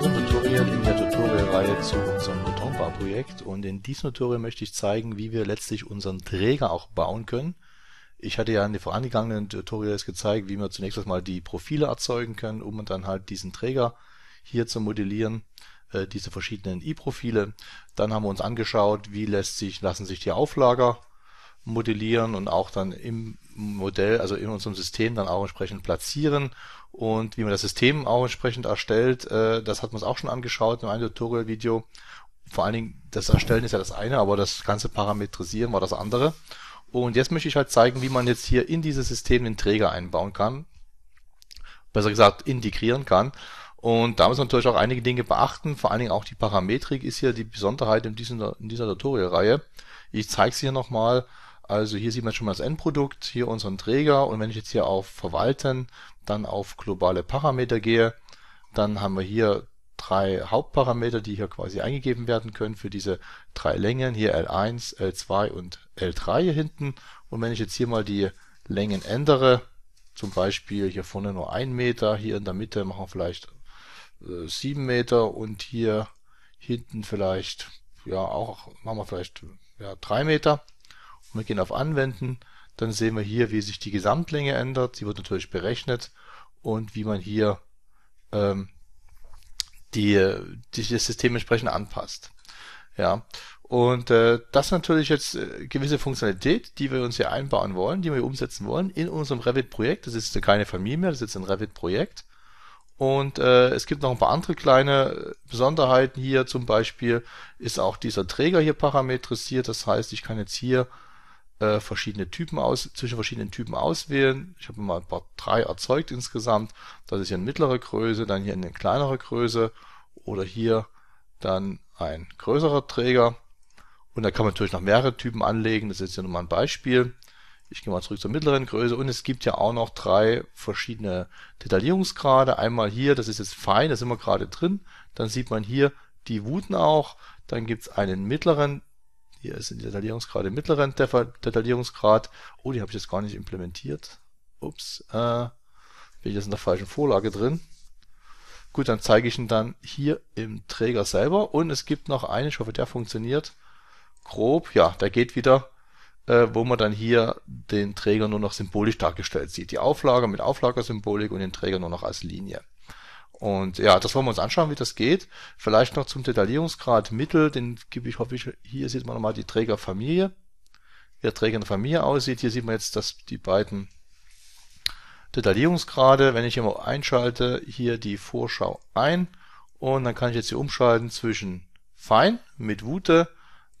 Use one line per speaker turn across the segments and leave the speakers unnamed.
zweiten Tutorial in der Tutorial-Reihe zu unserem Betonbauprojekt und in diesem Tutorial möchte ich zeigen, wie wir letztlich unseren Träger auch bauen können. Ich hatte ja in den vorangegangenen Tutorials gezeigt, wie wir zunächst erstmal die Profile erzeugen können, um dann halt diesen Träger hier zu modellieren, äh, diese verschiedenen I-Profile. Dann haben wir uns angeschaut, wie lässt sich, lassen sich die Auflager modellieren und auch dann im Modell, also in unserem System dann auch entsprechend platzieren und wie man das System auch entsprechend erstellt. Äh, das hat man uns auch schon angeschaut in einem Tutorial-Video. Vor allen Dingen, das Erstellen ist ja das eine, aber das ganze Parametrisieren war das andere. Und jetzt möchte ich halt zeigen, wie man jetzt hier in dieses System den Träger einbauen kann. Besser gesagt, integrieren kann. Und da muss man natürlich auch einige Dinge beachten. Vor allen Dingen auch die Parametrik ist hier die Besonderheit in, diesen, in dieser Tutorial-Reihe. Ich zeige es hier nochmal. Also hier sieht man schon mal das Endprodukt, hier unseren Träger und wenn ich jetzt hier auf Verwalten dann auf globale Parameter gehe, dann haben wir hier drei Hauptparameter, die hier quasi eingegeben werden können für diese drei Längen, hier L1, L2 und L3 hier hinten. Und wenn ich jetzt hier mal die Längen ändere, zum Beispiel hier vorne nur 1 Meter, hier in der Mitte machen wir vielleicht 7 äh, Meter und hier hinten vielleicht, ja auch, machen wir vielleicht ja, 3 Meter. Und wir gehen auf Anwenden dann sehen wir hier, wie sich die Gesamtlänge ändert. Sie wird natürlich berechnet und wie man hier ähm, die, die das System entsprechend anpasst. Ja, und äh, das natürlich jetzt äh, gewisse Funktionalität, die wir uns hier einbauen wollen, die wir umsetzen wollen in unserem Revit-Projekt. Das ist keine Familie mehr, das ist jetzt ein Revit-Projekt. Und äh, es gibt noch ein paar andere kleine äh, Besonderheiten hier. Zum Beispiel ist auch dieser Träger hier parametrisiert. Das heißt, ich kann jetzt hier äh, verschiedene Typen aus, zwischen verschiedenen Typen auswählen. Ich habe mal ein paar drei erzeugt insgesamt. Das ist hier eine mittlere Größe, dann hier eine kleinere Größe oder hier dann ein größerer Träger. Und da kann man natürlich noch mehrere Typen anlegen. Das ist jetzt hier nochmal ein Beispiel. Ich gehe mal zurück zur mittleren Größe und es gibt ja auch noch drei verschiedene Detaillierungsgrade. Einmal hier, das ist jetzt fein, da sind wir gerade drin. Dann sieht man hier die Wuten auch. Dann gibt es einen mittleren hier ist ein Detaillierungsgrad im mittleren Detaillierungsgrad. Oh, die habe ich jetzt gar nicht implementiert. Ups, äh, bin ich jetzt in der falschen Vorlage drin. Gut, dann zeige ich ihn dann hier im Träger selber. Und es gibt noch einen, ich hoffe, der funktioniert. Grob, ja, der geht wieder, äh, wo man dann hier den Träger nur noch symbolisch dargestellt sieht. Die Auflage mit Auflagersymbolik und den Träger nur noch als Linie. Und ja, das wollen wir uns anschauen, wie das geht. Vielleicht noch zum Detaillierungsgrad Mittel, den gebe ich, hoffe ich, hier sieht man nochmal die Trägerfamilie, wie der Träger in der Familie aussieht. Hier sieht man jetzt, dass die beiden Detaillierungsgrade, wenn ich hier mal einschalte, hier die Vorschau ein und dann kann ich jetzt hier umschalten zwischen Fein mit Wute,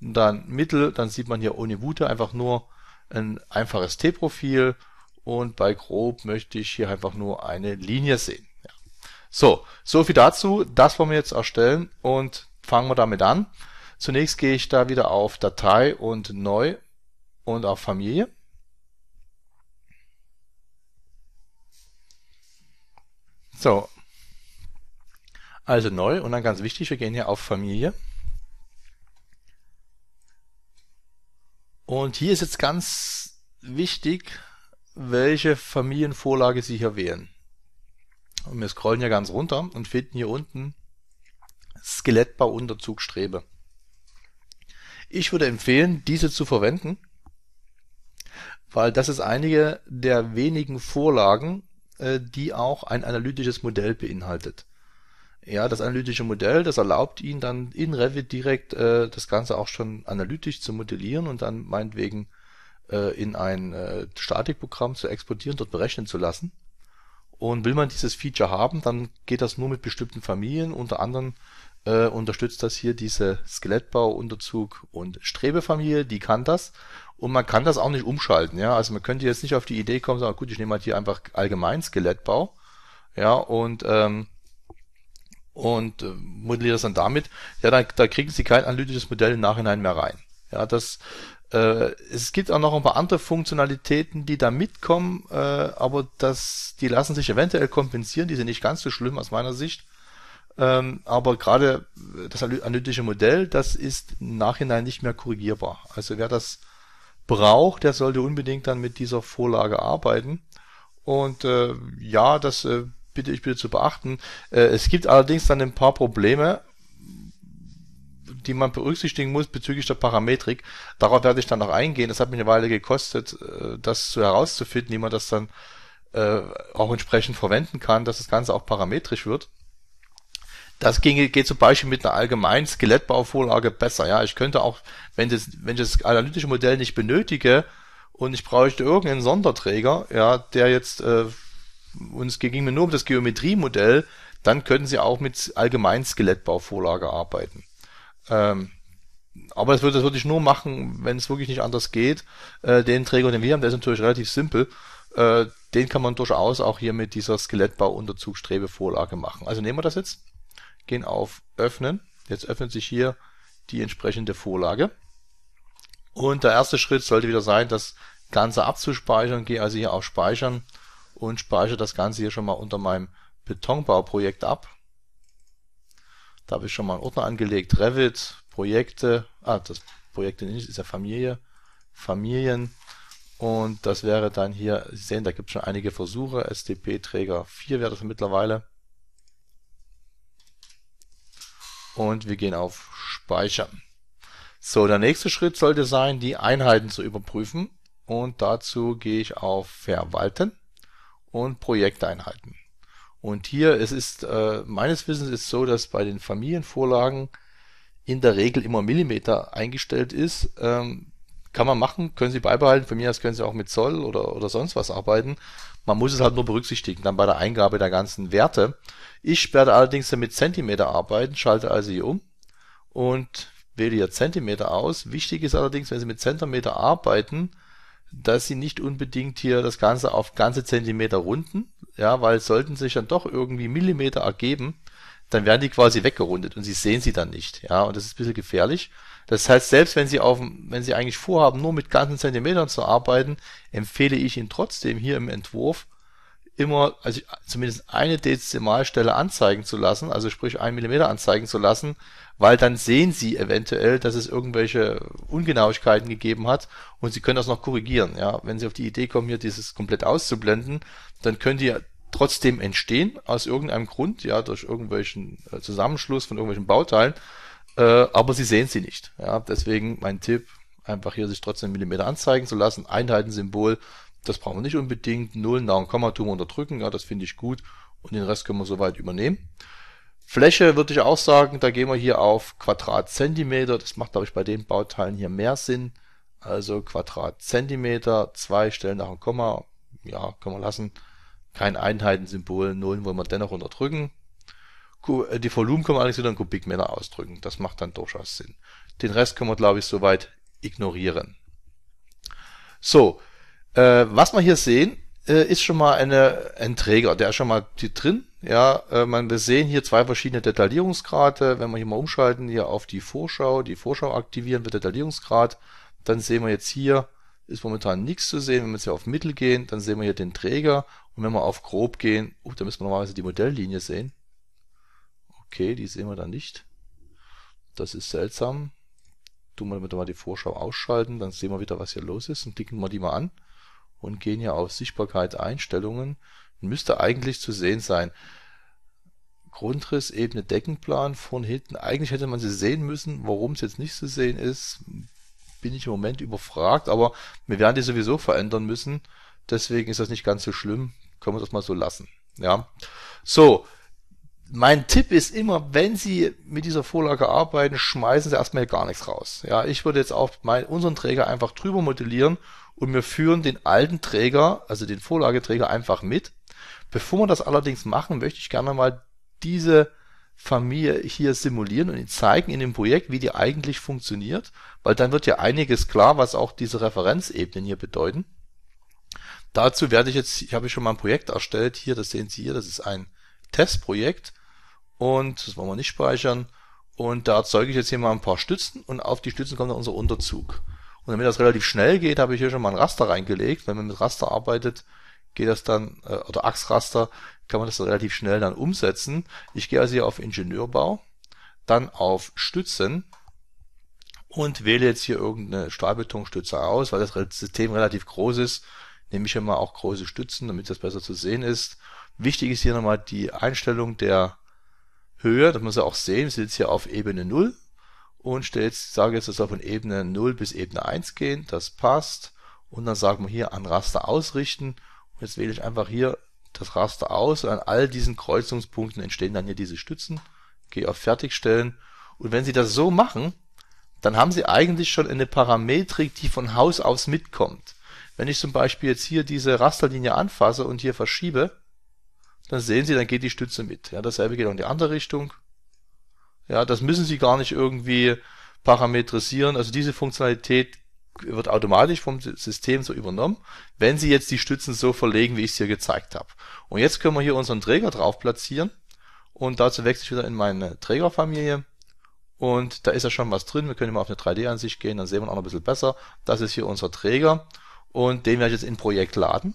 dann Mittel, dann sieht man hier ohne Wute einfach nur ein einfaches T-Profil und bei Grob möchte ich hier einfach nur eine Linie sehen. So, so viel dazu. Das wollen wir jetzt erstellen und fangen wir damit an. Zunächst gehe ich da wieder auf Datei und Neu und auf Familie. So, also neu und dann ganz wichtig, wir gehen hier auf Familie. Und hier ist jetzt ganz wichtig, welche Familienvorlage Sie hier wählen. Und wir scrollen ja ganz runter und finden hier unten Skelettbau unter Zugstrebe. Ich würde empfehlen, diese zu verwenden, weil das ist einige der wenigen Vorlagen, äh, die auch ein analytisches Modell beinhaltet. Ja, das analytische Modell, das erlaubt Ihnen dann in Revit direkt äh, das Ganze auch schon analytisch zu modellieren und dann meinetwegen äh, in ein äh, Statikprogramm zu exportieren, dort berechnen zu lassen. Und will man dieses Feature haben, dann geht das nur mit bestimmten Familien. Unter anderem äh, unterstützt das hier diese Skelettbau, Unterzug und Strebefamilie, die kann das. Und man kann das auch nicht umschalten, ja. Also man könnte jetzt nicht auf die Idee kommen, sagen, gut, ich nehme halt hier einfach allgemein Skelettbau, ja, und, ähm, und äh, modelliere das dann damit. Ja, da, da kriegen sie kein analytisches Modell im Nachhinein mehr rein. Ja, das äh, es gibt auch noch ein paar andere Funktionalitäten, die da mitkommen, äh, aber das, die lassen sich eventuell kompensieren, die sind nicht ganz so schlimm aus meiner Sicht. Ähm, aber gerade das analytische Modell, das ist im Nachhinein nicht mehr korrigierbar. Also wer das braucht, der sollte unbedingt dann mit dieser Vorlage arbeiten. Und äh, ja, das bitte ich bitte zu beachten. es gibt allerdings dann ein paar Probleme, die man berücksichtigen muss bezüglich der Parametrik. Darauf werde ich dann noch eingehen. Das hat mich eine Weile gekostet, äh, das zu herauszufinden, wie man das dann äh, auch entsprechend verwenden kann, dass das Ganze auch parametrisch wird. Das ging, geht zum Beispiel mit einer allgemeinen Skelettbauvorlage besser. Ja, ich könnte auch, wenn, das, wenn ich das analytische Modell nicht benötige und ich bräuchte irgendeinen Sonderträger, ja, der jetzt äh, uns ging mir nur um das Geometriemodell, dann könnten Sie auch mit allgemeinen Skelettbauvorlage arbeiten. Ähm, aber das würde, das würde ich nur machen, wenn es wirklich nicht anders geht. Äh, den Träger, den wir haben, der ist natürlich relativ simpel. Äh, den kann man durchaus auch hier mit dieser Skelettbauunterzugstrebevorlage machen. Also nehmen wir das jetzt, gehen auf Öffnen. Jetzt öffnet sich hier die entsprechende Vorlage. Und der erste Schritt sollte wieder sein, das Ganze abzuspeichern. Gehe also hier auf Speichern und speichere das Ganze hier schon mal unter meinem Betonbauprojekt ab. Da habe ich schon mal einen Ordner angelegt. Revit, Projekte. Ah, das Projekt ist ja Familie. Familien. Und das wäre dann hier, Sie sehen, da gibt es schon einige Versuche. SDP-Träger 4 wäre das mittlerweile. Und wir gehen auf Speichern. So, der nächste Schritt sollte sein, die Einheiten zu überprüfen. Und dazu gehe ich auf Verwalten und Projekteinheiten. Und hier, es ist, äh, meines Wissens ist so, dass bei den Familienvorlagen in der Regel immer Millimeter eingestellt ist. Ähm, kann man machen, können Sie beibehalten. Für mich aus können Sie auch mit Zoll oder, oder sonst was arbeiten. Man muss es halt nur berücksichtigen, dann bei der Eingabe der ganzen Werte. Ich werde allerdings mit Zentimeter arbeiten, schalte also hier um und wähle hier Zentimeter aus. Wichtig ist allerdings, wenn Sie mit Zentimeter arbeiten, dass Sie nicht unbedingt hier das Ganze auf ganze Zentimeter runden, ja, weil sollten sich dann doch irgendwie Millimeter ergeben, dann werden die quasi weggerundet und sie sehen sie dann nicht, ja, und das ist ein bisschen gefährlich. Das heißt, selbst wenn sie auf, wenn sie eigentlich vorhaben, nur mit ganzen Zentimetern zu arbeiten, empfehle ich Ihnen trotzdem hier im Entwurf immer, also zumindest eine Dezimalstelle anzeigen zu lassen, also sprich ein Millimeter anzeigen zu lassen, weil dann sehen Sie eventuell, dass es irgendwelche Ungenauigkeiten gegeben hat und Sie können das noch korrigieren. Ja, wenn Sie auf die Idee kommen, hier dieses komplett auszublenden, dann können die ja trotzdem entstehen, aus irgendeinem Grund, ja, durch irgendwelchen äh, Zusammenschluss von irgendwelchen Bauteilen, äh, aber sie sehen sie nicht. Ja, deswegen mein Tipp, einfach hier sich trotzdem Millimeter anzeigen zu lassen, Einheitensymbol, das brauchen wir nicht unbedingt, Nullen, Namen, Komma tun wir unterdrücken, ja, das finde ich gut und den Rest können wir soweit übernehmen. Fläche würde ich auch sagen, da gehen wir hier auf Quadratzentimeter, das macht glaube ich bei den Bauteilen hier mehr Sinn, also Quadratzentimeter, zwei Stellen nach dem Komma, ja, können wir lassen, kein Einheitensymbol, Nullen wollen wir dennoch unterdrücken. Äh, die Volumen können wir allerdings wieder in Kubikmeter ausdrücken. Das macht dann durchaus Sinn. Den Rest können wir, glaube ich, soweit ignorieren. So, äh, was wir hier sehen, äh, ist schon mal eine, ein Träger, der ist schon mal hier drin. Ja, äh, man, wir sehen hier zwei verschiedene Detaillierungsgrade. Wenn wir hier mal umschalten, hier auf die Vorschau, die Vorschau aktivieren, wird Detaillierungsgrad. Dann sehen wir jetzt hier, ist momentan nichts zu sehen. Wenn wir jetzt hier auf Mittel gehen, dann sehen wir hier den Träger und wenn wir auf grob gehen, uh, da müssen wir normalerweise die Modelllinie sehen. Okay, die sehen wir dann nicht. Das ist seltsam. Tun wir damit mal die Vorschau ausschalten, dann sehen wir wieder, was hier los ist und klicken wir die mal an und gehen hier auf Sichtbarkeit Einstellungen. Müsste eigentlich zu sehen sein. Grundriss, Ebene, Deckenplan von hinten. Eigentlich hätte man sie sehen müssen. Warum es jetzt nicht zu sehen ist, bin ich im Moment überfragt, aber wir werden die sowieso verändern müssen. Deswegen ist das nicht ganz so schlimm. Können wir das mal so lassen. Ja. So. Mein Tipp ist immer, wenn Sie mit dieser Vorlage arbeiten, schmeißen Sie erstmal gar nichts raus. Ja, ich würde jetzt auch mein, unseren Träger einfach drüber modellieren und wir führen den alten Träger, also den Vorlageträger einfach mit. Bevor wir das allerdings machen, möchte ich gerne mal diese Familie hier simulieren und Ihnen zeigen in dem Projekt, wie die eigentlich funktioniert, weil dann wird ja einiges klar, was auch diese Referenzebenen hier bedeuten. Dazu werde ich jetzt, ich habe schon mal ein Projekt erstellt hier, das sehen Sie hier, das ist ein Testprojekt und das wollen wir nicht speichern. Und da erzeuge ich jetzt hier mal ein paar Stützen und auf die Stützen kommt dann unser Unterzug. Und damit das relativ schnell geht, habe ich hier schon mal ein Raster reingelegt. Wenn man mit Raster arbeitet, geht das dann, äh, oder Achsraster, kann man das dann relativ schnell dann umsetzen. Ich gehe also hier auf Ingenieurbau, dann auf Stützen und wähle jetzt hier irgendeine Stahlbetonstütze aus, weil das System relativ groß ist nehme ich immer auch große Stützen, damit das besser zu sehen ist. Wichtig ist hier nochmal die Einstellung der Höhe, das muss man auch sehen, wir sind jetzt hier auf Ebene 0 und stelle jetzt, sage jetzt, dass wir von Ebene 0 bis Ebene 1 gehen, das passt. Und dann sagen wir hier an Raster ausrichten. Und jetzt wähle ich einfach hier das Raster aus und an all diesen Kreuzungspunkten entstehen dann hier diese Stützen. Gehe auf Fertigstellen. Und wenn Sie das so machen, dann haben Sie eigentlich schon eine Parametrik, die von Haus aus mitkommt. Wenn ich zum Beispiel jetzt hier diese Rasterlinie anfasse und hier verschiebe, dann sehen Sie, dann geht die Stütze mit. Ja, dasselbe geht auch in die andere Richtung. Ja, das müssen Sie gar nicht irgendwie parametrisieren. Also diese Funktionalität wird automatisch vom System so übernommen, wenn Sie jetzt die Stützen so verlegen, wie ich es hier gezeigt habe. Und jetzt können wir hier unseren Träger drauf platzieren und dazu wechsle ich wieder in meine Trägerfamilie und da ist ja schon was drin. Wir können mal auf eine 3D-Ansicht gehen, dann sehen wir auch noch ein bisschen besser. Das ist hier unser Träger und den werde ich jetzt in Projekt laden.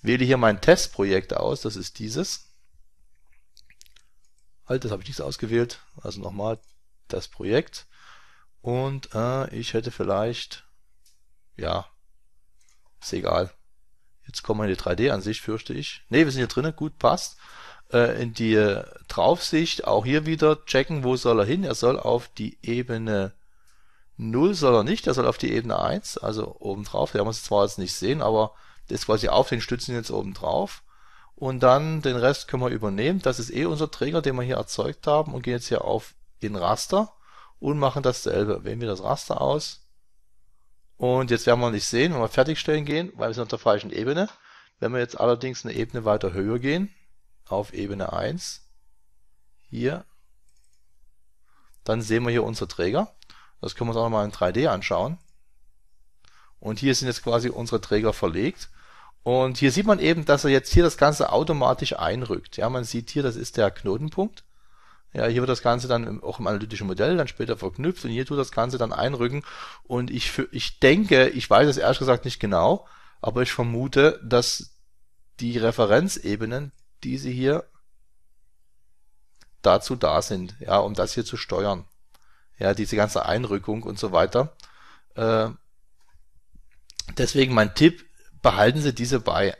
Wähle hier mein Testprojekt aus, das ist dieses. Halt, das habe ich nicht ausgewählt. Also nochmal das Projekt. Und äh, ich hätte vielleicht, ja, ist egal. Jetzt kommen wir in die 3D-Ansicht, fürchte ich. Ne, wir sind hier drinnen, gut, passt. Äh, in die Draufsicht, auch hier wieder checken, wo soll er hin? Er soll auf die Ebene 0 soll er nicht, der soll auf die Ebene 1, also oben drauf. Wir haben es zwar jetzt nicht sehen, aber das ist quasi auf den Stützen jetzt oben drauf. Und dann den Rest können wir übernehmen. Das ist eh unser Träger, den wir hier erzeugt haben und gehen jetzt hier auf den Raster und machen dasselbe. Wählen wir das Raster aus. Und jetzt werden wir nicht sehen, wenn wir fertigstellen gehen, weil wir sind auf der falschen Ebene. Wenn wir jetzt allerdings eine Ebene weiter höher gehen, auf Ebene 1, hier, dann sehen wir hier unser Träger. Das können wir uns auch nochmal in 3D anschauen. Und hier sind jetzt quasi unsere Träger verlegt. Und hier sieht man eben, dass er jetzt hier das Ganze automatisch einrückt. Ja, man sieht hier, das ist der Knotenpunkt. Ja, hier wird das Ganze dann auch im analytischen Modell dann später verknüpft und hier tut das Ganze dann einrücken. Und ich, ich denke, ich weiß es ehrlich gesagt nicht genau, aber ich vermute, dass die Referenzebenen, diese hier, dazu da sind, ja, um das hier zu steuern ja, diese ganze Einrückung und so weiter. Äh, deswegen mein Tipp, behalten Sie diese bei.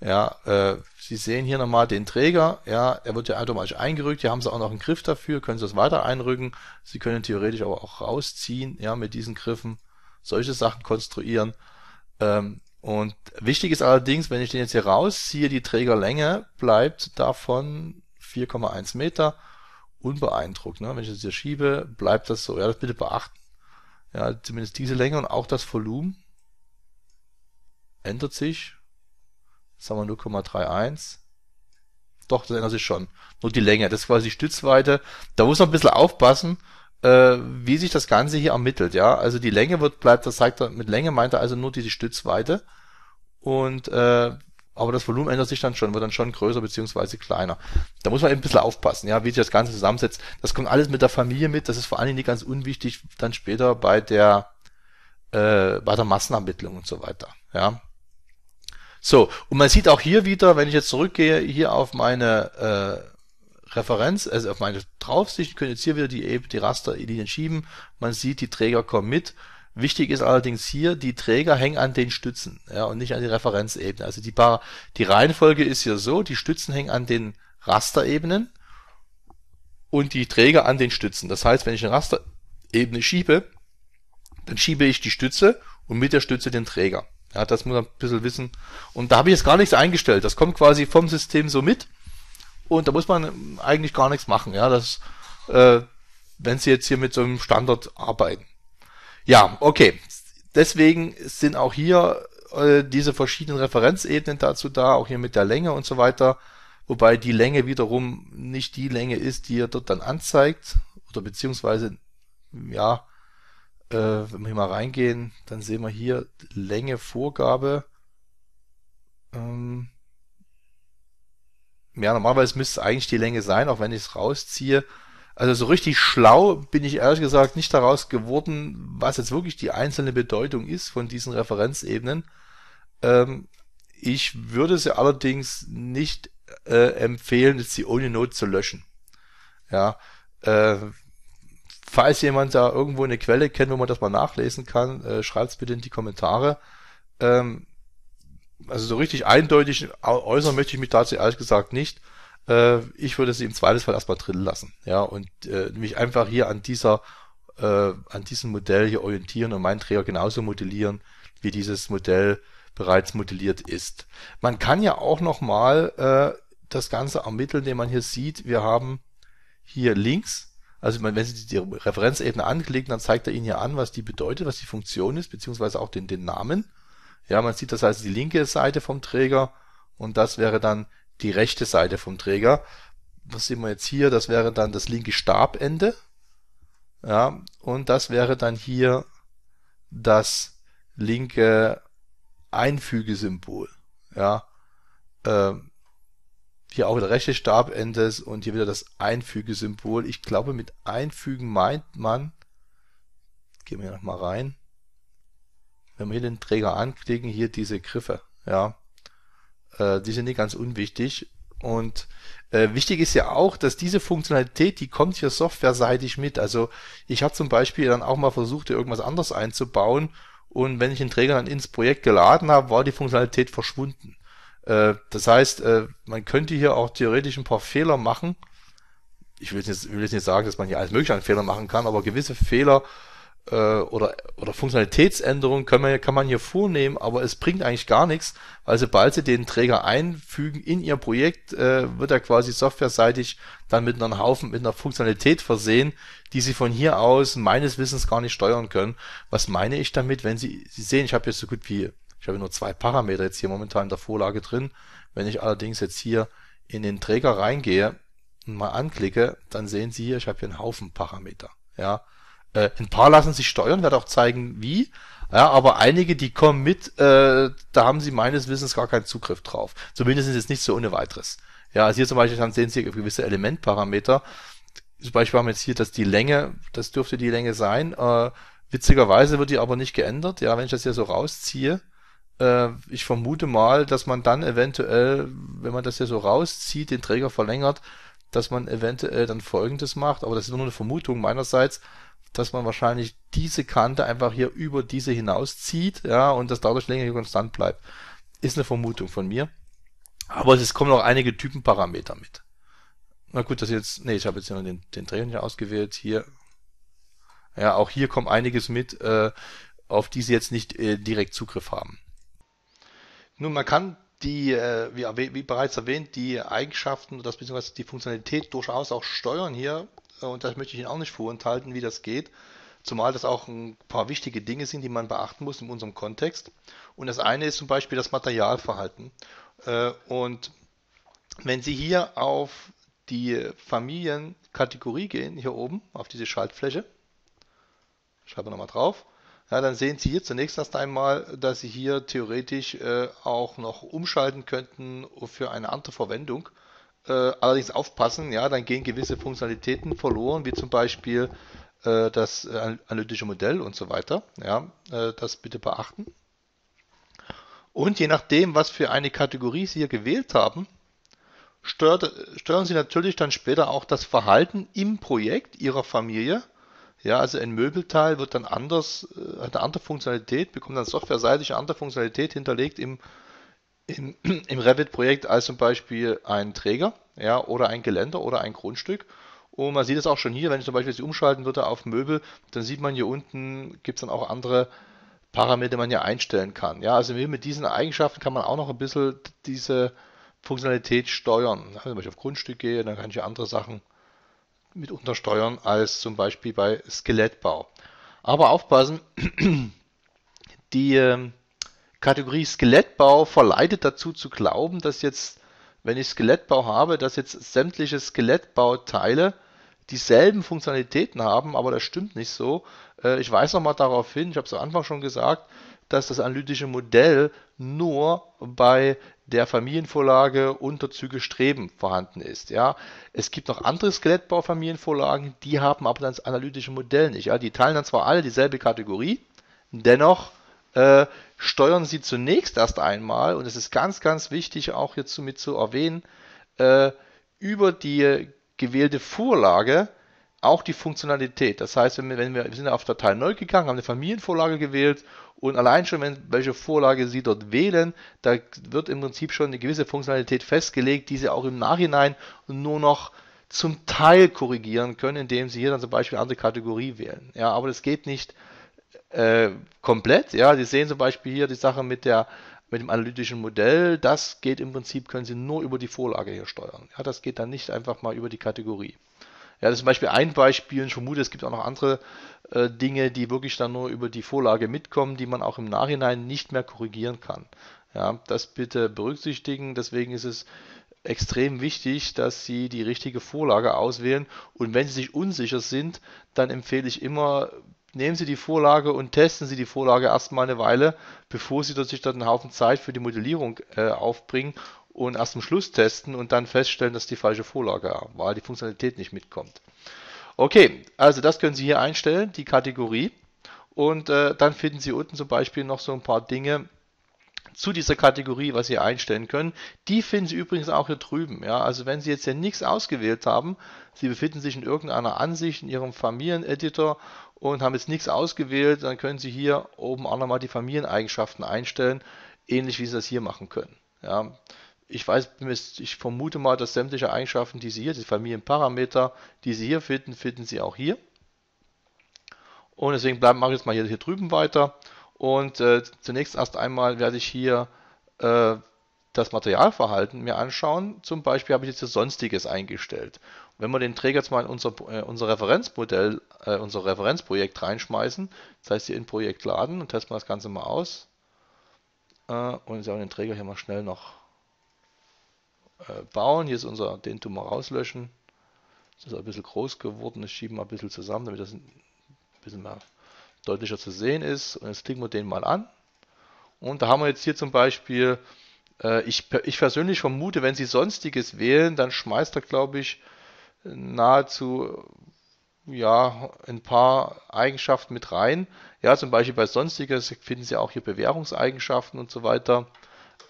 Ja, äh, Sie sehen hier nochmal den Träger, ja, er wird ja automatisch eingerückt, hier haben Sie auch noch einen Griff dafür, können Sie das weiter einrücken, Sie können theoretisch aber auch rausziehen, ja, mit diesen Griffen, solche Sachen konstruieren. Ähm, und wichtig ist allerdings, wenn ich den jetzt hier rausziehe, die Trägerlänge bleibt davon 4,1 Meter unbeeindruckt. Ne? Wenn ich das hier schiebe, bleibt das so. Ja, das bitte beachten. Ja, zumindest diese Länge und auch das Volumen ändert sich. Sagen wir 0,31. Doch, das ändert sich schon. Nur die Länge, das ist quasi die Stützweite. Da muss man ein bisschen aufpassen, äh, wie sich das Ganze hier ermittelt. Ja, also die Länge wird bleibt, das zeigt er mit Länge meint er also nur diese Stützweite. Und äh, aber das Volumen ändert sich dann schon, wird dann schon größer beziehungsweise kleiner. Da muss man eben ein bisschen aufpassen, ja, wie sich das Ganze zusammensetzt. Das kommt alles mit der Familie mit, das ist vor allen Dingen nicht ganz unwichtig, dann später bei der, äh, bei der Massenermittlung und so weiter, ja. So, und man sieht auch hier wieder, wenn ich jetzt zurückgehe, hier auf meine, äh, Referenz, also auf meine Draufsicht, können jetzt hier wieder die, e die Rasterlinien schieben. Man sieht, die Träger kommen mit Wichtig ist allerdings hier, die Träger hängen an den Stützen ja, und nicht an die Referenzebene. Also die, Bar, die Reihenfolge ist hier so, die Stützen hängen an den Rasterebenen und die Träger an den Stützen. Das heißt, wenn ich eine Rasterebene schiebe, dann schiebe ich die Stütze und mit der Stütze den Träger. Ja, das muss man ein bisschen wissen. Und da habe ich jetzt gar nichts eingestellt. Das kommt quasi vom System so mit. Und da muss man eigentlich gar nichts machen. Ja, das, äh, wenn Sie jetzt hier mit so einem Standard arbeiten. Ja, okay. Deswegen sind auch hier äh, diese verschiedenen Referenzebenen dazu da, auch hier mit der Länge und so weiter. Wobei die Länge wiederum nicht die Länge ist, die ihr dort dann anzeigt. Oder beziehungsweise, ja, äh, wenn wir hier mal reingehen, dann sehen wir hier Länge, Vorgabe. Ähm, ja, normalerweise müsste es eigentlich die Länge sein, auch wenn ich es rausziehe. Also so richtig schlau bin ich ehrlich gesagt nicht daraus geworden, was jetzt wirklich die einzelne Bedeutung ist von diesen Referenzebenen. Ähm, ich würde sie allerdings nicht äh, empfehlen, sie ohne Not zu löschen. Ja, äh, falls jemand da irgendwo eine Quelle kennt, wo man das mal nachlesen kann, äh, schreibt es bitte in die Kommentare. Ähm, also so richtig eindeutig äußern möchte ich mich dazu ehrlich gesagt nicht. Äh, ich würde sie im Zweifelsfall erstmal drin lassen. Ja, und äh, mich einfach hier an dieser, äh, an diesem Modell hier orientieren und meinen Träger genauso modellieren, wie dieses Modell bereits modelliert ist. Man kann ja auch nochmal äh, das Ganze ermitteln, indem man hier sieht, wir haben hier links also wenn Sie die Referenzebene anklicken, dann zeigt er Ihnen hier an, was die bedeutet, was die Funktion ist, beziehungsweise auch den, den Namen. Ja, man sieht das heißt die linke Seite vom Träger und das wäre dann die rechte Seite vom Träger. Was sehen wir jetzt hier? Das wäre dann das linke Stabende. Ja, und das wäre dann hier das linke Einfügesymbol. Ja, ähm, hier auch wieder rechte Stabende und hier wieder das Einfügesymbol. Ich glaube, mit Einfügen meint man, gehen wir nochmal rein, wenn wir hier den Träger anklicken, hier diese Griffe. Ja, äh, die sind nicht ganz unwichtig. Und äh, wichtig ist ja auch, dass diese Funktionalität, die kommt hier softwareseitig mit. Also ich habe zum Beispiel dann auch mal versucht, hier irgendwas anderes einzubauen und wenn ich den Träger dann ins Projekt geladen habe, war die Funktionalität verschwunden. Äh, das heißt, äh, man könnte hier auch theoretisch ein paar Fehler machen. Ich will jetzt, will jetzt nicht sagen, dass man hier alles mögliche an Fehler machen kann, aber gewisse Fehler äh, oder, oder Funktionalitätsänderungen können wir, kann man hier vornehmen, aber es bringt eigentlich gar nichts, weil sobald sie den Träger einfügen in ihr Projekt, äh, wird er quasi softwareseitig dann mit einem Haufen, mit einer Funktionalität versehen, die sie von hier aus meines Wissens gar nicht steuern können. Was meine ich damit, wenn sie, sie sehen, ich habe jetzt so gut wie, ich habe nur zwei Parameter jetzt hier momentan in der Vorlage drin. Wenn ich allerdings jetzt hier in den Träger reingehe und mal anklicke, dann sehen Sie hier, ich habe hier einen Haufen Parameter. Ja, äh, ein paar lassen sich steuern, werde auch zeigen, wie. Ja, aber einige, die kommen mit, äh, da haben sie meines Wissens gar keinen Zugriff drauf. Zumindest ist es nicht so ohne weiteres. Ja, also hier zum Beispiel dann sehen Sie gewisse Elementparameter. Zum Beispiel haben wir jetzt hier, dass die Länge, das dürfte die Länge sein. Äh, witzigerweise wird die aber nicht geändert. Ja, wenn ich das hier so rausziehe, äh, ich vermute mal, dass man dann eventuell, wenn man das hier so rauszieht, den Träger verlängert, dass man eventuell dann Folgendes macht. Aber das ist nur eine Vermutung meinerseits dass man wahrscheinlich diese Kante einfach hier über diese hinauszieht, ja, und das dadurch länger hier konstant bleibt. Ist eine Vermutung von mir. Aber es kommen auch einige Typenparameter mit. Na gut, das jetzt, nee, ich habe jetzt nur den, den Dreh nicht ausgewählt. Hier, ja, auch hier kommt einiges mit, äh, auf die sie jetzt nicht äh, direkt Zugriff haben. Nun, man kann die, äh, wie, wie bereits erwähnt, die Eigenschaften, das bzw. die Funktionalität durchaus auch steuern hier äh, und das möchte ich Ihnen auch nicht vorenthalten, wie das geht. Zumal das auch ein paar wichtige Dinge sind, die man beachten muss in unserem Kontext. Und das eine ist zum Beispiel das Materialverhalten. Äh, und wenn Sie hier auf die Familienkategorie gehen, hier oben auf diese Schaltfläche, schreiben wir nochmal drauf, ja, dann sehen Sie hier zunächst erst einmal, dass Sie hier theoretisch äh, auch noch umschalten könnten für eine andere Verwendung äh, allerdings aufpassen, ja, dann gehen gewisse Funktionalitäten verloren, wie zum Beispiel äh, das äh, analytische Modell und so weiter. Ja, äh, das bitte beachten. Und je nachdem, was für eine Kategorie Sie hier gewählt haben, stört, steuern Sie natürlich dann später auch das Verhalten im Projekt Ihrer Familie. Ja, also ein Möbelteil wird dann anders, äh, hat eine andere Funktionalität, bekommt dann softwareseitig eine andere Funktionalität hinterlegt im Projekt in, im Revit-Projekt als zum Beispiel ein Träger ja, oder ein Geländer oder ein Grundstück. Und man sieht es auch schon hier, wenn ich zum Beispiel sie umschalten würde auf Möbel, dann sieht man hier unten, gibt es dann auch andere Parameter, die man hier einstellen kann. Ja, also mit diesen Eigenschaften kann man auch noch ein bisschen diese Funktionalität steuern. wenn ich auf Grundstück gehe, dann kann ich andere Sachen mitunter steuern als zum Beispiel bei Skelettbau. Aber aufpassen, die ähm, Kategorie Skelettbau verleitet dazu zu glauben, dass jetzt, wenn ich Skelettbau habe, dass jetzt sämtliche Skelettbauteile dieselben Funktionalitäten haben, aber das stimmt nicht so. Äh, ich weise nochmal darauf hin, ich habe es am Anfang schon gesagt, dass das analytische Modell nur bei der Familienvorlage Unterzüge Streben vorhanden ist. Ja, es gibt noch andere Skelettbaufamilienvorlagen, die haben aber das analytische Modell nicht. Ja, die teilen dann zwar alle dieselbe Kategorie, dennoch äh, steuern sie zunächst erst einmal, und es ist ganz, ganz wichtig auch hierzu mit zu erwähnen, äh, über die gewählte Vorlage auch die Funktionalität. Das heißt, wenn wir, wenn wir, wir sind auf Datei neu gegangen, haben eine Familienvorlage gewählt und allein schon, wenn, welche Vorlage Sie dort wählen, da wird im Prinzip schon eine gewisse Funktionalität festgelegt, die Sie auch im Nachhinein nur noch zum Teil korrigieren können, indem Sie hier dann zum Beispiel eine andere Kategorie wählen. Ja, aber das geht nicht äh, komplett. Ja, Sie sehen zum Beispiel hier die Sache mit der mit dem analytischen Modell, das geht im Prinzip, können Sie nur über die Vorlage hier steuern. Ja, das geht dann nicht einfach mal über die Kategorie. Ja, das ist zum Beispiel ein Beispiel. Ich vermute, es gibt auch noch andere äh, Dinge, die wirklich dann nur über die Vorlage mitkommen, die man auch im Nachhinein nicht mehr korrigieren kann. Ja, das bitte berücksichtigen. Deswegen ist es extrem wichtig, dass Sie die richtige Vorlage auswählen. Und wenn Sie sich unsicher sind, dann empfehle ich immer, nehmen Sie die Vorlage und testen Sie die Vorlage erstmal eine Weile, bevor Sie sich dort einen Haufen Zeit für die Modellierung äh, aufbringen und erst am Schluss testen und dann feststellen, dass die falsche Vorlage war, weil die Funktionalität nicht mitkommt. Okay, also das können Sie hier einstellen, die Kategorie. Und äh, dann finden Sie unten zum Beispiel noch so ein paar Dinge, zu dieser Kategorie, was Sie einstellen können. Die finden Sie übrigens auch hier drüben. Ja? Also wenn Sie jetzt hier nichts ausgewählt haben, Sie befinden sich in irgendeiner Ansicht in Ihrem Familieneditor und haben jetzt nichts ausgewählt, dann können Sie hier oben auch nochmal die Familieneigenschaften einstellen, ähnlich wie Sie das hier machen können. Ja, ich weiß, ich vermute mal, dass sämtliche Eigenschaften, die Sie hier, die Familienparameter, die Sie hier finden, finden Sie auch hier. Und deswegen bleiben, mache ich jetzt mal hier, hier drüben weiter. Und äh, zunächst erst einmal werde ich hier äh, das Materialverhalten mir anschauen. Zum Beispiel habe ich jetzt hier Sonstiges eingestellt. Wenn wir den Träger jetzt mal in unser, äh, unser Referenzmodell, äh, unser Referenzprojekt reinschmeißen, das heißt hier in Projekt laden und testen wir das Ganze mal aus. Äh, und jetzt auch den Träger hier mal schnell noch äh, bauen. Hier ist unser, den tun wir rauslöschen. Das ist ein bisschen groß geworden, das schieben wir ein bisschen zusammen, damit das ein bisschen mehr deutlicher zu sehen ist. Und jetzt klicken wir den mal an. Und da haben wir jetzt hier zum Beispiel, äh, ich, ich persönlich vermute, wenn Sie Sonstiges wählen, dann schmeißt er, glaube ich, nahezu ja, ein paar Eigenschaften mit rein. Ja, zum Beispiel bei Sonstiges finden Sie auch hier Bewährungseigenschaften und so weiter.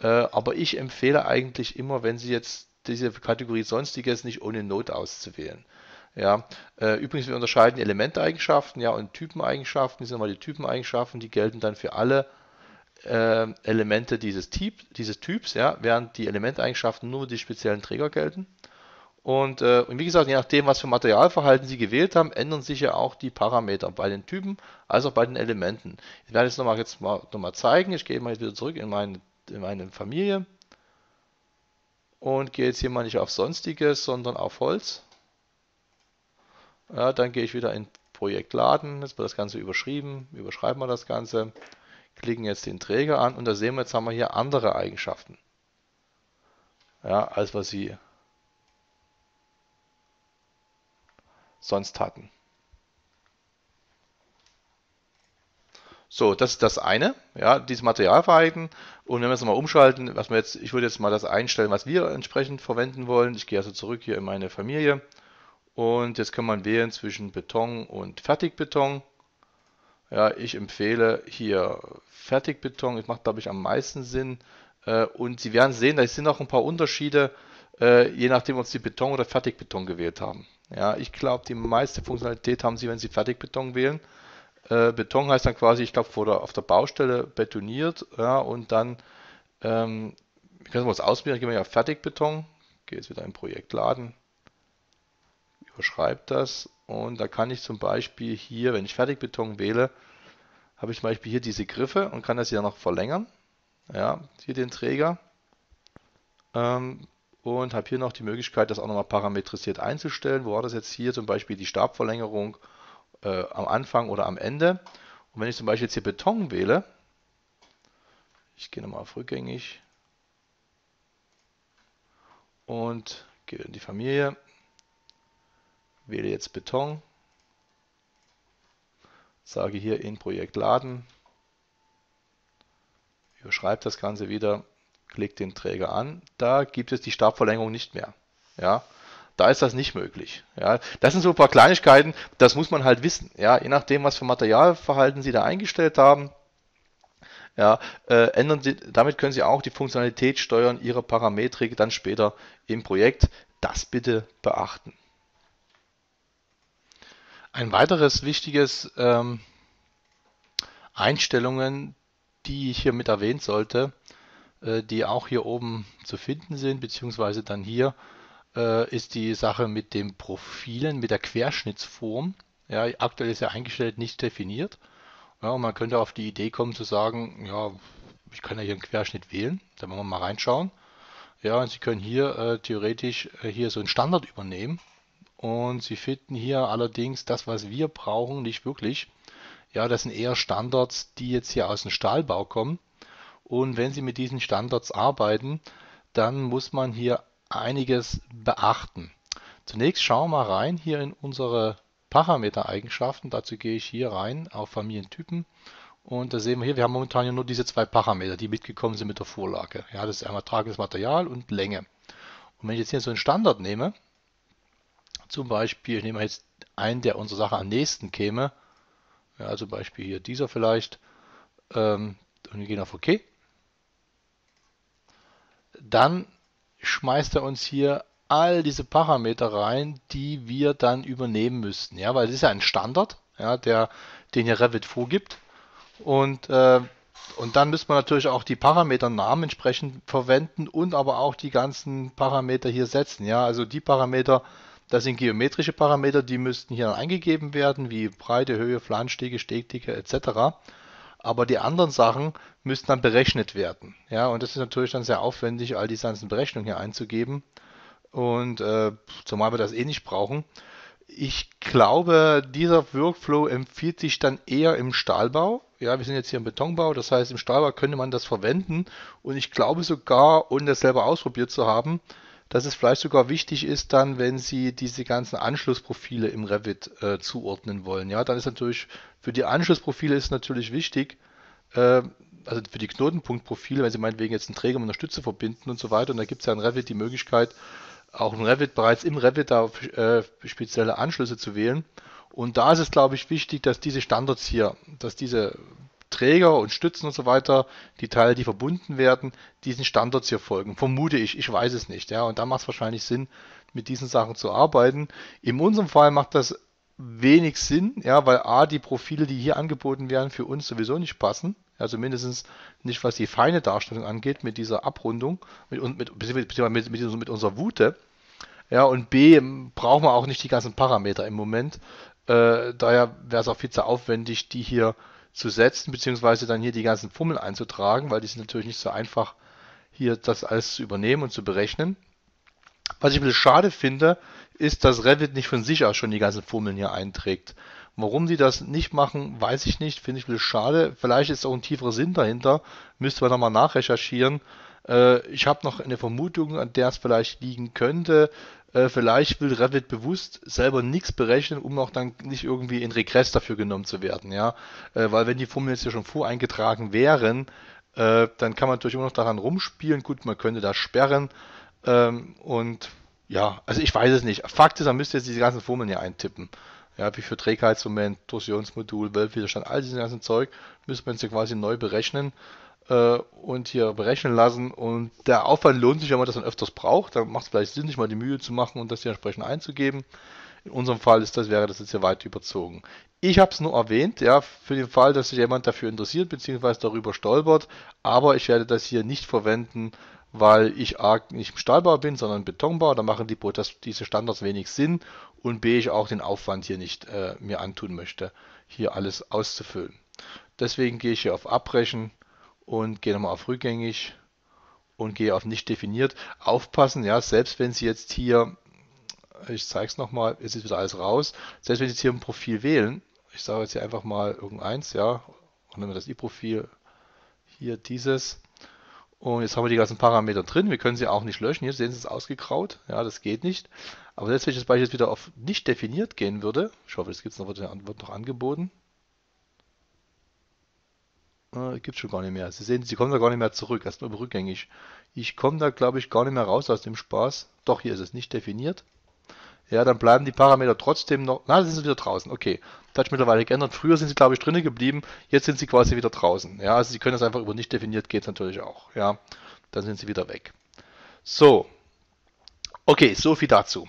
Äh, aber ich empfehle eigentlich immer, wenn Sie jetzt diese Kategorie Sonstiges nicht ohne Not auszuwählen. Ja, äh, übrigens, wir unterscheiden Elementeigenschaften ja, und Typeneigenschaften. Das sind nochmal die Typeneigenschaften, die gelten dann für alle äh, Elemente dieses, Typ, dieses Typs, ja, während die Elementeigenschaften nur für die speziellen Träger gelten. Und, äh, und, wie gesagt, je nachdem, was für Materialverhalten Sie gewählt haben, ändern sich ja auch die Parameter bei den Typen als auch bei den Elementen. Ich werde es nochmal jetzt mal, noch mal zeigen. Ich gehe mal jetzt wieder zurück in meine, in meine Familie und gehe jetzt hier mal nicht auf Sonstiges, sondern auf Holz. Ja, dann gehe ich wieder in Projekt Laden. Jetzt wird das Ganze überschrieben. Überschreiben wir das Ganze. Klicken jetzt den Träger an und da sehen wir, jetzt haben wir hier andere Eigenschaften. Ja, als was Sie sonst hatten. So, das ist das eine, ja, dieses Materialverhalten. Und wenn wir es mal umschalten, was wir jetzt, ich würde jetzt mal das einstellen, was wir entsprechend verwenden wollen. Ich gehe also zurück hier in meine Familie. Und jetzt kann man wählen zwischen Beton und Fertigbeton. Ja, ich empfehle hier Fertigbeton. Das macht, glaube ich, am meisten Sinn. Äh, und Sie werden sehen, da sind noch ein paar Unterschiede äh, je nachdem, ob sie Beton oder Fertigbeton gewählt haben. Ja, ich glaube, die meiste Funktionalität haben sie, wenn sie Fertigbeton wählen. Äh, Beton heißt dann quasi, ich glaube, auf der Baustelle betoniert ja, und dann ähm, können wir uns ausprobieren, gehen wir ja auf Fertigbeton, gehe jetzt wieder im Projekt laden, überschreibe das und da kann ich zum Beispiel hier, wenn ich Fertigbeton wähle, habe ich zum Beispiel hier diese Griffe und kann das ja noch verlängern. Ja, hier den Träger. Ähm, und habe hier noch die Möglichkeit, das auch nochmal parametrisiert einzustellen. Wo war das jetzt hier zum Beispiel die Stabverlängerung äh, am Anfang oder am Ende? Und wenn ich zum Beispiel jetzt hier Beton wähle, ich gehe nochmal auf rückgängig und gehe in die Familie, wähle jetzt Beton, sage hier in Projekt laden, überschreibe das Ganze wieder legt den Träger an, da gibt es die Stabverlängerung nicht mehr. Ja, da ist das nicht möglich. Ja, das sind so ein paar Kleinigkeiten, das muss man halt wissen. Ja, je nachdem, was für Materialverhalten Sie da eingestellt haben, ja, äh, ändern Sie, damit können Sie auch die Funktionalität steuern Ihre Parametrik dann später im Projekt. Das bitte beachten. Ein weiteres wichtiges ähm, Einstellungen, die ich hier mit erwähnt sollte, äh, die auch hier oben zu finden sind, beziehungsweise dann hier äh, ist die Sache mit den Profilen, mit der Querschnittsform. Ja, aktuell ist ja eingestellt, nicht definiert. Ja, und man könnte auf die Idee kommen zu sagen, ja, ich kann ja hier einen Querschnitt wählen, da wollen wir mal reinschauen. Ja, und Sie können hier äh, theoretisch äh, hier so einen Standard übernehmen und Sie finden hier allerdings das, was wir brauchen, nicht wirklich. Ja, das sind eher Standards, die jetzt hier aus dem Stahlbau kommen. Und wenn Sie mit diesen Standards arbeiten, dann muss man hier einiges beachten. Zunächst schauen wir rein hier in unsere Parametereigenschaften. Dazu gehe ich hier rein auf Familientypen. Und da sehen wir hier, wir haben momentan nur diese zwei Parameter, die mitgekommen sind mit der Vorlage. Ja, das ist einmal tragendes Material und Länge. Und wenn ich jetzt hier so einen Standard nehme, zum Beispiel, ich nehme jetzt einen, der unserer Sache am nächsten käme, ja, zum Beispiel hier dieser vielleicht, ähm, und wir gehen auf OK dann schmeißt er uns hier all diese Parameter rein, die wir dann übernehmen müssten. Ja, weil es ist ja ein Standard, ja, der, den hier Revit vorgibt. Und, äh, und dann müsste man natürlich auch die Parameternamen entsprechend verwenden und aber auch die ganzen Parameter hier setzen. Ja, also die Parameter, das sind geometrische Parameter, die müssten hier eingegeben werden, wie Breite, Höhe, Flanschdicke, Stegdicke etc aber die anderen Sachen müssen dann berechnet werden. Ja, und das ist natürlich dann sehr aufwendig, all diese ganzen Berechnungen hier einzugeben. Und äh, zumal wir das eh nicht brauchen. Ich glaube, dieser Workflow empfiehlt sich dann eher im Stahlbau. Ja, wir sind jetzt hier im Betonbau, das heißt, im Stahlbau könnte man das verwenden. Und ich glaube sogar, ohne das selber ausprobiert zu haben, dass es vielleicht sogar wichtig ist dann, wenn Sie diese ganzen Anschlussprofile im Revit äh, zuordnen wollen. Ja, dann ist natürlich für die Anschlussprofile ist natürlich wichtig, äh, also für die Knotenpunktprofile, wenn Sie meinetwegen jetzt einen Träger mit einer Stütze verbinden und so weiter. Und da gibt es ja in Revit die Möglichkeit, auch in Revit bereits im Revit da äh, spezielle Anschlüsse zu wählen. Und da ist es, glaube ich, wichtig, dass diese Standards hier, dass diese Träger und Stützen und so weiter, die Teile, die verbunden werden, diesen Standards hier folgen. Vermute ich, ich weiß es nicht. Ja, und da macht es wahrscheinlich Sinn, mit diesen Sachen zu arbeiten. In unserem Fall macht das wenig Sinn, ja, weil A, die Profile, die hier angeboten werden, für uns sowieso nicht passen. Also mindestens nicht, was die feine Darstellung angeht, mit dieser Abrundung mit, mit, beziehungsweise mit, mit, mit unserer Wute. Ja, und B, brauchen wir auch nicht die ganzen Parameter im Moment. Äh, daher wäre es auch viel zu aufwendig, die hier zu setzen, beziehungsweise dann hier die ganzen Fummel einzutragen, weil die sind natürlich nicht so einfach, hier das alles zu übernehmen und zu berechnen. Was ich ein bisschen schade finde, ist, dass Revit nicht von sich aus schon die ganzen Fummeln hier einträgt. Warum die das nicht machen, weiß ich nicht, finde ich ein bisschen schade. Vielleicht ist auch ein tieferer Sinn dahinter, müsste man nochmal nachrecherchieren. Äh, ich habe noch eine Vermutung, an der es vielleicht liegen könnte. Äh, vielleicht will Revit bewusst selber nichts berechnen, um auch dann nicht irgendwie in Regress dafür genommen zu werden, ja. Äh, weil wenn die Formeln jetzt hier schon voreingetragen wären, äh, dann kann man natürlich immer noch daran rumspielen. Gut, man könnte das sperren. Ähm, und ja, also ich weiß es nicht. Fakt ist, man müsste jetzt diese ganzen Formeln hier eintippen. Ja, wie für Trägheitsmoment, Torsionsmodul, Wölbwiderstand, all dieses ganzen Zeug, müsste man jetzt quasi neu berechnen äh, und hier berechnen lassen. Und der Aufwand lohnt sich, wenn man das dann öfters braucht. Da macht es vielleicht Sinn, sich mal die Mühe zu machen und das hier entsprechend einzugeben. In unserem Fall ist das, wäre das jetzt hier weit überzogen. Ich habe es nur erwähnt, ja, für den Fall, dass sich jemand dafür interessiert bzw. darüber stolpert, aber ich werde das hier nicht verwenden, weil ich A nicht Stahlbau bin, sondern Betonbau. Da machen die Protest diese Standards wenig Sinn und B ich auch den Aufwand hier nicht äh, mir antun möchte, hier alles auszufüllen. Deswegen gehe ich hier auf Abbrechen und gehe nochmal auf rückgängig und gehe auf nicht definiert. Aufpassen, ja, selbst wenn Sie jetzt hier, ich zeige es nochmal, es ist wieder alles raus, selbst wenn Sie jetzt hier ein Profil wählen, ich sage jetzt hier einfach mal irgendeins, ja, und nehmen wir das i-Profil, hier dieses, und jetzt haben wir die ganzen Parameter drin. Wir können sie auch nicht löschen. Hier sehen Sie es ausgegraut. Ja, das geht nicht. Aber selbst wenn ich jetzt wieder auf nicht definiert gehen würde, ich hoffe, das gibt noch, wird noch angeboten. Äh, gibt's schon gar nicht mehr. Sie sehen, sie kommen da gar nicht mehr zurück, erstmal rückgängig. Ich komme da, glaube ich, gar nicht mehr raus aus dem Spaß. Doch, hier ist es nicht definiert. Ja, dann bleiben die Parameter trotzdem noch. Na, sind sie wieder draußen. Okay. Das hat sich mittlerweile geändert. Früher sind sie, glaube ich, drinnen geblieben. Jetzt sind sie quasi wieder draußen. Ja, also sie können das einfach über nicht definiert, geht es natürlich auch. Ja, dann sind sie wieder weg. So. Okay, so viel dazu.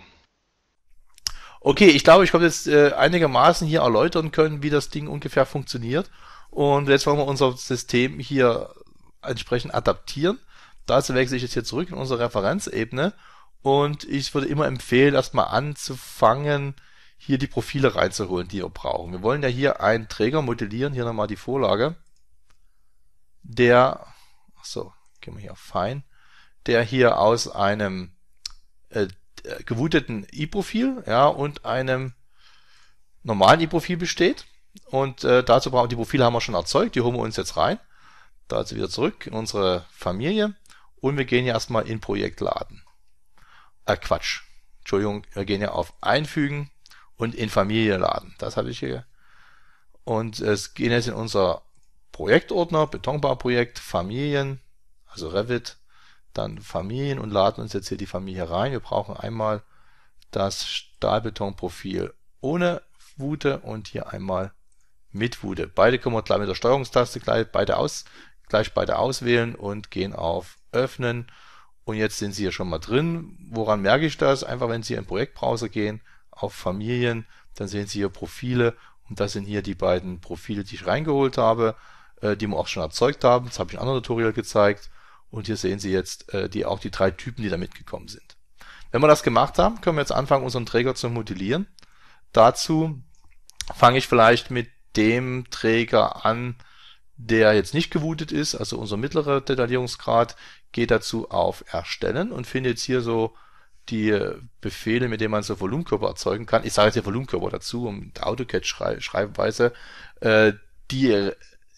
Okay, ich glaube, ich habe jetzt äh, einigermaßen hier erläutern können, wie das Ding ungefähr funktioniert. Und jetzt wollen wir unser System hier entsprechend adaptieren. Dazu wechsle ich jetzt hier zurück in unsere Referenzebene und ich würde immer empfehlen, erstmal anzufangen, hier die Profile reinzuholen, die wir brauchen. Wir wollen ja hier einen Träger modellieren, hier nochmal die Vorlage, der, so, gehen wir hier auf Fein, der hier aus einem äh, äh gewuteten E-Profil ja, und einem normalen E-Profil besteht. Und äh, dazu brauchen die Profile haben wir schon erzeugt, die holen wir uns jetzt rein. Dazu wieder zurück in unsere Familie und wir gehen ja erstmal in Projekt laden. Äh, Quatsch. Entschuldigung, wir gehen ja auf Einfügen und in Familie laden. Das habe ich hier. Und es gehen jetzt in unser Projektordner, Betonbauprojekt, Familien, also Revit, dann Familien und laden uns jetzt hier die Familie rein. Wir brauchen einmal das Stahlbetonprofil ohne Wute und hier einmal mit Wude. Beide können wir gleich mit der Steuerungstaste gleich beide, aus, gleich beide auswählen und gehen auf Öffnen. Und jetzt sind Sie hier schon mal drin. Woran merke ich das? Einfach, wenn Sie im Projektbrowser gehen, auf Familien, dann sehen Sie hier Profile und das sind hier die beiden Profile, die ich reingeholt habe, äh, die wir auch schon erzeugt haben. Das habe ich in einem anderen Tutorial gezeigt. Und hier sehen Sie jetzt äh, die, auch die drei Typen, die da mitgekommen sind. Wenn wir das gemacht haben, können wir jetzt anfangen, unseren Träger zu modellieren. Dazu fange ich vielleicht mit dem Träger an, der jetzt nicht gewootet ist, also unser mittlerer Detaillierungsgrad, geht dazu auf Erstellen und findet hier so die Befehle, mit denen man so Volumenkörper erzeugen kann. Ich sage jetzt hier Volumenkörper dazu, um AutoCAD-Schreibweise. Äh, die,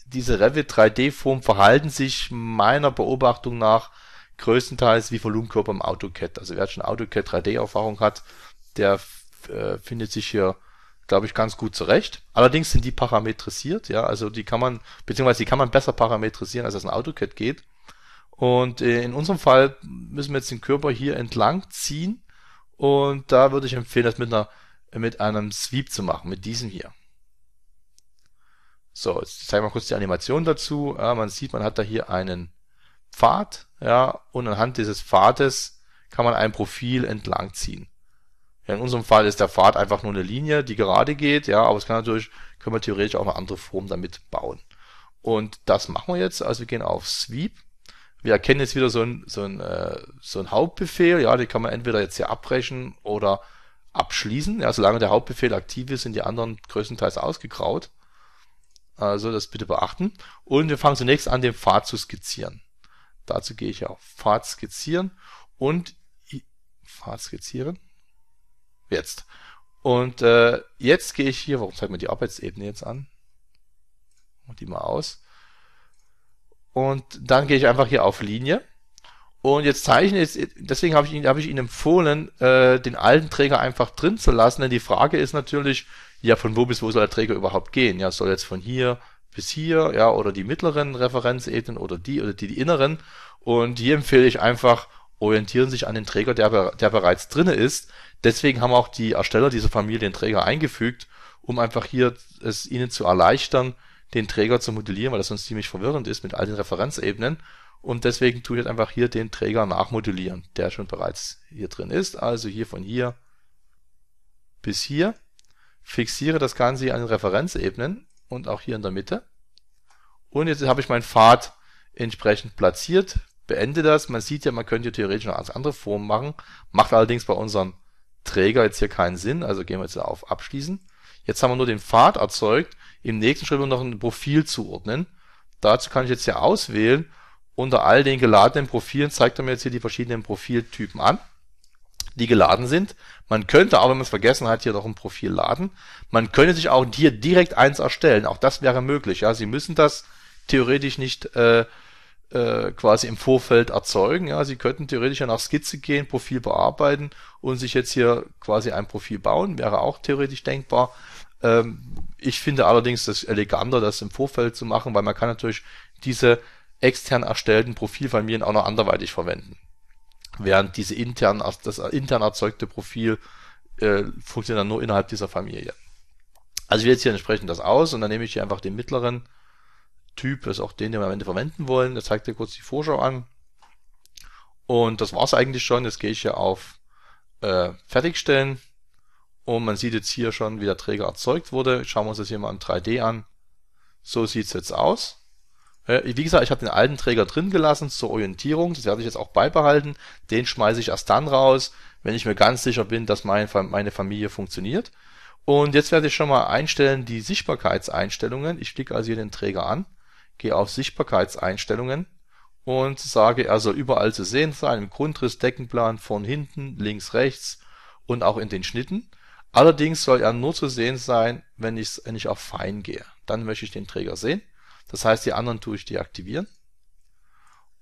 diese Revit 3D-Form verhalten sich meiner Beobachtung nach größtenteils wie Volumenkörper im AutoCAD. Also wer schon AutoCAD 3D-Erfahrung hat, der äh, findet sich hier glaube ich, ganz gut zurecht. Allerdings sind die parametrisiert, ja, also die kann man, beziehungsweise die kann man besser parametrisieren, als das ein AutoCAD geht. Und äh, in unserem Fall müssen wir jetzt den Körper hier entlang ziehen und da würde ich empfehlen, das mit einer, mit einem Sweep zu machen, mit diesem hier. So, jetzt zeige ich mal kurz die Animation dazu. Ja, man sieht, man hat da hier einen Pfad, ja, und anhand dieses Pfades kann man ein Profil entlang ziehen in unserem Fall ist der Pfad einfach nur eine Linie, die gerade geht, ja, aber es kann natürlich, können wir theoretisch auch eine andere Form damit bauen. Und das machen wir jetzt, also wir gehen auf Sweep. Wir erkennen jetzt wieder so ein, so ein, äh, so ein Hauptbefehl, ja, den kann man entweder jetzt hier abbrechen oder abschließen. Ja, solange der Hauptbefehl aktiv ist, sind die anderen größtenteils ausgegraut. Also das bitte beachten. Und wir fangen zunächst an, den Pfad zu skizzieren. Dazu gehe ich auf Pfad skizzieren und Pfad skizzieren. Jetzt. Und äh, jetzt gehe ich hier, warum zeigt mir die Arbeitsebene jetzt an? Und die mal aus. Und dann gehe ich einfach hier auf Linie. Und jetzt zeichne ich, deswegen habe ich Ihnen, habe ich Ihnen empfohlen, äh, den alten Träger einfach drin zu lassen, denn die Frage ist natürlich, ja, von wo bis wo soll der Träger überhaupt gehen? Ja, soll jetzt von hier bis hier, ja, oder die mittleren Referenzebenen oder die oder die, die inneren. Und hier empfehle ich einfach, orientieren sich an den Träger, der, der bereits drinne ist, Deswegen haben auch die Ersteller dieser Familienträger eingefügt, um einfach hier es ihnen zu erleichtern, den Träger zu modellieren, weil das sonst ziemlich verwirrend ist mit all den Referenzebenen. Und deswegen tue ich jetzt einfach hier den Träger nachmodellieren, der schon bereits hier drin ist. Also hier von hier bis hier. Fixiere das Ganze an den Referenzebenen und auch hier in der Mitte. Und jetzt habe ich meinen Pfad entsprechend platziert. Beende das. Man sieht ja, man könnte theoretisch noch als andere Form machen. Macht allerdings bei unseren Träger jetzt hier keinen Sinn, also gehen wir jetzt auf Abschließen. Jetzt haben wir nur den Pfad erzeugt. Im nächsten Schritt noch ein Profil zuordnen. Dazu kann ich jetzt hier auswählen. Unter all den geladenen Profilen zeigt er mir jetzt hier die verschiedenen Profiltypen an, die geladen sind. Man könnte auch, wenn man es vergessen hat, hier noch ein Profil laden. Man könnte sich auch hier direkt eins erstellen. Auch das wäre möglich. Ja, Sie müssen das theoretisch nicht äh, äh, quasi im Vorfeld erzeugen. Ja, Sie könnten theoretisch ja nach Skizze gehen, Profil bearbeiten und sich jetzt hier quasi ein Profil bauen, wäre auch theoretisch denkbar. Ähm, ich finde allerdings das eleganter, das im Vorfeld zu machen, weil man kann natürlich diese extern erstellten Profilfamilien auch noch anderweitig verwenden. Während diese intern, das intern erzeugte Profil äh, funktioniert dann nur innerhalb dieser Familie. Also ich wähle jetzt hier entsprechend das aus und dann nehme ich hier einfach den mittleren Typ, ist auch den, den wir am Ende verwenden wollen. Da zeigt dir kurz die Vorschau an. Und das war's eigentlich schon. Jetzt gehe ich hier auf äh, Fertigstellen. Und man sieht jetzt hier schon, wie der Träger erzeugt wurde. Schauen wir uns das hier mal in 3D an. So sieht's jetzt aus. Äh, wie gesagt, ich habe den alten Träger drin gelassen zur Orientierung. Das werde ich jetzt auch beibehalten. Den schmeiße ich erst dann raus, wenn ich mir ganz sicher bin, dass mein, meine Familie funktioniert. Und jetzt werde ich schon mal einstellen die Sichtbarkeitseinstellungen. Ich klicke also hier den Träger an gehe auf Sichtbarkeitseinstellungen und sage er soll also, überall zu sehen sein, im Grundriss, Deckenplan, von hinten, links, rechts und auch in den Schnitten. Allerdings soll er nur zu sehen sein, wenn ich, wenn ich auf Fein gehe. Dann möchte ich den Träger sehen. Das heißt, die anderen tue ich deaktivieren.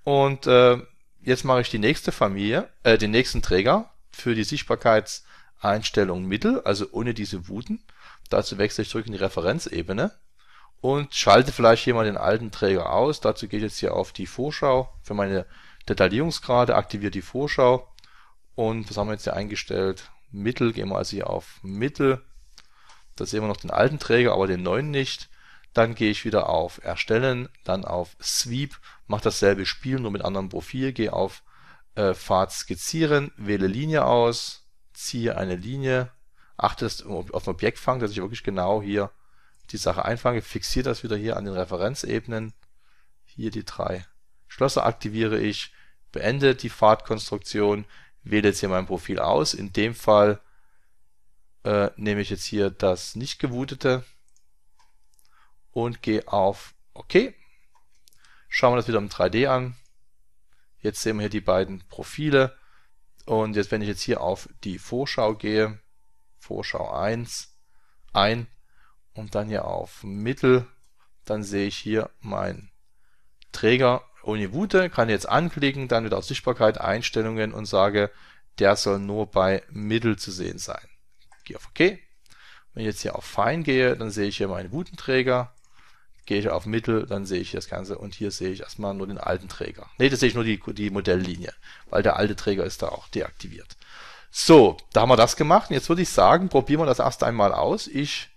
Und äh, jetzt mache ich die nächste Familie, äh, den nächsten Träger für die Sichtbarkeitseinstellung Mittel, also ohne diese Wuten. Dazu wechsle ich zurück in die Referenzebene und schalte vielleicht hier mal den alten Träger aus. Dazu gehe ich jetzt hier auf die Vorschau für meine Detaillierungsgrade, aktiviere die Vorschau und was haben wir jetzt hier eingestellt? Mittel, gehen wir also hier auf Mittel. Da sehen wir noch den alten Träger, aber den neuen nicht. Dann gehe ich wieder auf Erstellen, dann auf Sweep, mache dasselbe Spiel, nur mit anderem Profil, gehe auf äh, Fahrt skizzieren, wähle Linie aus, ziehe eine Linie, achte auf den Objektfang, dass ich wirklich genau hier die Sache einfange, fixiere das wieder hier an den Referenzebenen. Hier die drei Schlösser aktiviere ich, beende die Fahrtkonstruktion, wähle jetzt hier mein Profil aus. In dem Fall äh, nehme ich jetzt hier das nicht gewutete und gehe auf OK. Schauen wir das wieder im 3D an. Jetzt sehen wir hier die beiden Profile. Und jetzt, wenn ich jetzt hier auf die Vorschau gehe, Vorschau 1 ein, und dann hier auf Mittel, dann sehe ich hier meinen Träger ohne Wute, kann jetzt anklicken, dann wieder auf Sichtbarkeit, Einstellungen und sage, der soll nur bei Mittel zu sehen sein. Gehe auf OK. Wenn ich jetzt hier auf Fein gehe, dann sehe ich hier meinen Wutenträger. Gehe ich auf Mittel, dann sehe ich das Ganze und hier sehe ich erstmal nur den alten Träger. Ne, das sehe ich nur die, die Modelllinie, weil der alte Träger ist da auch deaktiviert. So, da haben wir das gemacht. jetzt würde ich sagen, probieren wir das erst einmal aus. Ich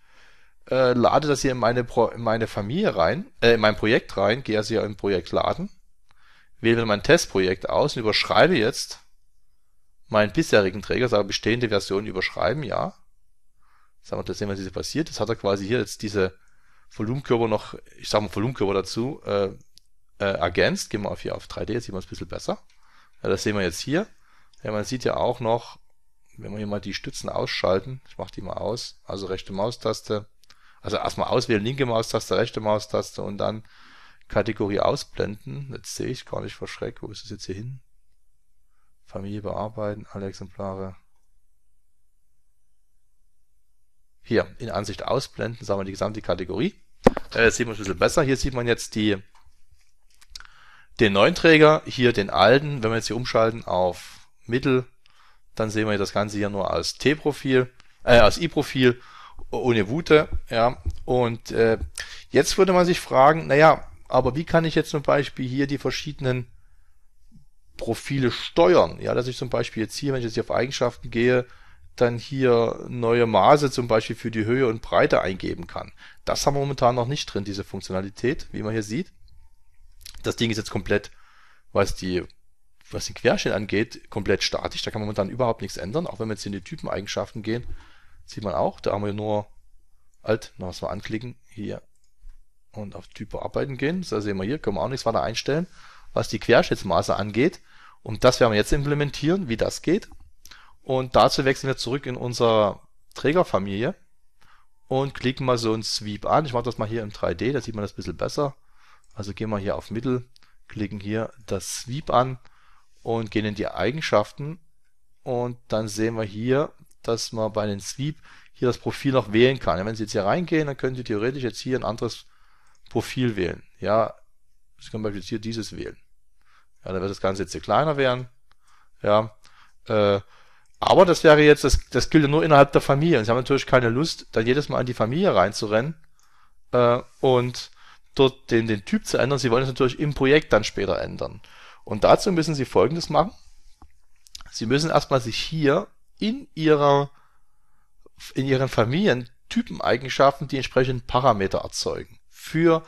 äh, lade das hier in meine, Pro in meine Familie rein, äh, in mein Projekt rein, gehe also hier im Projekt laden, wähle mein Testprojekt aus und überschreibe jetzt meinen bisherigen Träger, sage also bestehende Version überschreiben, ja. Sagen wir, das sehen wir, was hier passiert. Das hat er quasi hier jetzt diese Volumenkörper noch, ich sage mal Volumenkörper dazu, äh, äh, ergänzt. Gehen wir auf hier auf 3D, jetzt sieht man es ein bisschen besser. Ja, das sehen wir jetzt hier. Ja, man sieht ja auch noch, wenn wir hier mal die Stützen ausschalten, ich mache die mal aus, also rechte Maustaste, also erstmal auswählen, linke Maustaste, rechte Maustaste und dann Kategorie ausblenden. Jetzt sehe ich gar nicht vor Schreck. Wo ist es jetzt hier hin? Familie bearbeiten, alle Exemplare. Hier, in Ansicht ausblenden, sagen wir die gesamte Kategorie. Äh, sieht man ein bisschen besser. Hier sieht man jetzt die, den neuen Träger, hier den alten. Wenn wir jetzt hier umschalten auf Mittel, dann sehen wir das Ganze hier nur als T-Profil, äh, als I-Profil ohne Wute, ja. Und äh, jetzt würde man sich fragen, naja, aber wie kann ich jetzt zum Beispiel hier die verschiedenen Profile steuern? Ja, dass ich zum Beispiel jetzt hier, wenn ich jetzt hier auf Eigenschaften gehe, dann hier neue Maße zum Beispiel für die Höhe und Breite eingeben kann. Das haben wir momentan noch nicht drin, diese Funktionalität, wie man hier sieht. Das Ding ist jetzt komplett, was die, was den Querschnitt angeht, komplett statisch. Da kann man momentan überhaupt nichts ändern, auch wenn wir jetzt in die Typeneigenschaften gehen Sieht man auch, da haben wir nur Alt, noch was mal anklicken, hier und auf Typ bearbeiten gehen. Da sehen wir hier, können wir auch nichts weiter einstellen, was die Querschnittsmaße angeht. Und das werden wir jetzt implementieren, wie das geht. Und dazu wechseln wir zurück in unsere Trägerfamilie und klicken mal so ein Sweep an. Ich mache das mal hier im 3D, da sieht man das ein bisschen besser. Also gehen wir hier auf Mittel, klicken hier das Sweep an und gehen in die Eigenschaften. Und dann sehen wir hier, dass man bei den Sleep hier das Profil noch wählen kann. Ja, wenn Sie jetzt hier reingehen, dann können Sie theoretisch jetzt hier ein anderes Profil wählen. Ja, Sie können beispielsweise hier dieses wählen. Ja, dann wird das Ganze jetzt hier kleiner werden. Ja, äh, aber das wäre jetzt, das, das gilt ja nur innerhalb der Familie. Und Sie haben natürlich keine Lust, dann jedes Mal an die Familie reinzurennen äh, und dort den, den Typ zu ändern. Sie wollen es natürlich im Projekt dann später ändern. Und dazu müssen Sie Folgendes machen. Sie müssen erstmal sich hier in ihrer, in ihren Familien Typeneigenschaften die entsprechenden Parameter erzeugen für,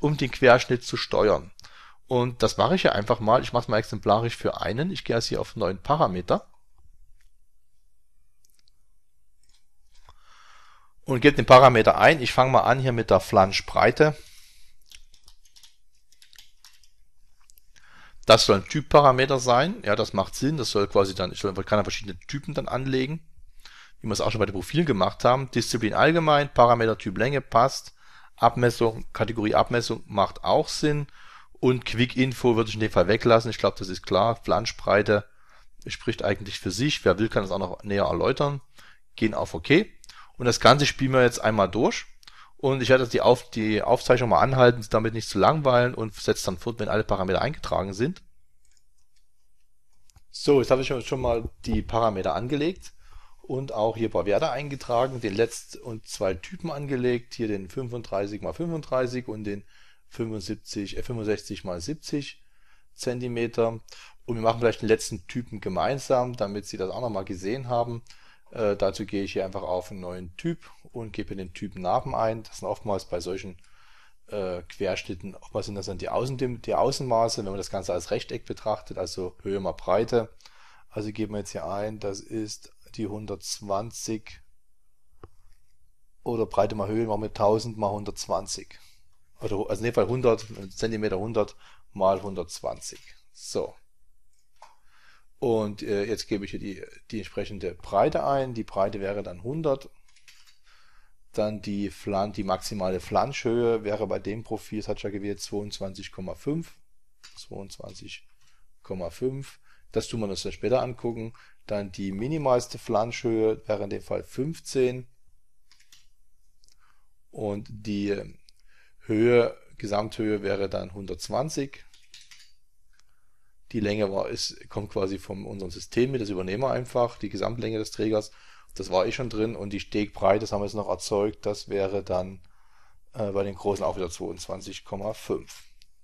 um den Querschnitt zu steuern. Und das mache ich ja einfach mal. Ich mache es mal exemplarisch für einen. Ich gehe jetzt hier auf neuen Parameter. Und gebe den Parameter ein. Ich fange mal an hier mit der Flanschbreite. Das soll ein Typparameter sein. Ja, das macht Sinn. Das soll quasi dann, ich soll, kann dann verschiedene Typen dann anlegen. Wie wir es auch schon bei den Profilen gemacht haben. Disziplin allgemein, Parameter Typ Länge passt. Abmessung, Kategorie Abmessung macht auch Sinn. Und Quick Info würde ich in dem Fall weglassen. Ich glaube, das ist klar. Flanschbreite spricht eigentlich für sich. Wer will, kann das auch noch näher erläutern. Gehen auf OK. Und das Ganze spielen wir jetzt einmal durch. Und ich werde die, Auf die Aufzeichnung mal anhalten, damit nicht zu langweilen und setze dann fort, wenn alle Parameter eingetragen sind. So, jetzt habe ich schon mal die Parameter angelegt und auch hier ein paar Werte eingetragen, den letzten und zwei Typen angelegt, hier den 35 x 35 und den 75, äh 65 mal 70 cm. Und wir machen vielleicht den letzten Typen gemeinsam, damit Sie das auch nochmal gesehen haben. Äh, dazu gehe ich hier einfach auf einen neuen Typ und gebe den Typen Namen ein. Das sind oftmals bei solchen äh, Querschnitten, oftmals sind das dann die, Außen, die Außenmaße, wenn man das Ganze als Rechteck betrachtet, also Höhe mal Breite. Also geben wir jetzt hier ein, das ist die 120 oder Breite mal Höhe machen wir 1000 mal 120. Oder, also in dem Fall 100 Zentimeter 100 mal 120. So. Und äh, jetzt gebe ich hier die, die entsprechende Breite ein. Die Breite wäre dann 100. Dann die, Flan, die maximale Flanschhöhe wäre bei dem Profil, das hat ja gewählt, 22,5. 22,5. Das tun wir uns dann später angucken. Dann die minimalste Flanschhöhe wäre in dem Fall 15. Und die äh, Höhe, Gesamthöhe wäre dann 120. Die Länge war, ist, kommt quasi von unserem System mit, das übernehmen wir einfach, die Gesamtlänge des Trägers. Das war eh schon drin und die Stegbreite, das haben wir jetzt noch erzeugt, das wäre dann äh, bei den großen auch wieder 22,5.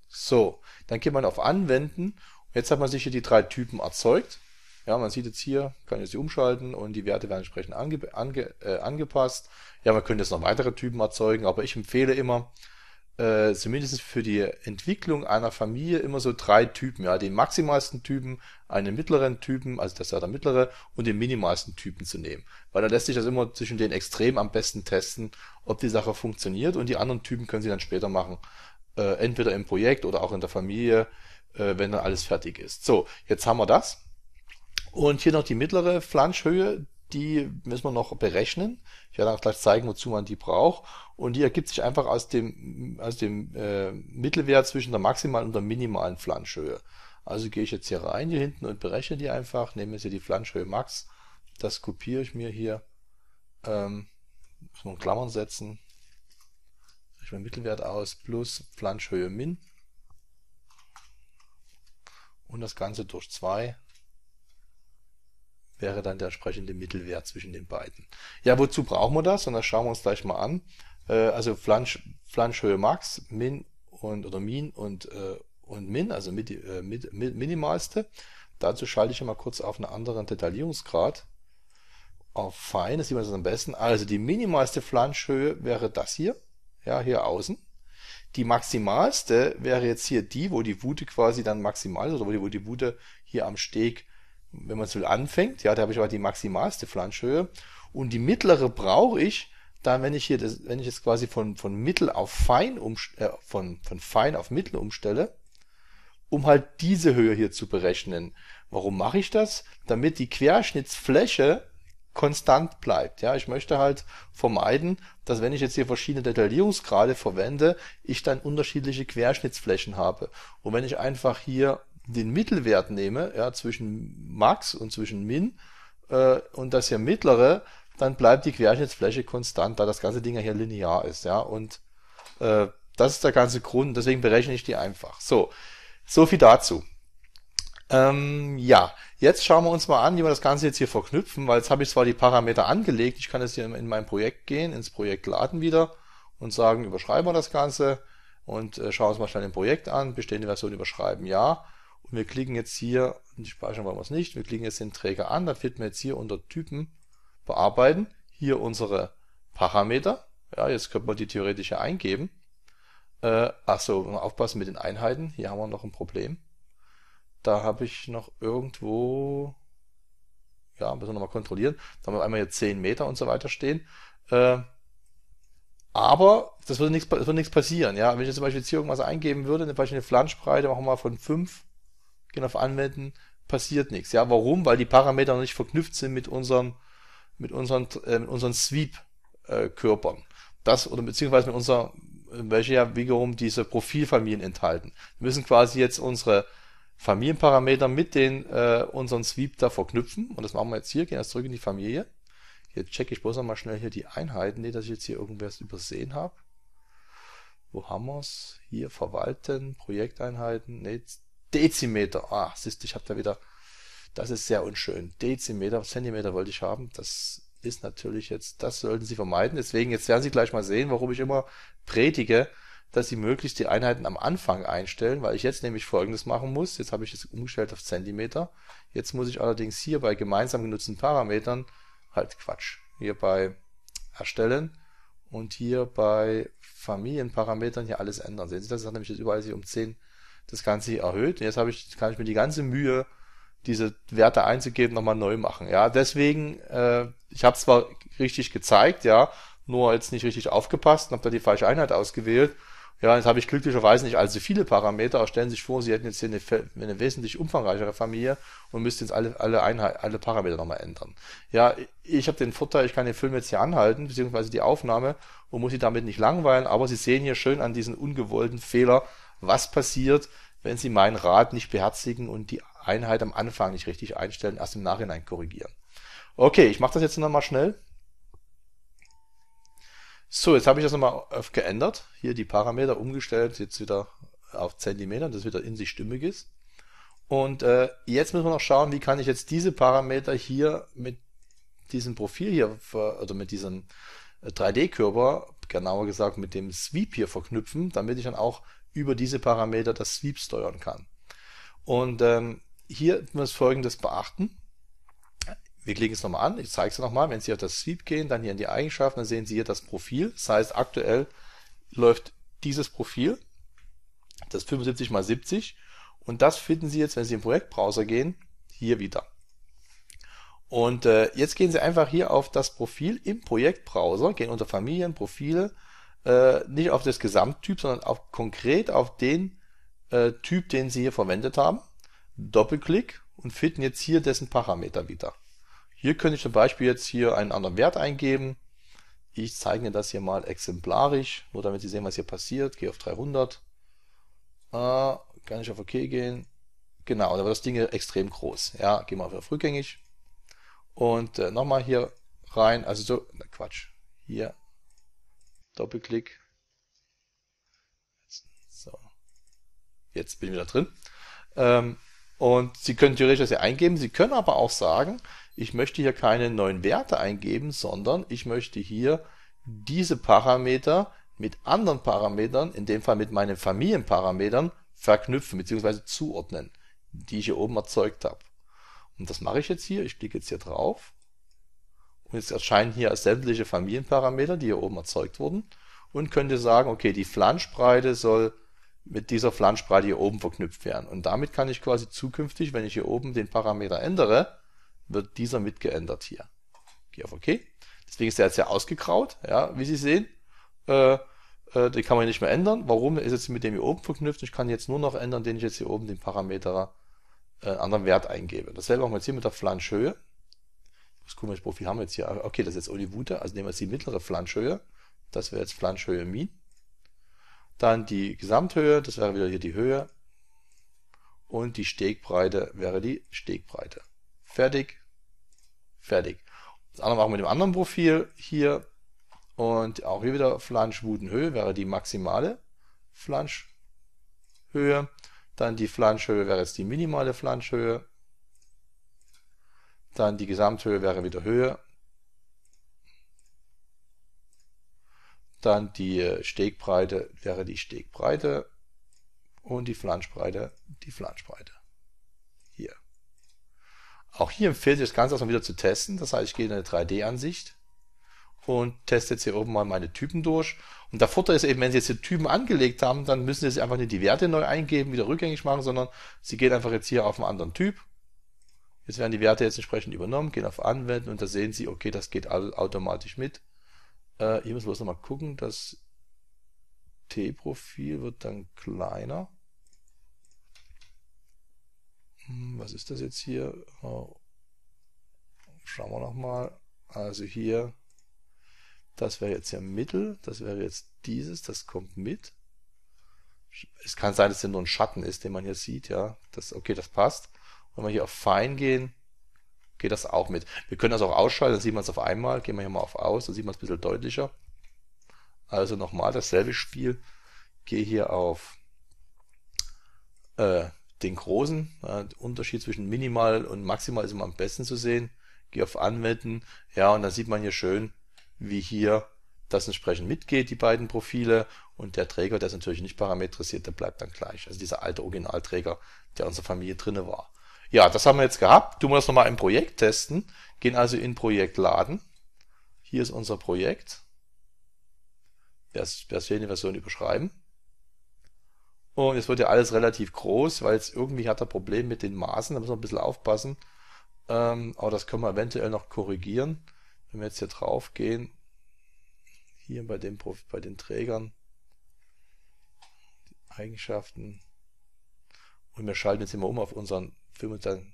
So, dann geht man auf Anwenden. Jetzt hat man sich hier die drei Typen erzeugt. Ja, man sieht jetzt hier, kann jetzt die umschalten und die Werte werden entsprechend ange, ange, äh, angepasst. Ja, man könnte jetzt noch weitere Typen erzeugen, aber ich empfehle immer, äh, zumindest für die Entwicklung einer Familie immer so drei Typen, ja, den maximalsten Typen, einen mittleren Typen, also das ist ja der mittlere, und den minimalsten Typen zu nehmen. Weil dann lässt sich das immer zwischen den Extremen am besten testen, ob die Sache funktioniert und die anderen Typen können sie dann später machen. Äh, entweder im Projekt oder auch in der Familie, äh, wenn dann alles fertig ist. So, jetzt haben wir das. Und hier noch die mittlere Flanschhöhe, die müssen wir noch berechnen. Ich werde auch gleich zeigen, wozu man die braucht. Und die ergibt sich einfach aus dem, aus dem äh, Mittelwert zwischen der maximalen und der minimalen Flanschhöhe. Also gehe ich jetzt hier rein, hier hinten und berechne die einfach, nehme jetzt hier die Flanschhöhe Max, das kopiere ich mir hier, ähm, muss man Klammern setzen, ich meinen Mittelwert aus, plus Flanschhöhe Min und das Ganze durch 2 wäre dann der entsprechende Mittelwert zwischen den beiden. Ja, wozu brauchen wir das? Und das schauen wir uns gleich mal an. Äh, also Flansch, Flanschhöhe Max, Min und oder Min und, äh, und Min, also mit, äh, mit, mit, minimalste. Dazu schalte ich mal kurz auf einen anderen Detaillierungsgrad. Auf Fein, das sieht man das am besten. Also die minimalste Flanschhöhe wäre das hier. Ja, hier außen. Die maximalste wäre jetzt hier die, wo die Wute quasi dann maximal ist, oder wo die, wo die Wute hier am Steg wenn man so anfängt, ja, da habe ich aber die maximalste Flanschhöhe und die mittlere brauche ich dann, wenn ich hier, das, wenn ich jetzt quasi von, von mittel auf fein um, äh, von, von fein auf mittel umstelle, um halt diese Höhe hier zu berechnen. Warum mache ich das? Damit die Querschnittsfläche konstant bleibt. Ja, ich möchte halt vermeiden, dass wenn ich jetzt hier verschiedene Detaillierungsgrade verwende, ich dann unterschiedliche Querschnittsflächen habe. Und wenn ich einfach hier den Mittelwert nehme, ja, zwischen Max und zwischen Min, äh, und das hier mittlere, dann bleibt die Querschnittsfläche konstant, da das ganze Ding ja hier linear ist, ja, und äh, das ist der ganze Grund, deswegen berechne ich die einfach. So, so viel dazu. Ähm, ja, jetzt schauen wir uns mal an, wie wir das Ganze jetzt hier verknüpfen, weil jetzt habe ich zwar die Parameter angelegt, ich kann jetzt hier in mein Projekt gehen, ins Projekt laden wieder und sagen, überschreiben wir das Ganze und äh, schauen uns mal schnell im Projekt an, bestehende Version überschreiben, ja wir klicken jetzt hier, die speichern wollen wir es nicht, wir klicken jetzt den Träger an, dann finden wir jetzt hier unter Typen bearbeiten, hier unsere Parameter, ja, jetzt könnte man die theoretisch hier eingeben. Äh, achso, aufpassen mit den Einheiten, hier haben wir noch ein Problem. Da habe ich noch irgendwo, ja, müssen wir nochmal kontrollieren, da haben wir einmal hier 10 Meter und so weiter stehen. Äh, aber das würde nichts, das würde nichts passieren. Ja? Wenn ich jetzt zum Beispiel jetzt hier irgendwas eingeben würde, eine, eine Flanschbreite machen wir mal von 5 gehen auf Anwenden, passiert nichts. Ja, warum? Weil die Parameter noch nicht verknüpft sind mit unserem, mit unseren, äh, mit unseren Sweep-Körpern. Äh, das, oder beziehungsweise mit unserer, äh, welche ja wiederum diese Profilfamilien enthalten. Wir müssen quasi jetzt unsere Familienparameter mit den, äh, unseren Sweep da verknüpfen. Und das machen wir jetzt hier, gehen jetzt zurück in die Familie. Jetzt checke ich bloß nochmal schnell hier die Einheiten, nee, dass ich jetzt hier irgendwas übersehen habe. Wo haben wir's? Hier verwalten, Projekteinheiten, nee, Dezimeter. Ah, siehst du, ich habe da wieder. Das ist sehr unschön. Dezimeter, Zentimeter wollte ich haben. Das ist natürlich jetzt, das sollten Sie vermeiden. Deswegen, jetzt werden Sie gleich mal sehen, warum ich immer predige, dass Sie möglichst die Einheiten am Anfang einstellen, weil ich jetzt nämlich Folgendes machen muss. Jetzt habe ich es umgestellt auf Zentimeter. Jetzt muss ich allerdings hier bei gemeinsam genutzten Parametern halt Quatsch. Hier bei erstellen und hier bei Familienparametern hier alles ändern. Sehen Sie, das hat nämlich jetzt überall sich um 10 das Ganze erhöht. Jetzt habe ich, kann ich mir die ganze Mühe, diese Werte einzugeben, nochmal neu machen. Ja, deswegen, äh, ich habe zwar richtig gezeigt, ja, nur jetzt nicht richtig aufgepasst und habe da die falsche Einheit ausgewählt. Ja, jetzt habe ich glücklicherweise nicht allzu viele Parameter. stellen Sie sich vor, Sie hätten jetzt hier eine, eine wesentlich umfangreichere Familie und müssten jetzt alle, alle, Einheit, alle Parameter nochmal ändern. Ja, ich habe den Vorteil, ich kann den Film jetzt hier anhalten, beziehungsweise die Aufnahme und muss Sie damit nicht langweilen, aber Sie sehen hier schön an diesen ungewollten Fehler, was passiert, wenn Sie meinen Rat nicht beherzigen und die Einheit am Anfang nicht richtig einstellen, erst im Nachhinein korrigieren. Okay, ich mache das jetzt nochmal schnell. So, jetzt habe ich das nochmal geändert. Hier die Parameter umgestellt, jetzt wieder auf Zentimeter, dass es wieder in sich stimmig ist. Und äh, jetzt müssen wir noch schauen, wie kann ich jetzt diese Parameter hier mit diesem Profil hier oder mit diesem 3D-Körper, äh, genauer gesagt mit dem Sweep hier verknüpfen, damit ich dann auch über diese Parameter das Sweep steuern kann. Und ähm, hier muss Folgendes beachten. Wir klicken es nochmal an, ich zeige es nochmal. Wenn Sie auf das Sweep gehen, dann hier in die Eigenschaften, dann sehen Sie hier das Profil. Das heißt, aktuell läuft dieses Profil, das 75 mal 70. Und das finden Sie jetzt, wenn Sie im Projektbrowser gehen, hier wieder. Und äh, jetzt gehen Sie einfach hier auf das Profil im Projektbrowser, gehen unter Familien, Profile äh, nicht auf das Gesamttyp, sondern auf, konkret auf den äh, Typ, den Sie hier verwendet haben. Doppelklick und finden jetzt hier dessen Parameter wieder. Hier könnte ich zum Beispiel jetzt hier einen anderen Wert eingeben. Ich zeige Ihnen das hier mal exemplarisch, nur damit Sie sehen, was hier passiert. Gehe auf 300. Äh, ah, kann ich auf OK gehen. Genau, da war das Ding extrem groß. Ja, gehen wir auf rückgängig. Und äh, nochmal hier rein. Also so, na Quatsch. Hier Doppelklick. So. Jetzt bin ich wieder drin. Ähm, und Sie können theoretisch das ja eingeben. Sie können aber auch sagen, ich möchte hier keine neuen Werte eingeben, sondern ich möchte hier diese Parameter mit anderen Parametern, in dem Fall mit meinen Familienparametern, verknüpfen bzw. zuordnen, die ich hier oben erzeugt habe. Und das mache ich jetzt hier. Ich klicke jetzt hier drauf und jetzt erscheinen hier sämtliche Familienparameter, die hier oben erzeugt wurden. Und könnte sagen, okay, die Flanschbreite soll mit dieser Flanschbreite hier oben verknüpft werden. Und damit kann ich quasi zukünftig, wenn ich hier oben den Parameter ändere, wird dieser mitgeändert hier. Gehe auf OK. Deswegen ist der jetzt ja ausgegraut, ja, wie Sie sehen. Äh, äh, den kann man nicht mehr ändern. Warum ist jetzt mit dem hier oben verknüpft? Ich kann jetzt nur noch ändern, den ich jetzt hier oben den Parameter, äh, anderen Wert eingebe. Dasselbe machen wir jetzt hier mit der Flanschhöhe das komische Profil haben wir jetzt hier. Ah, okay, das ist jetzt Olivuta, also nehmen wir jetzt die mittlere Flanschhöhe. Das wäre jetzt Flanschhöhe min. Dann die Gesamthöhe, das wäre wieder hier die Höhe. Und die Stegbreite wäre die Stegbreite. Fertig. Fertig. Das andere machen wir mit dem anderen Profil hier. Und auch hier wieder Flanschwutenhöhe wäre die maximale Flanschhöhe. Dann die Flanschhöhe wäre jetzt die minimale Flanschhöhe. Dann die Gesamthöhe wäre wieder Höhe. Dann die Stegbreite wäre die Stegbreite. Und die Flanschbreite, die Flanschbreite. Hier. Auch hier empfehle ich das Ganze erstmal wieder zu testen. Das heißt, ich gehe in eine 3D-Ansicht und teste jetzt hier oben mal meine Typen durch. Und der Vorteil ist eben, wenn Sie jetzt hier Typen angelegt haben, dann müssen Sie jetzt einfach nicht die Werte neu eingeben, wieder rückgängig machen, sondern Sie gehen einfach jetzt hier auf einen anderen Typ Jetzt werden die Werte jetzt entsprechend übernommen, gehen auf Anwenden und da sehen Sie, okay, das geht automatisch mit. Äh, hier müssen wir bloß nochmal gucken, das T-Profil wird dann kleiner. Hm, was ist das jetzt hier? Äh, schauen wir nochmal. Also hier, das wäre jetzt ja Mittel, das wäre jetzt dieses, das kommt mit. Es kann sein, dass es nur ein Schatten ist, den man hier sieht, ja. Das, okay, das passt. Wenn wir hier auf Fein gehen, geht das auch mit. Wir können das auch ausschalten, dann sieht man es auf einmal. Gehen wir hier mal auf Aus, dann sieht man es ein bisschen deutlicher. Also nochmal dasselbe Spiel. Gehe hier auf äh, den großen. Äh, Unterschied zwischen minimal und maximal ist immer am besten zu sehen. Gehe auf Anwenden. Ja, und dann sieht man hier schön, wie hier das entsprechend mitgeht, die beiden Profile. Und der Träger, der ist natürlich nicht parametrisiert, der bleibt dann gleich. Also dieser alte Originalträger, der unserer Familie drinne war. Ja, das haben wir jetzt gehabt. Tun wir das nochmal im Projekt testen. Gehen also in Projekt laden. Hier ist unser Projekt. Das, das werden die Version überschreiben. Und jetzt wird ja alles relativ groß, weil jetzt irgendwie hat er Probleme mit den Maßen. Da müssen wir ein bisschen aufpassen. Ähm, aber das können wir eventuell noch korrigieren. Wenn wir jetzt hier drauf gehen, hier bei, dem, bei den Trägern, Eigenschaften. Und wir schalten jetzt immer um auf unseren und dann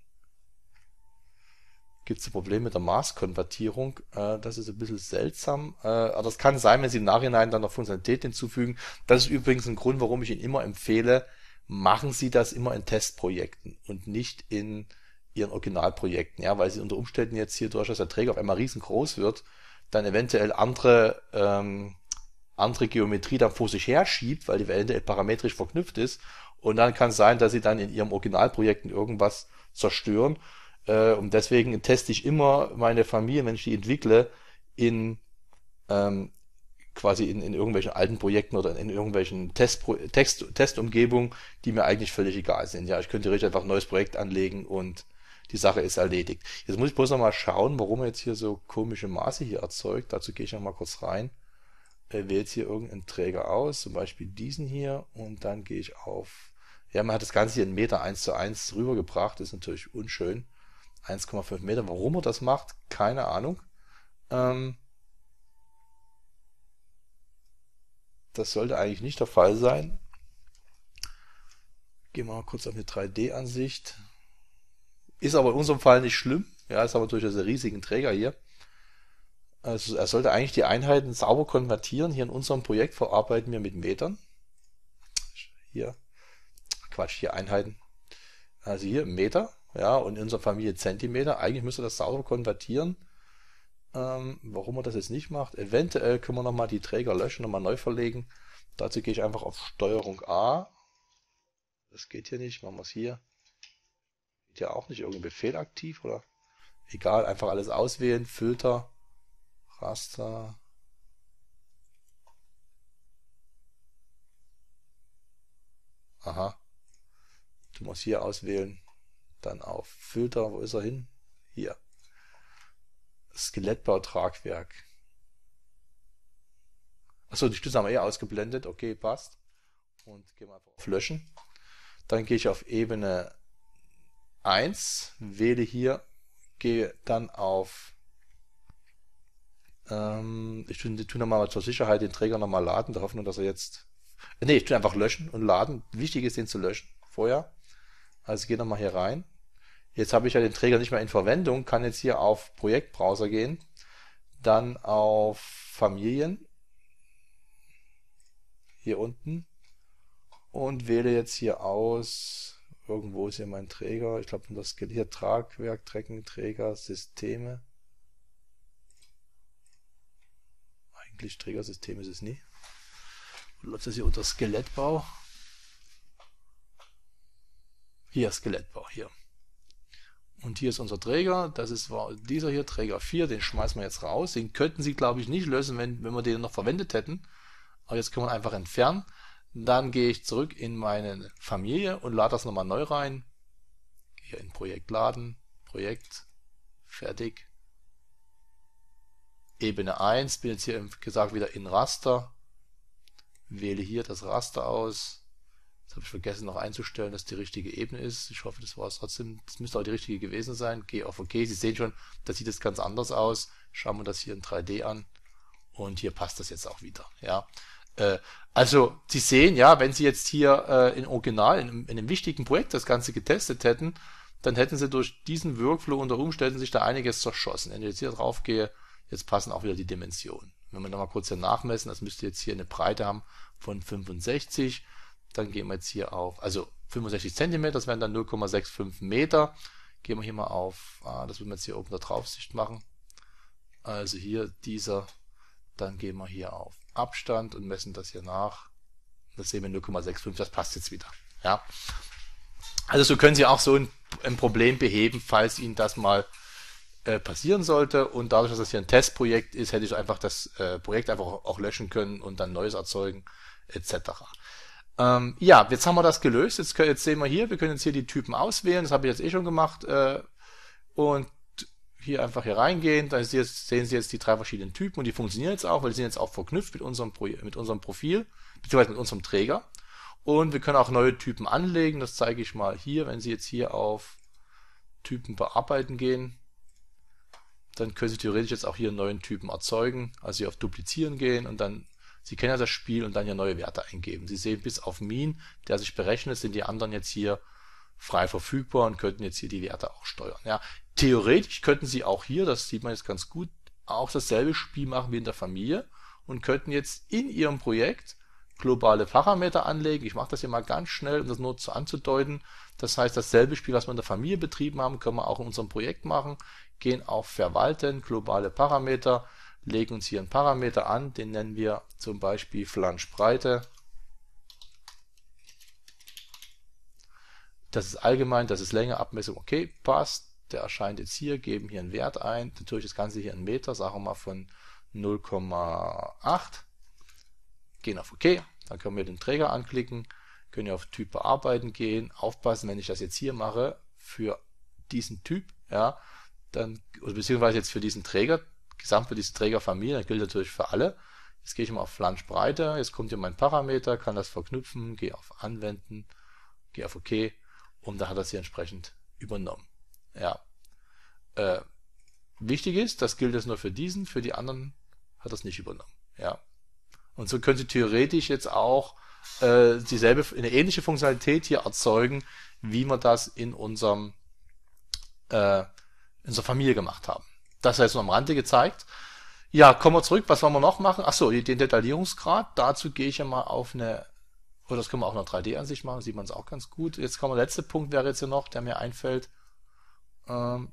gibt es ein Problem mit der Maßkonvertierung. Äh, das ist ein bisschen seltsam. Äh, aber das kann sein, wenn sie im Nachhinein dann noch Funktionalität hinzufügen. Das ist übrigens ein Grund, warum ich Ihnen immer empfehle, machen Sie das immer in Testprojekten und nicht in Ihren Originalprojekten. Ja, weil Sie unter Umständen jetzt hier durchaus der Träger auf einmal riesengroß wird, dann eventuell andere, ähm, andere Geometrie dann vor sich her schiebt, weil die eventuell parametrisch verknüpft ist und dann kann es sein, dass sie dann in ihrem Originalprojekten irgendwas zerstören. Äh, und deswegen teste ich immer meine Familie, wenn ich die entwickle, in ähm, quasi in, in irgendwelchen alten Projekten oder in irgendwelchen Test, Testumgebungen, die mir eigentlich völlig egal sind. Ja, ich könnte richtig einfach ein neues Projekt anlegen und die Sache ist erledigt. Jetzt muss ich bloß noch mal schauen, warum er jetzt hier so komische Maße hier erzeugt. Dazu gehe ich noch mal kurz rein er äh, wählt hier irgendeinen Träger aus, zum Beispiel diesen hier, und dann gehe ich auf. Ja, man hat das Ganze hier in Meter 1 zu 1 rübergebracht, ist natürlich unschön. 1,5 Meter. Warum er das macht, keine Ahnung. Ähm, das sollte eigentlich nicht der Fall sein. Gehen wir mal kurz auf eine 3D-Ansicht. Ist aber in unserem Fall nicht schlimm. Ja, ist aber durch diese riesigen Träger hier. Also er sollte eigentlich die Einheiten sauber konvertieren. Hier in unserem Projekt verarbeiten wir mit Metern. Hier, Quatsch, hier Einheiten. Also hier Meter, ja, und in unserer Familie Zentimeter. Eigentlich müsste das sauber konvertieren. Ähm, warum man das jetzt nicht macht? Eventuell können wir nochmal die Träger löschen, nochmal neu verlegen. Dazu gehe ich einfach auf Steuerung A. Das geht hier nicht, machen wir es hier. Geht ja auch nicht irgendein Befehl aktiv, oder? Egal, einfach alles auswählen, Filter. Raster Aha. Du musst hier auswählen. Dann auf Filter. Wo ist er hin? Hier. Skelettbautragwerk. Achso, die Stütze haben wir eh ausgeblendet. Okay, passt. Und gehen wir auf Löschen. Dann gehe ich auf Ebene 1, wähle hier, gehe dann auf ähm, ich tue, tue nochmal zur Sicherheit den Träger nochmal laden, der Hoffnung, dass er jetzt. Äh, nee, ich tue einfach löschen und laden. Wichtig ist, den zu löschen vorher. Also ich gehe nochmal hier rein. Jetzt habe ich ja den Träger nicht mehr in Verwendung, kann jetzt hier auf Projektbrowser gehen, dann auf Familien, hier unten, und wähle jetzt hier aus, irgendwo ist hier mein Träger, ich glaube, das geht hier Tragwerk, Treckenträger, Systeme, Eigentlich Trägersystem ist es nie. Läuft das hier unter Skelettbau? Hier Skelettbau, hier. Und hier ist unser Träger, das ist dieser hier, Träger 4, den schmeißen wir jetzt raus. Den könnten sie, glaube ich, nicht lösen, wenn, wenn wir den noch verwendet hätten. Aber jetzt können wir einfach entfernen. Dann gehe ich zurück in meine Familie und lade das nochmal neu rein. Hier in Projekt laden, Projekt, fertig. Ebene 1, bin jetzt hier gesagt wieder in Raster, wähle hier das Raster aus. Jetzt habe ich vergessen noch einzustellen, dass die richtige Ebene ist. Ich hoffe, das war es trotzdem. Das müsste auch die richtige gewesen sein. Gehe auf OK. Sie sehen schon, da sieht es ganz anders aus. Schauen wir das hier in 3D an. Und hier passt das jetzt auch wieder. Ja. Äh, also, Sie sehen ja, wenn Sie jetzt hier äh, in Original, in, in einem wichtigen Projekt das Ganze getestet hätten, dann hätten Sie durch diesen Workflow unter Umständen sich da einiges zerschossen. Wenn ich jetzt hier drauf gehe, Jetzt passen auch wieder die Dimensionen. Wenn wir nochmal kurz hier nachmessen, das müsste jetzt hier eine Breite haben von 65. Dann gehen wir jetzt hier auf, also 65 Zentimeter, das wären dann 0,65 Meter. Gehen wir hier mal auf, ah, das würden wir jetzt hier oben der Draufsicht machen. Also hier dieser, dann gehen wir hier auf Abstand und messen das hier nach. Das sehen wir 0,65, das passt jetzt wieder. Ja. Also so können Sie auch so ein, ein Problem beheben, falls Ihnen das mal äh, passieren sollte. Und dadurch, dass das hier ein Testprojekt ist, hätte ich einfach das äh, Projekt einfach auch, löschen können und dann neues erzeugen, etc. Ähm, ja, jetzt haben wir das gelöst. Jetzt, können, jetzt sehen wir hier, wir können jetzt hier die Typen auswählen. Das habe ich jetzt eh schon gemacht. Äh, und hier einfach hier reingehen, da jetzt, sehen Sie jetzt die drei verschiedenen Typen und die funktionieren jetzt auch, weil die sind jetzt auch verknüpft mit unserem, Pro mit unserem Profil, beziehungsweise mit unserem Träger. Und wir können auch neue Typen anlegen, das zeige ich mal hier, wenn Sie jetzt hier auf Typen bearbeiten gehen dann können Sie theoretisch jetzt auch hier einen neuen Typen erzeugen, also hier auf Duplizieren gehen und dann, Sie kennen ja das Spiel und dann hier neue Werte eingeben. Sie sehen, bis auf Min, der sich berechnet, sind die anderen jetzt hier frei verfügbar und könnten jetzt hier die Werte auch steuern. Ja, theoretisch könnten Sie auch hier, das sieht man jetzt ganz gut, auch dasselbe Spiel machen wie in der Familie und könnten jetzt in Ihrem Projekt globale Parameter anlegen. Ich mache das hier mal ganz schnell, um das nur zu anzudeuten. Das heißt, dasselbe Spiel, was wir in der Familie betrieben haben, können wir auch in unserem Projekt machen. Gehen auf Verwalten, globale Parameter, legen uns hier einen Parameter an, den nennen wir zum Beispiel Flanschbreite. Das ist allgemein, das ist Länge, Abmessung, okay, passt. Der erscheint jetzt hier, geben hier einen Wert ein. Natürlich das Ganze hier in Meter, sagen wir mal von 0,8 gehen auf OK, dann können wir den Träger anklicken, können wir auf Typ bearbeiten gehen, aufpassen, wenn ich das jetzt hier mache, für diesen Typ, ja, dann, oder beziehungsweise jetzt für diesen Träger, gesamt für diese Trägerfamilie, das gilt natürlich für alle. Jetzt gehe ich mal auf Flanschbreite, jetzt kommt hier mein Parameter, kann das verknüpfen, gehe auf Anwenden, gehe auf OK und da hat das hier entsprechend übernommen. Ja. Äh, wichtig ist, das gilt jetzt nur für diesen, für die anderen hat das nicht übernommen. Ja. Und so könnte theoretisch jetzt auch äh, dieselbe, eine ähnliche Funktionalität hier erzeugen, wie wir das in unserem äh, in unserer Familie gemacht haben. Das heißt nur am Rande gezeigt. Ja, kommen wir zurück. Was wollen wir noch machen? Ach so, den Detaillierungsgrad. Dazu gehe ich ja mal auf eine, oder oh, das können wir auch in 3D-Ansicht machen, sieht man es auch ganz gut. Jetzt kommen wir, letzter Punkt wäre jetzt hier noch, der mir einfällt. Ähm,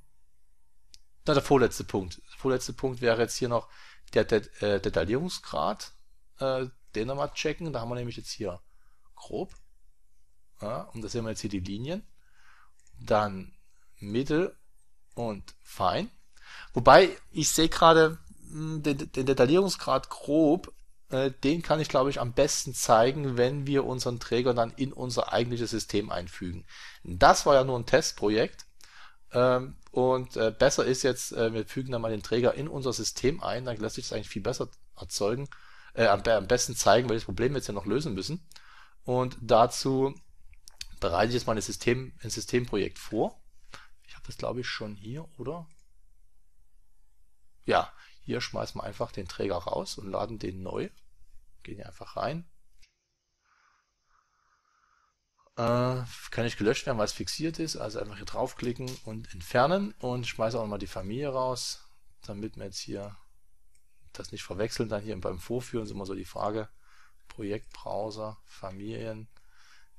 na, der vorletzte Punkt. vorletzte Punkt wäre jetzt hier noch der Det äh, Detaillierungsgrad äh, den checken. Da haben wir nämlich jetzt hier grob. Ja, und da sehen wir jetzt hier die Linien. Dann mittel und fein. Wobei, ich sehe gerade hm, den, den Detaillierungsgrad grob, äh, den kann ich glaube ich am besten zeigen, wenn wir unseren Träger dann in unser eigentliches System einfügen. Das war ja nur ein Testprojekt. Ähm, und äh, besser ist jetzt, äh, wir fügen dann mal den Träger in unser System ein, dann lässt sich das eigentlich viel besser erzeugen, äh, am, besten zeigen, welches Problem wir jetzt ja noch lösen müssen. Und dazu bereite ich jetzt mal ein, System, ein Systemprojekt vor. Ich habe das, glaube ich, schon hier, oder? Ja, hier schmeißen wir einfach den Träger raus und laden den neu. Gehen hier einfach rein. Äh, kann nicht gelöscht werden, weil es fixiert ist. Also einfach hier draufklicken und entfernen. Und schmeiße auch nochmal die Familie raus, damit wir jetzt hier das nicht verwechseln, dann hier beim Vorführen ist immer so die Frage, Projektbrowser, Familien,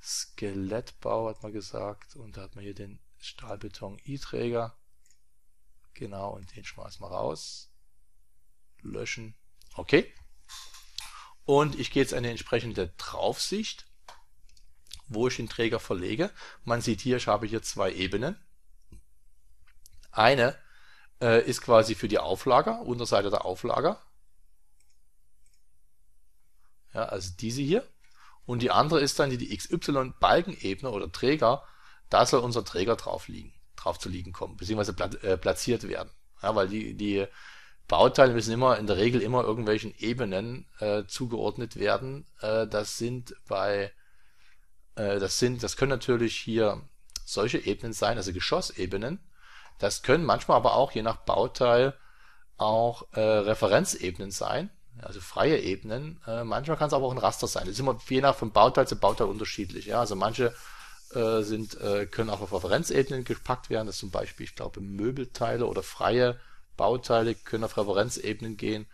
Skelettbau hat man gesagt und da hat man hier den Stahlbeton-I-Träger. Genau, und den schmeißen wir raus. Löschen. Okay. Und ich gehe jetzt an die entsprechende Draufsicht, wo ich den Träger verlege. Man sieht hier, ich habe hier zwei Ebenen. Eine äh, ist quasi für die Auflager, Unterseite der Auflager. Ja, also diese hier. Und die andere ist dann die, die XY-Balkenebene oder Träger. Da soll unser Träger drauf liegen, drauf zu liegen kommen, beziehungsweise äh, platziert werden. Ja, weil die, die Bauteile müssen immer in der Regel immer irgendwelchen Ebenen äh, zugeordnet werden. Äh, das sind bei äh, das sind, das können natürlich hier solche Ebenen sein, also Geschossebenen. Das können manchmal aber auch je nach Bauteil auch äh, Referenzebenen sein, also freie Ebenen. Äh, manchmal kann es aber auch ein Raster sein. Das ist immer je nach von Bauteil zu Bauteil unterschiedlich. Ja? Also manche äh, sind, äh, können auch auf Referenzebenen gepackt werden. Das zum Beispiel, ich glaube, Möbelteile oder freie Bauteile können auf Referenzebenen gehen.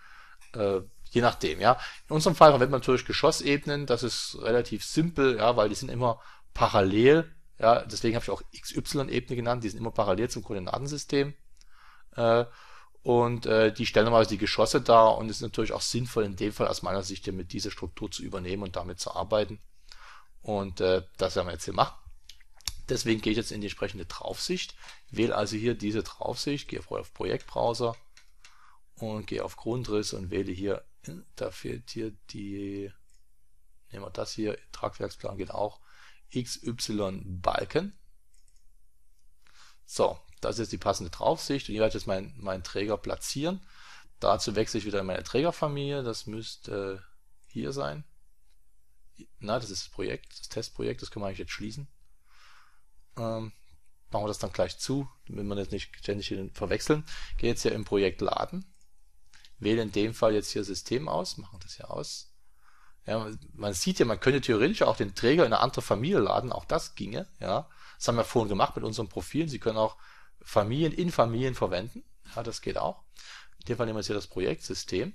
Äh, je nachdem, ja. In unserem Fall verwendet man natürlich Geschossebenen. Das ist relativ simpel, ja, weil die sind immer parallel ja, deswegen habe ich auch XY-Ebene genannt, die sind immer parallel zum Koordinatensystem. Äh, und äh, die stellen normalerweise die Geschosse dar und es ist natürlich auch sinnvoll in dem Fall aus meiner Sicht hier mit dieser Struktur zu übernehmen und damit zu arbeiten. Und äh, das werden wir jetzt hier machen. Deswegen gehe ich jetzt in die entsprechende Draufsicht, wähle also hier diese Draufsicht, gehe auf Projektbrowser und gehe auf Grundriss und wähle hier, hm, da fehlt hier die, nehmen wir das hier, Tragwerksplan geht auch, XY-Balken. So, das ist die passende Draufsicht und hier werde ich jetzt meinen mein Träger platzieren. Dazu wechsle ich wieder in meine Trägerfamilie. Das müsste äh, hier sein. Na, das ist das Projekt, das Testprojekt, das können wir eigentlich jetzt schließen. Ähm, machen wir das dann gleich zu, damit wir das nicht ständig verwechseln. Gehe jetzt hier im Projekt Laden, wähle in dem Fall jetzt hier System aus, machen das hier aus. Ja, man sieht ja, man könnte theoretisch auch den Träger in eine andere Familie laden, auch das ginge, ja. Das haben wir vorhin gemacht mit unseren Profilen. Sie können auch Familien in Familien verwenden. Ja, das geht auch. In dem Fall nehmen wir jetzt hier das Projektsystem.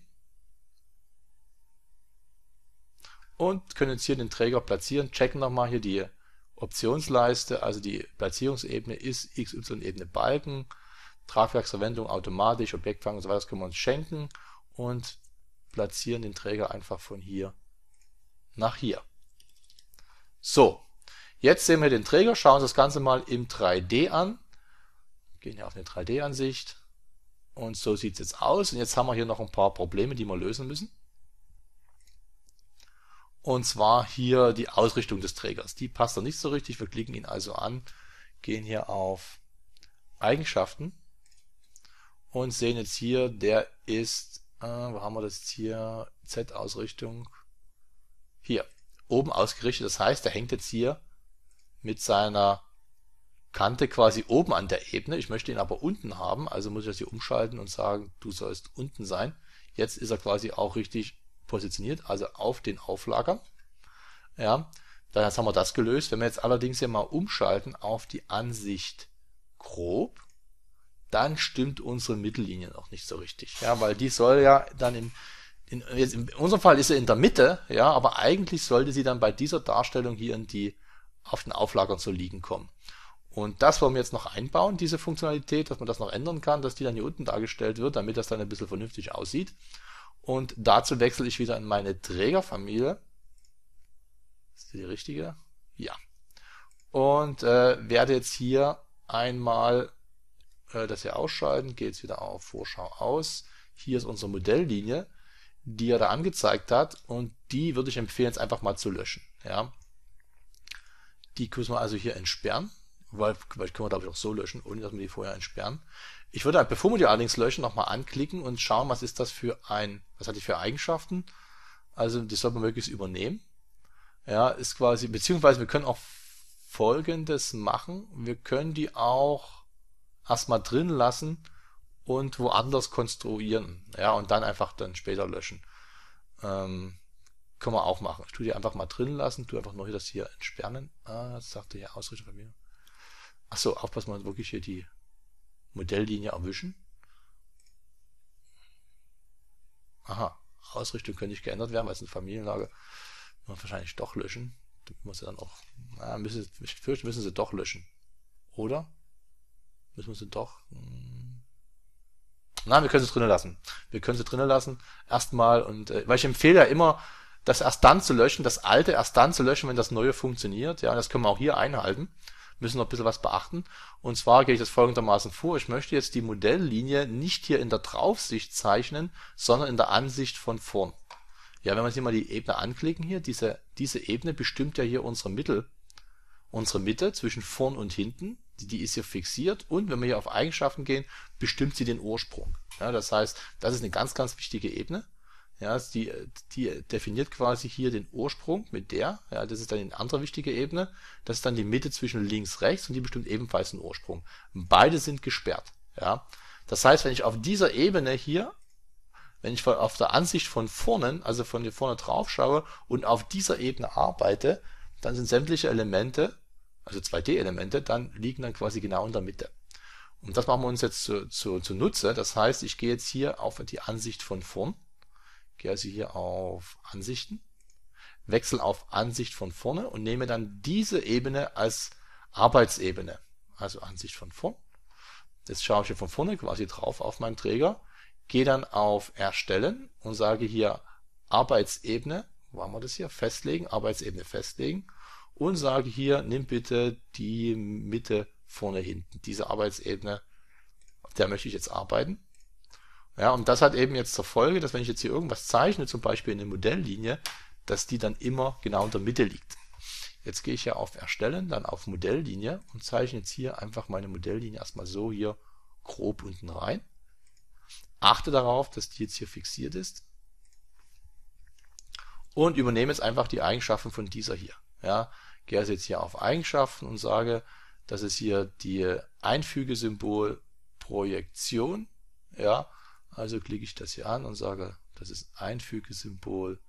Und können jetzt hier den Träger platzieren. Checken nochmal hier die Optionsleiste, also die Platzierungsebene ist XY-Ebene Balken. Tragwerksverwendung automatisch, Objektfang und so weiter, das können wir uns schenken und platzieren den Träger einfach von hier nach hier. So, jetzt sehen wir den Träger, schauen uns das Ganze mal im 3D an. Gehen hier auf eine 3D-Ansicht. Und so sieht es jetzt aus. Und jetzt haben wir hier noch ein paar Probleme, die wir lösen müssen. Und zwar hier die Ausrichtung des Trägers. Die passt da nicht so richtig. Wir klicken ihn also an, gehen hier auf Eigenschaften und sehen jetzt hier, der ist, äh, wo haben wir das jetzt hier, Z-Ausrichtung, hier, oben ausgerichtet. Das heißt, er hängt jetzt hier mit seiner Kante quasi oben an der Ebene. Ich möchte ihn aber unten haben, also muss ich das hier umschalten und sagen, du sollst unten sein. Jetzt ist er quasi auch richtig positioniert, also auf den Auflagern. Ja, dann haben wir das gelöst. Wenn wir jetzt allerdings hier mal umschalten auf die Ansicht grob, dann stimmt unsere Mittellinie noch nicht so richtig. Ja, weil die soll ja dann im in, in, unserem Fall ist sie in der Mitte, ja, aber eigentlich sollte sie dann bei dieser Darstellung hier in die, auf den Auflagern zu liegen kommen. Und das wollen wir jetzt noch einbauen, diese Funktionalität, dass man das noch ändern kann, dass die dann hier unten dargestellt wird, damit das dann ein bisschen vernünftig aussieht. Und dazu wechsle ich wieder in meine Trägerfamilie. Ist die richtige? Ja. Und äh, werde jetzt hier einmal äh, das hier ausschalten, gehe jetzt wieder auf Vorschau aus. Hier ist unsere Modelllinie die er da angezeigt hat und die würde ich empfehlen, jetzt einfach mal zu löschen. Ja. Die können wir also hier entsperren, weil, weil können wir glaube ich auch so löschen, ohne dass wir die vorher entsperren. Ich würde, halt, bevor wir die allerdings löschen, nochmal anklicken und schauen, was ist das für ein, was hat die für Eigenschaften. Also die soll man möglichst übernehmen. Ja, ist quasi, beziehungsweise wir können auch folgendes machen. Wir können die auch erstmal drin lassen und woanders konstruieren. Ja, und dann einfach dann später löschen. Ähm, können wir auch machen. Ich tue die einfach mal drin lassen, tue einfach nur hier das hier entsperren. Ah, das sagte ja Ausrichtung bei mir. Achso, aufpassen, man wirklich hier die Modelllinie erwischen. Aha, Ausrichtung könnte nicht geändert werden, weil es eine Familienlage man wahrscheinlich doch löschen. Muss dann auch, na, müssen, ich fürchte, müssen sie doch löschen. Oder? Müssen wir sie doch, mh, hm, Nein, wir können sie drinnen lassen. Wir können sie drinnen lassen, erstmal. Und äh, weil ich empfehle ja immer, das erst dann zu löschen, das alte erst dann zu löschen, wenn das neue funktioniert. Ja, das können wir auch hier einhalten. Müssen noch ein bisschen was beachten. Und zwar gehe ich das folgendermaßen vor. Ich möchte jetzt die Modelllinie nicht hier in der Draufsicht zeichnen, sondern in der Ansicht von vorn. Ja, wenn wir uns hier mal die Ebene anklicken hier, diese, diese Ebene bestimmt ja hier unsere Mittel, unsere Mitte zwischen vorn und hinten. Die, die ist hier fixiert und wenn wir hier auf Eigenschaften gehen, bestimmt sie den Ursprung. Ja, das heißt, das ist eine ganz, ganz wichtige Ebene. Ja, die, die definiert quasi hier den Ursprung mit der. Ja, das ist dann eine andere wichtige Ebene. Das ist dann die Mitte zwischen links, rechts und die bestimmt ebenfalls den Ursprung. Beide sind gesperrt. Ja, das heißt, wenn ich auf dieser Ebene hier, wenn ich auf der Ansicht von vorne, also von hier vorne drauf schaue und auf dieser Ebene arbeite, dann sind sämtliche Elemente also 2D-Elemente, dann liegen dann quasi genau in der Mitte. Und das machen wir uns jetzt zu, zu, zu Nutze. Das heißt, ich gehe jetzt hier auf die Ansicht von vorn, gehe also hier auf Ansichten, wechsle auf Ansicht von vorne und nehme dann diese Ebene als Arbeitsebene, also Ansicht von vorn. Jetzt schaue ich hier von vorne quasi drauf auf meinen Träger, gehe dann auf Erstellen und sage hier Arbeitsebene, wo haben wir das hier, festlegen, Arbeitsebene festlegen und sage hier, nimm bitte die Mitte vorne hinten, diese Arbeitsebene, auf der möchte ich jetzt arbeiten. Ja, und das hat eben jetzt zur Folge, dass wenn ich jetzt hier irgendwas zeichne, zum Beispiel eine Modelllinie, dass die dann immer genau in der Mitte liegt. Jetzt gehe ich ja auf Erstellen, dann auf Modelllinie und zeichne jetzt hier einfach meine Modelllinie erstmal so hier grob unten rein. Achte darauf, dass die jetzt hier fixiert ist. Und übernehme jetzt einfach die Eigenschaften von dieser hier. Ja, gehe also jetzt hier auf Eigenschaften und sage, das ist hier die Einfügesymbol Projektion. Ja, also klicke ich das hier an und sage, das ist Einfügesymbol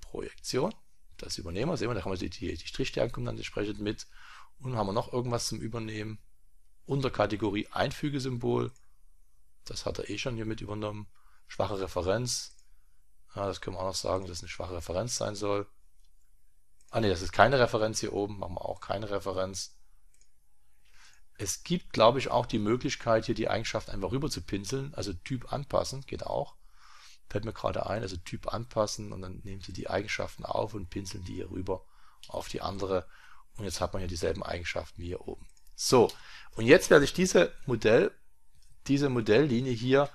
Projektion. Das übernehmen wir, sehen wir, da haben wir die, die, die Strichstärken dann entsprechend mit. Und haben wir noch irgendwas zum Übernehmen? Unterkategorie Einfügesymbol. Das hat er eh schon hier mit übernommen. Schwache Referenz. Ja, das können wir auch noch sagen, dass es eine schwache Referenz sein soll. Ah ne, das ist keine Referenz hier oben, machen wir auch keine Referenz. Es gibt, glaube ich, auch die Möglichkeit, hier die Eigenschaft einfach rüber zu pinseln, also Typ anpassen, geht auch. Fällt mir gerade ein, also Typ anpassen und dann nehmt ihr die Eigenschaften auf und pinseln die hier rüber auf die andere. Und jetzt hat man ja dieselben Eigenschaften wie hier oben. So, und jetzt werde ich diese Modell, diese Modelllinie hier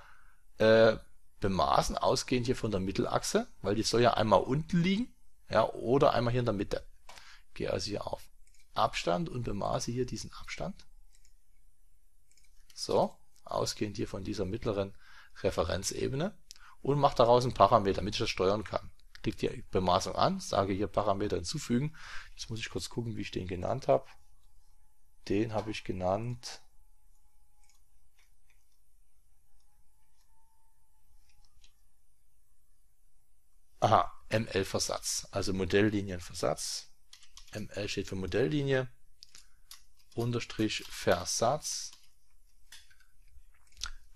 äh, bemaßen, ausgehend hier von der Mittelachse, weil die soll ja einmal unten liegen ja, oder einmal hier in der Mitte. Gehe also hier auf Abstand und bemaße hier diesen Abstand. So, ausgehend hier von dieser mittleren Referenzebene und mache daraus einen Parameter, damit ich das steuern kann. Klickt die Bemaßung an, sage hier Parameter hinzufügen. Jetzt muss ich kurz gucken, wie ich den genannt habe. Den habe ich genannt Aha, ML-Versatz, also Modelllinienversatz. ML steht für Modelllinie, Unterstrich Versatz.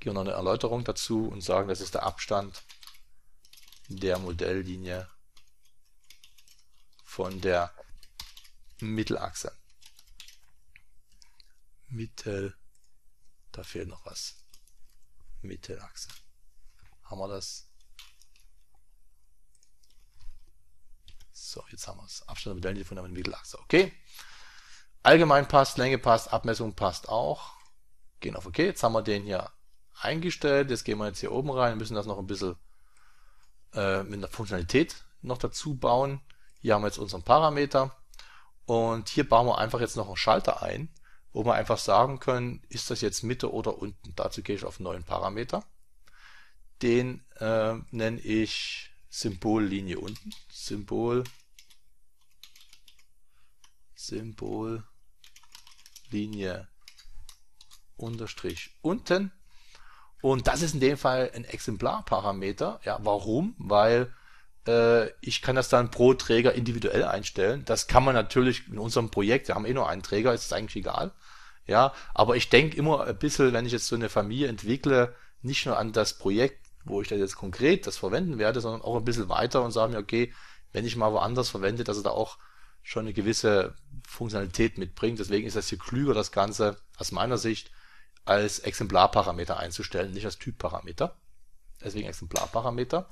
Gehen wir noch eine Erläuterung dazu und sagen, das ist der Abstand der Modelllinie von der Mittelachse. Mittel, da fehlt noch was. Mittelachse. Haben wir das? So, jetzt haben wir es. Abstand der Wellenlinie von der Mittelachse. Okay. Allgemein passt, Länge passt, Abmessung passt auch. Gehen auf OK. Jetzt haben wir den hier eingestellt. Jetzt gehen wir jetzt hier oben rein. Wir müssen das noch ein bisschen äh, mit einer Funktionalität noch dazu bauen. Hier haben wir jetzt unseren Parameter. Und hier bauen wir einfach jetzt noch einen Schalter ein, wo wir einfach sagen können, ist das jetzt Mitte oder unten. Dazu gehe ich auf neuen Parameter. Den äh, nenne ich Symbol Linie unten. Symbol Symbol Linie unterstrich unten. Und das ist in dem Fall ein Exemplarparameter. Ja, warum? Weil äh, ich kann das dann pro Träger individuell einstellen. Das kann man natürlich in unserem Projekt, wir haben eh nur einen Träger, ist eigentlich egal. Ja, aber ich denke immer ein bisschen, wenn ich jetzt so eine Familie entwickle, nicht nur an das Projekt, wo ich das jetzt konkret das verwenden werde, sondern auch ein bisschen weiter und sage mir, okay, wenn ich mal woanders verwende, dass er da auch schon eine gewisse Funktionalität mitbringt. Deswegen ist das hier klüger, das Ganze aus meiner Sicht als Exemplarparameter einzustellen, nicht als Typparameter. Deswegen Exemplarparameter.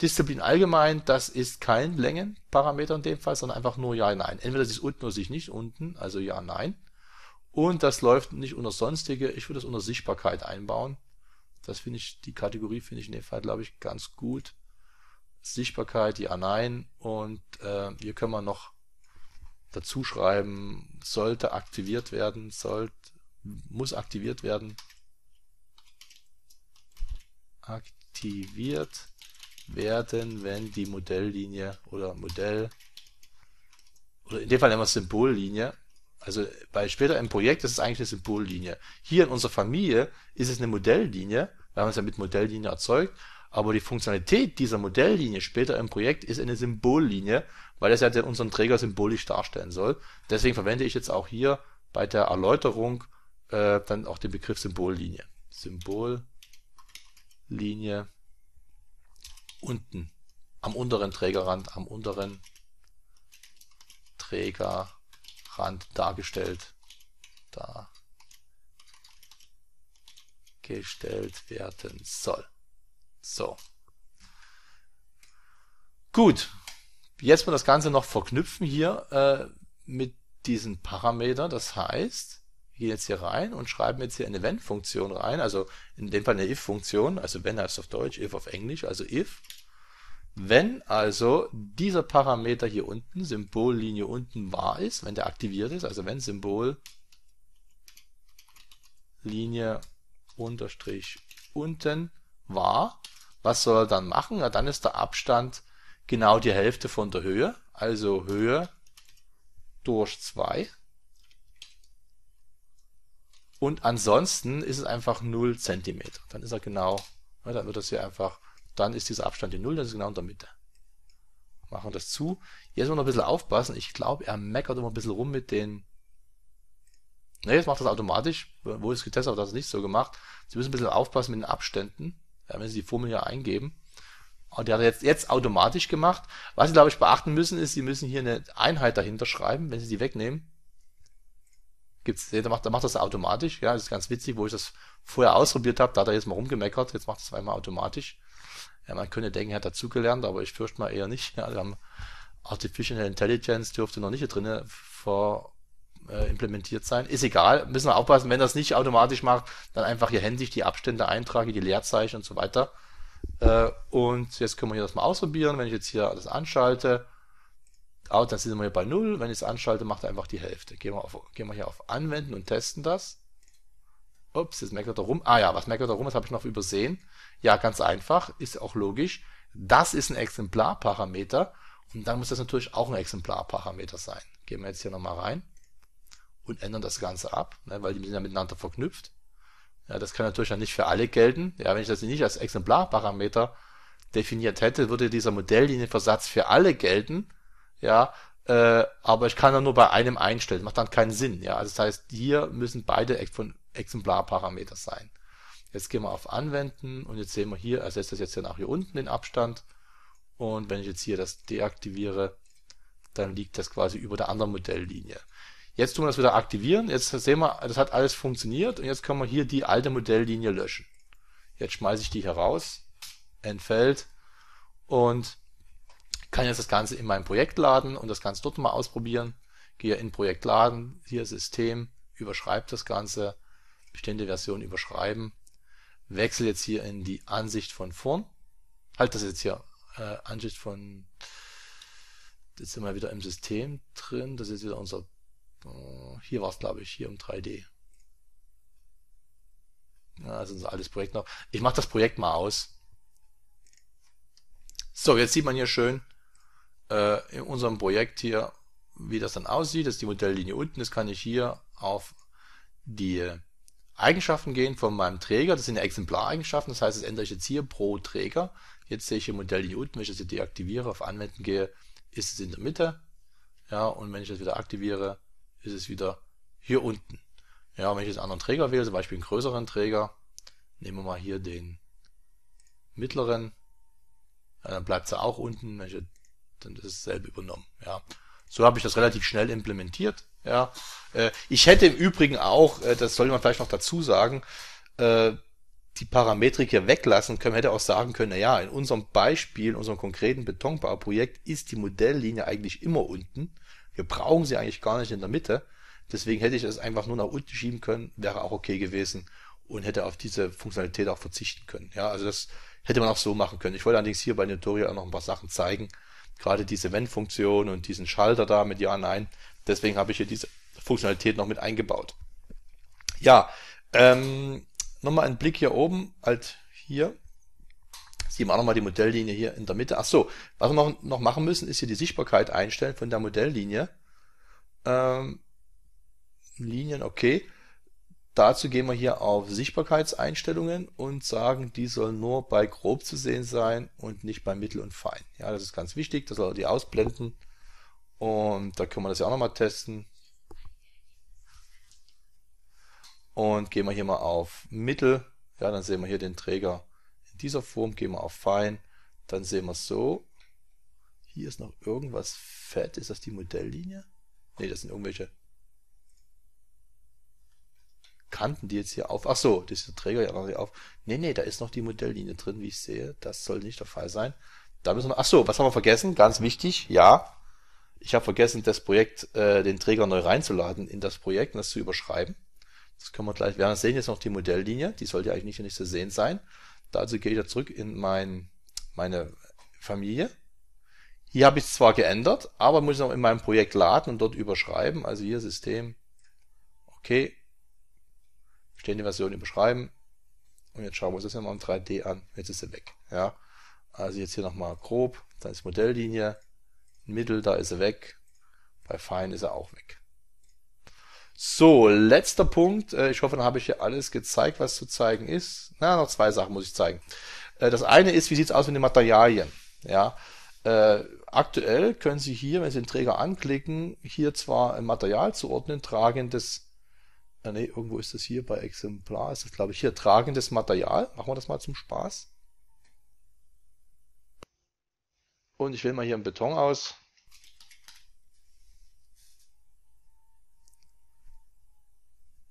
Disziplin allgemein, das ist kein Längenparameter in dem Fall, sondern einfach nur Ja, Nein. Entweder es ist unten oder sich nicht unten, also Ja, Nein. Und das läuft nicht unter Sonstige, ich würde es unter Sichtbarkeit einbauen. Das finde ich, die Kategorie finde ich in dem Fall, glaube ich, ganz gut. Sichtbarkeit, Ja, Nein. Und äh, hier können wir noch dazu schreiben, sollte aktiviert werden, sollte, muss aktiviert werden. Aktiviert werden, wenn die Modelllinie oder Modell oder in dem Fall nennen wir es Symbollinie. Also bei später im Projekt ist es eigentlich eine Symbollinie. Hier in unserer Familie ist es eine Modelllinie, weil man es ja mit Modelllinie erzeugt aber die Funktionalität dieser Modelllinie später im Projekt ist eine Symbollinie, weil es ja unseren Träger symbolisch darstellen soll. Deswegen verwende ich jetzt auch hier bei der Erläuterung äh, dann auch den Begriff Symbollinie. Symbollinie unten, am unteren Trägerrand, am unteren Trägerrand dargestellt. Dargestellt werden soll. So. Gut. Jetzt mal das Ganze noch verknüpfen hier äh, mit diesen Parametern. Das heißt, wir gehen jetzt hier rein und schreiben jetzt hier eine Wenn-Funktion rein. Also in dem Fall eine If-Funktion. Also Wenn heißt auf Deutsch, If auf Englisch. Also If. Wenn also dieser Parameter hier unten, Symbollinie unten, wahr ist, wenn der aktiviert ist, also wenn Symbol Linie unterstrich unten wahr, was soll er dann machen? Ja, dann ist der Abstand genau die Hälfte von der Höhe, also Höhe durch 2. Und ansonsten ist es einfach 0 cm. Dann ist er genau, ja, dann wird das hier einfach, dann ist dieser Abstand die 0, das ist genau in der Mitte. Machen das zu. Jetzt muss man ein bisschen aufpassen. Ich glaube, er meckert immer ein bisschen rum mit den. Ne, jetzt macht das automatisch. Wo ist getestet, aber das ist nicht so gemacht. Sie müssen ein bisschen aufpassen mit den Abständen ja, wenn Sie die Formel hier eingeben. Und die hat er jetzt, jetzt automatisch gemacht. Was Sie, glaube ich, beachten müssen, ist, Sie müssen hier eine Einheit dahinter schreiben, wenn Sie die wegnehmen. Gibt's, der macht, der macht das automatisch. Ja, das ist ganz witzig, wo ich das vorher ausprobiert habe. Da hat er jetzt mal rumgemeckert. Jetzt macht es einmal automatisch. Ja, man könnte denken, er hat dazugelernt, aber ich fürchte mal eher nicht. Ja, wir haben Artificial Intelligence dürfte noch nicht hier drinnen ver äh, implementiert sein. Ist egal, müssen wir aufpassen, wenn das nicht automatisch macht, dann einfach hier händisch die Abstände eintragen, die Leerzeichen und so weiter. Äh, und jetzt können wir hier das mal ausprobieren. Wenn ich jetzt hier alles anschalte, oh, dann sind wir hier bei 0. Wenn ich es anschalte, macht er einfach die Hälfte. Gehen wir, auf, gehen wir hier auf Anwenden und testen das. Ups, jetzt merkt er da rum. Ah ja, was merkt er da rum? Das habe ich noch übersehen. Ja, ganz einfach, ist auch logisch. Das ist ein Exemplarparameter und dann muss das natürlich auch ein Exemplarparameter sein. Gehen wir jetzt hier nochmal rein und ändern das Ganze ab, ne, weil die sind ja miteinander verknüpft. Ja, das kann natürlich dann nicht für alle gelten. Ja, wenn ich das nicht als Exemplarparameter definiert hätte, würde dieser Modelllinienversatz für alle gelten. Ja, äh, aber ich kann dann nur bei einem einstellen. Macht dann keinen Sinn. Ja, also das heißt, hier müssen beide von Exemplarparameter sein. Jetzt gehen wir auf Anwenden und jetzt sehen wir hier, ersetzt das jetzt dann nach hier unten den Abstand. Und wenn ich jetzt hier das deaktiviere, dann liegt das quasi über der anderen Modelllinie. Jetzt tun wir das wieder aktivieren. Jetzt sehen wir, das hat alles funktioniert und jetzt können wir hier die alte Modelllinie löschen. Jetzt schmeiße ich die hier raus. entfällt und kann jetzt das Ganze in mein Projekt laden und das Ganze dort mal ausprobieren. Gehe in Projekt laden, hier System, überschreibt das Ganze, bestehende Version überschreiben, wechsle jetzt hier in die Ansicht von vorn. Halt das jetzt hier, äh, Ansicht von, jetzt sind wir wieder im System drin, das ist wieder unser Oh, hier war es, glaube ich, hier um 3D. Ja, das ist unser altes Projekt noch. Ich mache das Projekt mal aus. So, jetzt sieht man hier schön äh, in unserem Projekt hier, wie das dann aussieht. Das ist die Modelllinie unten. Das kann ich hier auf die Eigenschaften gehen von meinem Träger. Das sind ja Exemplareigenschaften. Das heißt, das ändere ich jetzt hier pro Träger. Jetzt sehe ich hier Modelllinie unten. Wenn ich das hier deaktiviere, auf Anwenden gehe, ist es in der Mitte. Ja, und wenn ich das wieder aktiviere, ist es wieder hier unten. Ja, wenn ich jetzt einen anderen Träger wähle, zum Beispiel einen größeren Träger, nehmen wir mal hier den mittleren, ja, dann bleibt sie auch unten, ich, dann ist es selber übernommen. Ja. So habe ich das relativ schnell implementiert. Ja. Äh, ich hätte im Übrigen auch, äh, das sollte man vielleicht noch dazu sagen, äh, die Parametrik hier weglassen können, hätte auch sagen können, naja, in unserem Beispiel, in unserem konkreten Betonbauprojekt ist die Modelllinie eigentlich immer unten. Wir brauchen sie eigentlich gar nicht in der Mitte. Deswegen hätte ich es einfach nur nach unten schieben können, wäre auch okay gewesen und hätte auf diese Funktionalität auch verzichten können. Ja, also das hätte man auch so machen können. Ich wollte allerdings hier bei dem auch noch ein paar Sachen zeigen. Gerade diese Wenn-Funktion und diesen Schalter da mit Ja, Nein. Deswegen habe ich hier diese Funktionalität noch mit eingebaut. Ja, ähm, nochmal ein Blick hier oben, halt hier sieht man auch nochmal die Modelllinie hier in der Mitte. Ach so, was wir noch, noch machen müssen, ist hier die Sichtbarkeit einstellen von der Modelllinie. Ähm, Linien, okay. Dazu gehen wir hier auf Sichtbarkeitseinstellungen und sagen, die soll nur bei grob zu sehen sein und nicht bei mittel und fein. Ja, das ist ganz wichtig, das soll die ausblenden. Und da können wir das ja auch nochmal testen. Und gehen wir hier mal auf Mittel. Ja, dann sehen wir hier den Träger dieser Form gehen wir auf Fein, dann sehen wir es so. Hier ist noch irgendwas fett. Ist das die Modelllinie? Ne, das sind irgendwelche Kanten, die jetzt hier auf... Ach so, das ist der Träger ja noch auf. Ne, ne, da ist noch die Modelllinie drin, wie ich sehe. Das soll nicht der Fall sein. Da müssen wir... Ach so, was haben wir vergessen? Ganz wichtig, ja. Ich habe vergessen, das Projekt, äh, den Träger neu reinzuladen in das Projekt und das zu überschreiben. Das können wir gleich... Wir sehen jetzt noch die Modelllinie. Die sollte eigentlich nicht zu sehen sein. Also gehe ich da zurück in mein, meine Familie. Hier habe ich es zwar geändert, aber muss ich noch in meinem Projekt laden und dort überschreiben. Also hier System, okay, Stehende Version überschreiben. Und jetzt schauen wir uns das nochmal im 3D an. Jetzt ist sie weg. Ja. Also jetzt hier nochmal grob, Da ist Modelllinie, Mittel, da ist sie weg. Bei Fine ist er auch weg. So, letzter Punkt. Äh, ich hoffe, dann habe ich hier alles gezeigt, was zu zeigen ist. Na, noch zwei Sachen muss ich zeigen. Äh, das eine ist, wie sieht es aus mit den Materialien? Ja, äh, aktuell können Sie hier, wenn Sie den Träger anklicken, hier zwar ein Material zuordnen, tragendes, äh, nee, irgendwo ist das hier bei Exemplar, ist das glaube ich hier, tragendes Material. Machen wir das mal zum Spaß. Und ich wähle mal hier einen Beton aus.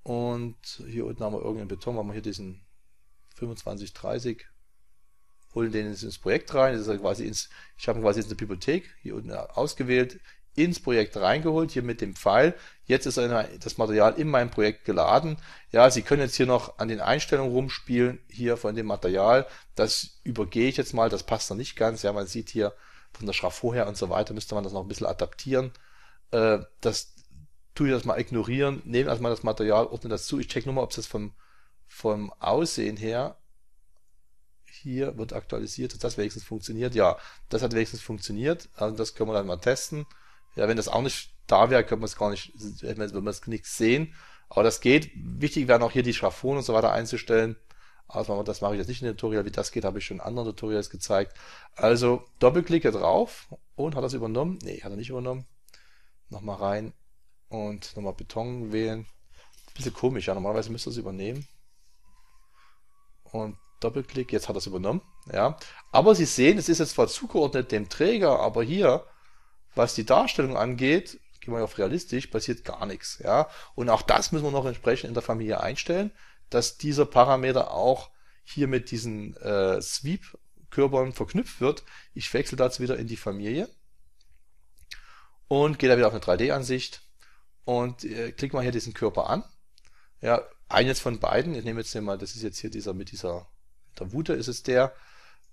Und hier unten haben wir irgendeinen Beton, haben wir hier diesen 2530, holen den ins Projekt rein. Das ist quasi ins, ich habe quasi jetzt eine Bibliothek hier unten ausgewählt, ins Projekt reingeholt, hier mit dem Pfeil. Jetzt ist das Material in meinem Projekt geladen. Ja, Sie können jetzt hier noch an den Einstellungen rumspielen, hier von dem Material. Das übergehe ich jetzt mal, das passt noch nicht ganz. Ja, man sieht hier von der Schraff her und so weiter, müsste man das noch ein bisschen adaptieren. Äh, das tue ich das mal ignorieren, nehme erstmal das Material, ordne das zu. Ich check nur mal, ob das vom, vom Aussehen her hier wird aktualisiert, dass das wenigstens funktioniert. Ja, das hat wenigstens funktioniert. Also das können wir dann mal testen. Ja, wenn das auch nicht da wäre, können wir es gar nicht, wenn wir es nichts sehen. Aber das geht. Wichtig wäre noch hier die Schraffonen und so weiter einzustellen. Also das mache ich jetzt nicht in dem Tutorial. Wie das geht, habe ich schon in anderen Tutorials gezeigt. Also Doppelklicke drauf. Und hat das übernommen? Nee, hat er nicht übernommen. Nochmal rein. Und nochmal Beton wählen. Bisschen komisch, ja. Normalerweise müsste es übernehmen. Und Doppelklick, jetzt hat er es übernommen. Ja. Aber Sie sehen, es ist jetzt zwar zugeordnet dem Träger, aber hier, was die Darstellung angeht, gehen wir auf realistisch, passiert gar nichts. Ja. Und auch das müssen wir noch entsprechend in der Familie einstellen, dass dieser Parameter auch hier mit diesen äh, Sweep-Körpern verknüpft wird. Ich wechsle dazu wieder in die Familie und gehe da wieder auf eine 3D-Ansicht und äh, klick mal hier diesen Körper an. Ja, eines von beiden, ich nehme jetzt hier mal, das ist jetzt hier dieser mit dieser, der Wute ist es der.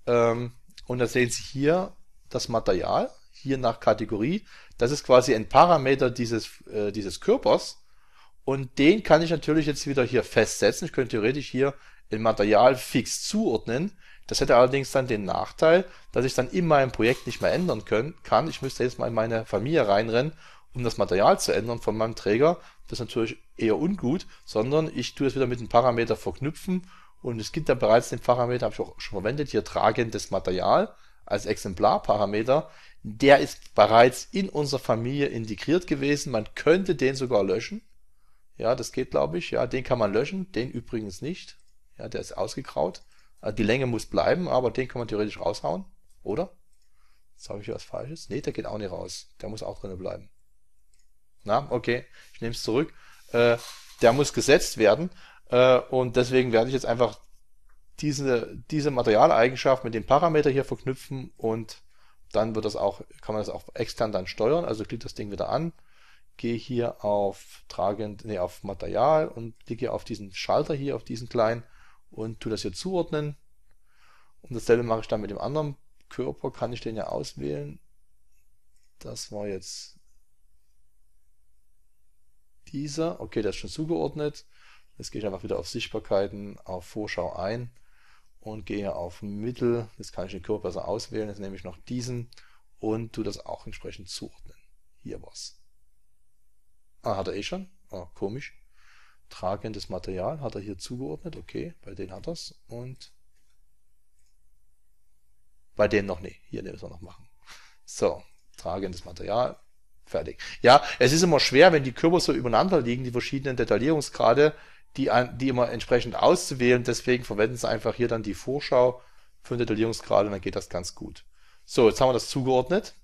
Ähm, und da sehen Sie hier das Material, hier nach Kategorie. Das ist quasi ein Parameter dieses, äh, dieses Körpers. Und den kann ich natürlich jetzt wieder hier festsetzen. Ich könnte theoretisch hier ein Material fix zuordnen. Das hätte allerdings dann den Nachteil, dass ich dann in meinem Projekt nicht mehr ändern können, kann. Ich müsste jetzt mal in meine Familie reinrennen um das Material zu ändern von meinem Träger, das ist natürlich eher ungut, sondern ich tue es wieder mit einem Parameter verknüpfen und es gibt ja bereits den Parameter, habe ich auch schon verwendet, hier tragendes Material als Exemplarparameter. Der ist bereits in unserer Familie integriert gewesen. Man könnte den sogar löschen. Ja, das geht, glaube ich. Ja, den kann man löschen, den übrigens nicht. Ja, der ist ausgegraut. Äh, die Länge muss bleiben, aber den kann man theoretisch raushauen, oder? Jetzt habe ich hier was Falsches. Nee, der geht auch nicht raus. Der muss auch drinnen bleiben na, okay, ich nehme es zurück, äh, der muss gesetzt werden. Äh, und deswegen werde ich jetzt einfach diese, diese Materialeigenschaft mit dem Parameter hier verknüpfen und dann wird das auch, kann man das auch extern dann steuern. Also klickt das Ding wieder an, gehe hier auf tragend, nee, auf Material und klicke auf diesen Schalter hier, auf diesen kleinen und tu das hier zuordnen. Und dasselbe mache ich dann mit dem anderen Körper, kann ich den ja auswählen. Das war jetzt dieser. Okay, der ist schon zugeordnet. Jetzt gehe ich einfach wieder auf Sichtbarkeiten, auf Vorschau ein und gehe auf Mittel. Jetzt kann ich den Code besser auswählen. Jetzt nehme ich noch diesen und tue das auch entsprechend zuordnen. Hier war's. Ah, hat er eh schon. Ah, komisch. Tragendes Material hat er hier zugeordnet. Okay, bei denen hat er es. Und bei denen noch nicht. Hier müssen wir noch machen. So, tragendes Material. Fertig. Ja, es ist immer schwer, wenn die Körper so übereinander liegen, die verschiedenen Detaillierungsgrade, die, die immer entsprechend auszuwählen. Deswegen verwenden sie einfach hier dann die Vorschau für den Detaillierungsgrad und dann geht das ganz gut. So, jetzt haben wir das zugeordnet.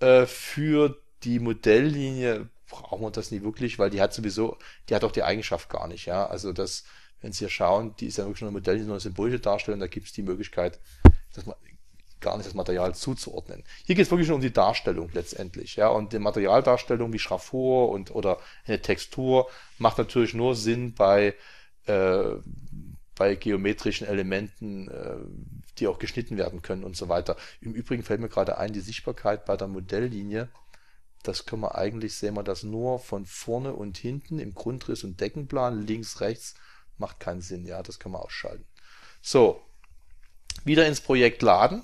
Äh, für die Modelllinie brauchen wir das nicht wirklich, weil die hat sowieso, die hat auch die Eigenschaft gar nicht. Ja, also das, wenn Sie hier schauen, die ist ja wirklich nur eine Modelllinie, nur eine symbolische Darstellung. Da gibt es die Möglichkeit, dass man gar nicht das Material zuzuordnen. Hier geht es wirklich nur um die Darstellung letztendlich. Ja, und die Materialdarstellung wie Schraffur und oder eine Textur macht natürlich nur Sinn bei, äh, bei geometrischen Elementen, äh, die auch geschnitten werden können und so weiter. Im Übrigen fällt mir gerade ein, die Sichtbarkeit bei der Modelllinie, das können wir eigentlich, sehen wir das nur von vorne und hinten im Grundriss und Deckenplan, links, rechts, macht keinen Sinn. Ja, das können wir ausschalten. So, wieder ins Projekt laden.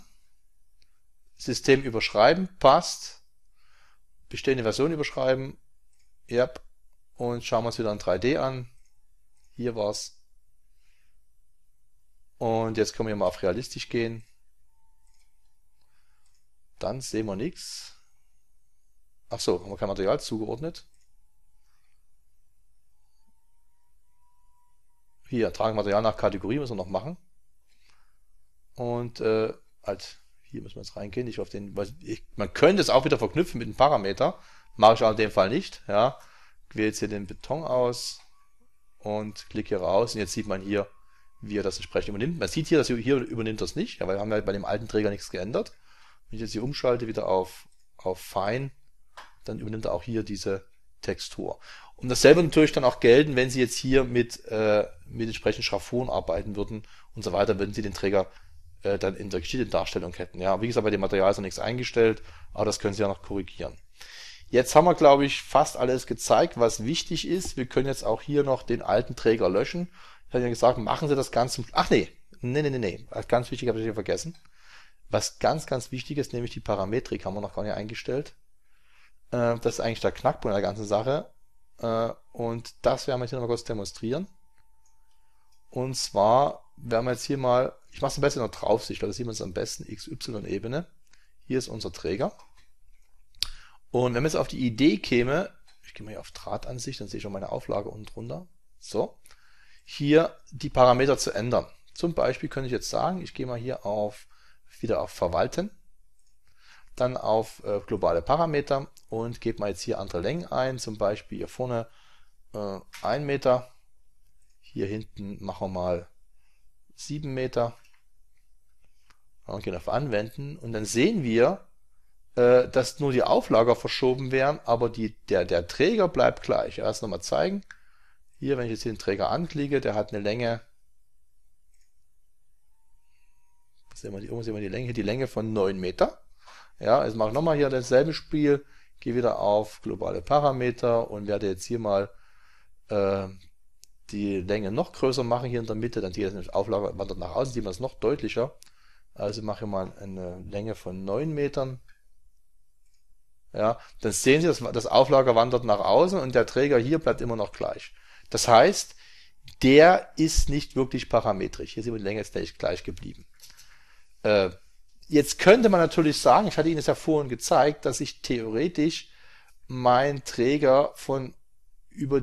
System überschreiben, passt. Bestehende Version überschreiben. Ja. Yep. Und schauen wir uns wieder in 3D an. Hier war's. Und jetzt können wir mal auf realistisch gehen. Dann sehen wir nichts. Ach so, haben wir kein Material zugeordnet. Hier, tragen Material nach Kategorie müssen wir noch machen. Und äh, halt hier müssen wir jetzt reingehen. Ich auf den, ich, man könnte es auch wieder verknüpfen mit einem Parameter. Mache ich auch in dem Fall nicht. Ja. Wähle jetzt hier den Beton aus und klicke hier raus. Und jetzt sieht man hier, wie er das entsprechend übernimmt. Man sieht hier, dass hier übernimmt das nicht, ja, weil wir haben ja bei dem alten Träger nichts geändert. Wenn ich jetzt hier umschalte wieder auf, auf Fein, dann übernimmt er auch hier diese Textur. Und dasselbe natürlich dann auch gelten, wenn Sie jetzt hier mit, äh, mit entsprechenden Schraffuren arbeiten würden und so weiter, würden Sie den Träger äh, dann in der geschiedenen Darstellung hätten. Ja, wie gesagt, bei dem Material ist noch nichts eingestellt, aber das können Sie ja noch korrigieren. Jetzt haben wir, glaube ich, fast alles gezeigt, was wichtig ist. Wir können jetzt auch hier noch den alten Träger löschen. Ich hatte ja gesagt, machen Sie das Ganze. Ach nee, nee, nee, nee, nee. Ganz wichtig habe ich hier vergessen. Was ganz, ganz wichtig ist, nämlich die Parametrik haben wir noch gar nicht eingestellt. Äh, das ist eigentlich der Knackpunkt der ganzen Sache. Äh, und das werden wir hier noch kurz demonstrieren. Und zwar werden wir jetzt hier mal, ich mache es am besten in der Draufsicht, da sieht man es am besten, XY-Ebene. Hier ist unser Träger. Und wenn man jetzt auf die Idee käme, ich gehe mal hier auf Drahtansicht, dann sehe ich schon meine Auflage unten drunter. So. Hier die Parameter zu ändern. Zum Beispiel könnte ich jetzt sagen, ich gehe mal hier auf, wieder auf Verwalten, dann auf äh, globale Parameter und gebe mal jetzt hier andere Längen ein, zum Beispiel hier vorne äh, 1 Meter hier hinten machen wir mal 7 Meter. Und gehen auf Anwenden und dann sehen wir, äh, dass nur die Auflager verschoben werden, aber die, der, der Träger bleibt gleich. Ja, das nochmal zeigen. Hier, wenn ich jetzt den Träger anklicke, der hat eine Länge. Sehen wir, die, sehen wir die Länge, die Länge von 9 Meter. Ja, jetzt mache ich nochmal hier dasselbe Spiel, gehe wieder auf globale Parameter und werde jetzt hier mal äh, die Länge noch größer machen hier in der Mitte, dann geht das Auflage wandert nach außen, sieht man es noch deutlicher. Also mache ich mal eine Länge von 9 Metern. Ja, dann sehen Sie, dass das Auflager wandert nach außen und der Träger hier bleibt immer noch gleich. Das heißt, der ist nicht wirklich parametrisch. Hier sind wir die Länge jetzt gleich, gleich geblieben. Äh, jetzt könnte man natürlich sagen, ich hatte Ihnen das ja vorhin gezeigt, dass ich theoretisch mein Träger von über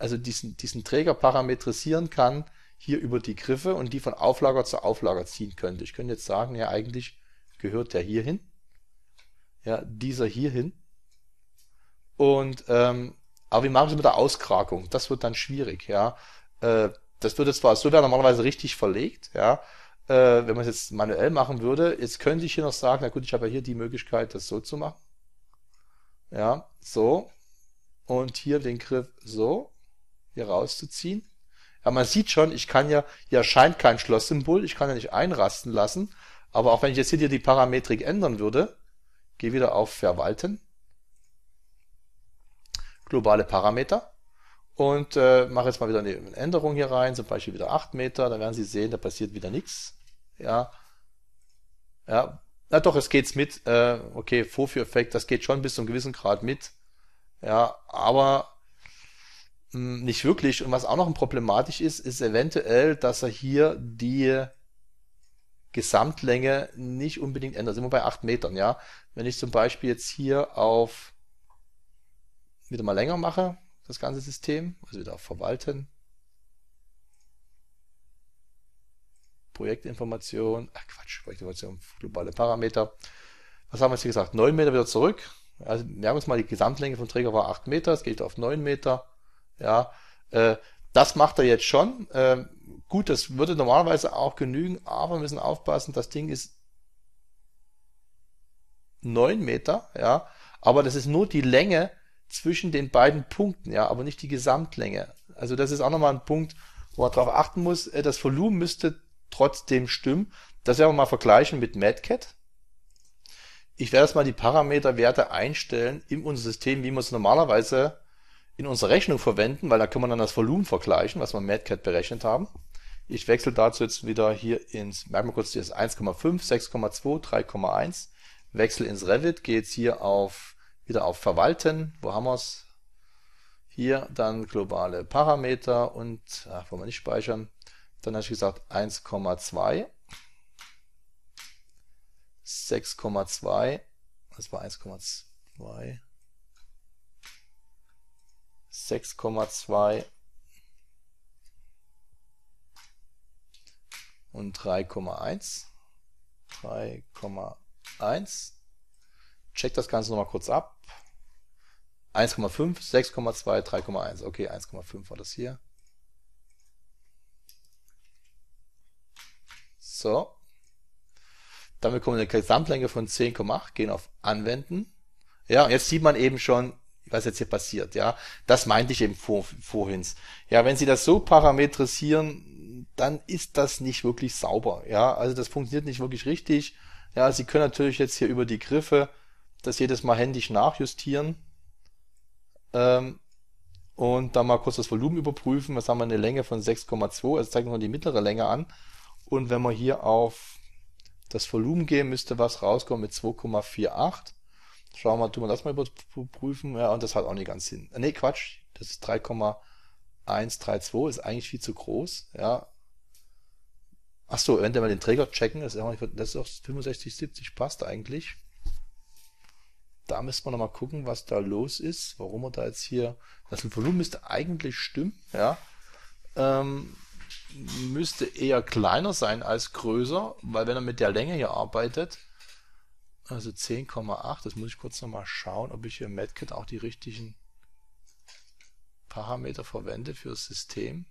also diesen, diesen Träger parametrisieren kann, hier über die Griffe und die von Auflager zu Auflager ziehen könnte. Ich könnte jetzt sagen, ja, eigentlich gehört der hier hin, ja, dieser hier hin. Und, ähm, aber wie machen sie mit der Auskrakung? Das wird dann schwierig, ja. Äh, das würde zwar, so wäre normalerweise richtig verlegt, ja. Äh, wenn man es jetzt manuell machen würde, jetzt könnte ich hier noch sagen, na gut, ich habe ja hier die Möglichkeit, das so zu machen. Ja, so. Und hier den Griff so hier rauszuziehen. Ja, man sieht schon, ich kann ja, hier erscheint kein Schlosssymbol, ich kann ja nicht einrasten lassen. Aber auch wenn ich jetzt hier die Parametrik ändern würde, gehe wieder auf Verwalten, globale Parameter und äh, mache jetzt mal wieder eine Änderung hier rein, zum Beispiel wieder 8 Meter, dann werden Sie sehen, da passiert wieder nichts. Ja, ja, na doch, es geht's mit, äh, okay, Fofi-Effekt, das geht schon bis zu einem gewissen Grad mit. Ja, aber hm, nicht wirklich. Und was auch noch problematisch ist, ist eventuell, dass er hier die Gesamtlänge nicht unbedingt ändert. Sind wir bei acht Metern, ja? Wenn ich zum Beispiel jetzt hier auf wieder mal länger mache, das ganze System, also wieder auf Verwalten, Projektinformation, ach Quatsch, Projektinformation, globale Parameter. Was haben wir jetzt hier gesagt? Neun Meter wieder zurück. Also merken wir uns mal, die Gesamtlänge vom Träger war acht Meter, es geht auf neun Meter. Ja, äh, das macht er jetzt schon. Ähm, gut, das würde normalerweise auch genügen, aber wir müssen aufpassen, das Ding ist neun Meter, ja, aber das ist nur die Länge zwischen den beiden Punkten, ja, aber nicht die Gesamtlänge. Also das ist auch nochmal ein Punkt, wo man darauf achten muss. Äh, das Volumen müsste trotzdem stimmen. Das werden wir mal vergleichen mit MadCat. Ich werde jetzt mal die Parameterwerte einstellen in unser System, wie man es normalerweise in unserer Rechnung verwenden, weil da kann man dann das Volumen vergleichen, was wir im MadCat berechnet haben. Ich wechsle dazu jetzt wieder hier ins, merken wir kurz, hier ist 1,5, 6,2, 3,1. Wechsel ins Revit, gehe jetzt hier auf, wieder auf Verwalten, wo haben wir es? Hier dann globale Parameter und, ach, wollen wir nicht speichern. Dann habe ich gesagt 1,2, 6,2, das war 1,2. 6,2 und 3,1. 3,1. Check das Ganze nochmal kurz ab. 1,5, 6,2, 3,1. Okay, 1,5 war das hier. So. Dann bekommen wir eine Gesamtlänge von 10,8, gehen auf Anwenden. Ja, jetzt sieht man eben schon, was jetzt hier passiert, ja. Das meinte ich eben vor, vorhin. Ja, wenn Sie das so parametrisieren, dann ist das nicht wirklich sauber, ja. Also das funktioniert nicht wirklich richtig. Ja, Sie können natürlich jetzt hier über die Griffe das jedes Mal händisch nachjustieren. Ähm, und dann mal kurz das Volumen überprüfen. Was haben wir eine Länge von 6,2? Also zeigen wir mal die mittlere Länge an. Und wenn wir hier auf das Volumen gehen, müsste was rauskommen mit 2,48. Schauen wir mal, tun wir das mal überprüfen. Ja, und das hat auch nicht ganz Sinn. Nee, Quatsch. Das ist 3,132, ist eigentlich viel zu groß. Ja. Achso, wenn wir den Träger checken, das ist auch, das ist auch 65, 70 passt eigentlich. Da müssen wir nochmal gucken, was da los ist, warum wir da jetzt hier. Das Volumen müsste eigentlich stimmen, ja. Ähm, müsste eher kleiner sein als größer, weil wenn er mit der Länge hier arbeitet, also 10,8. Das muss ich kurz nochmal schauen, ob ich hier im Medkit auch die richtigen Parameter verwende für das System.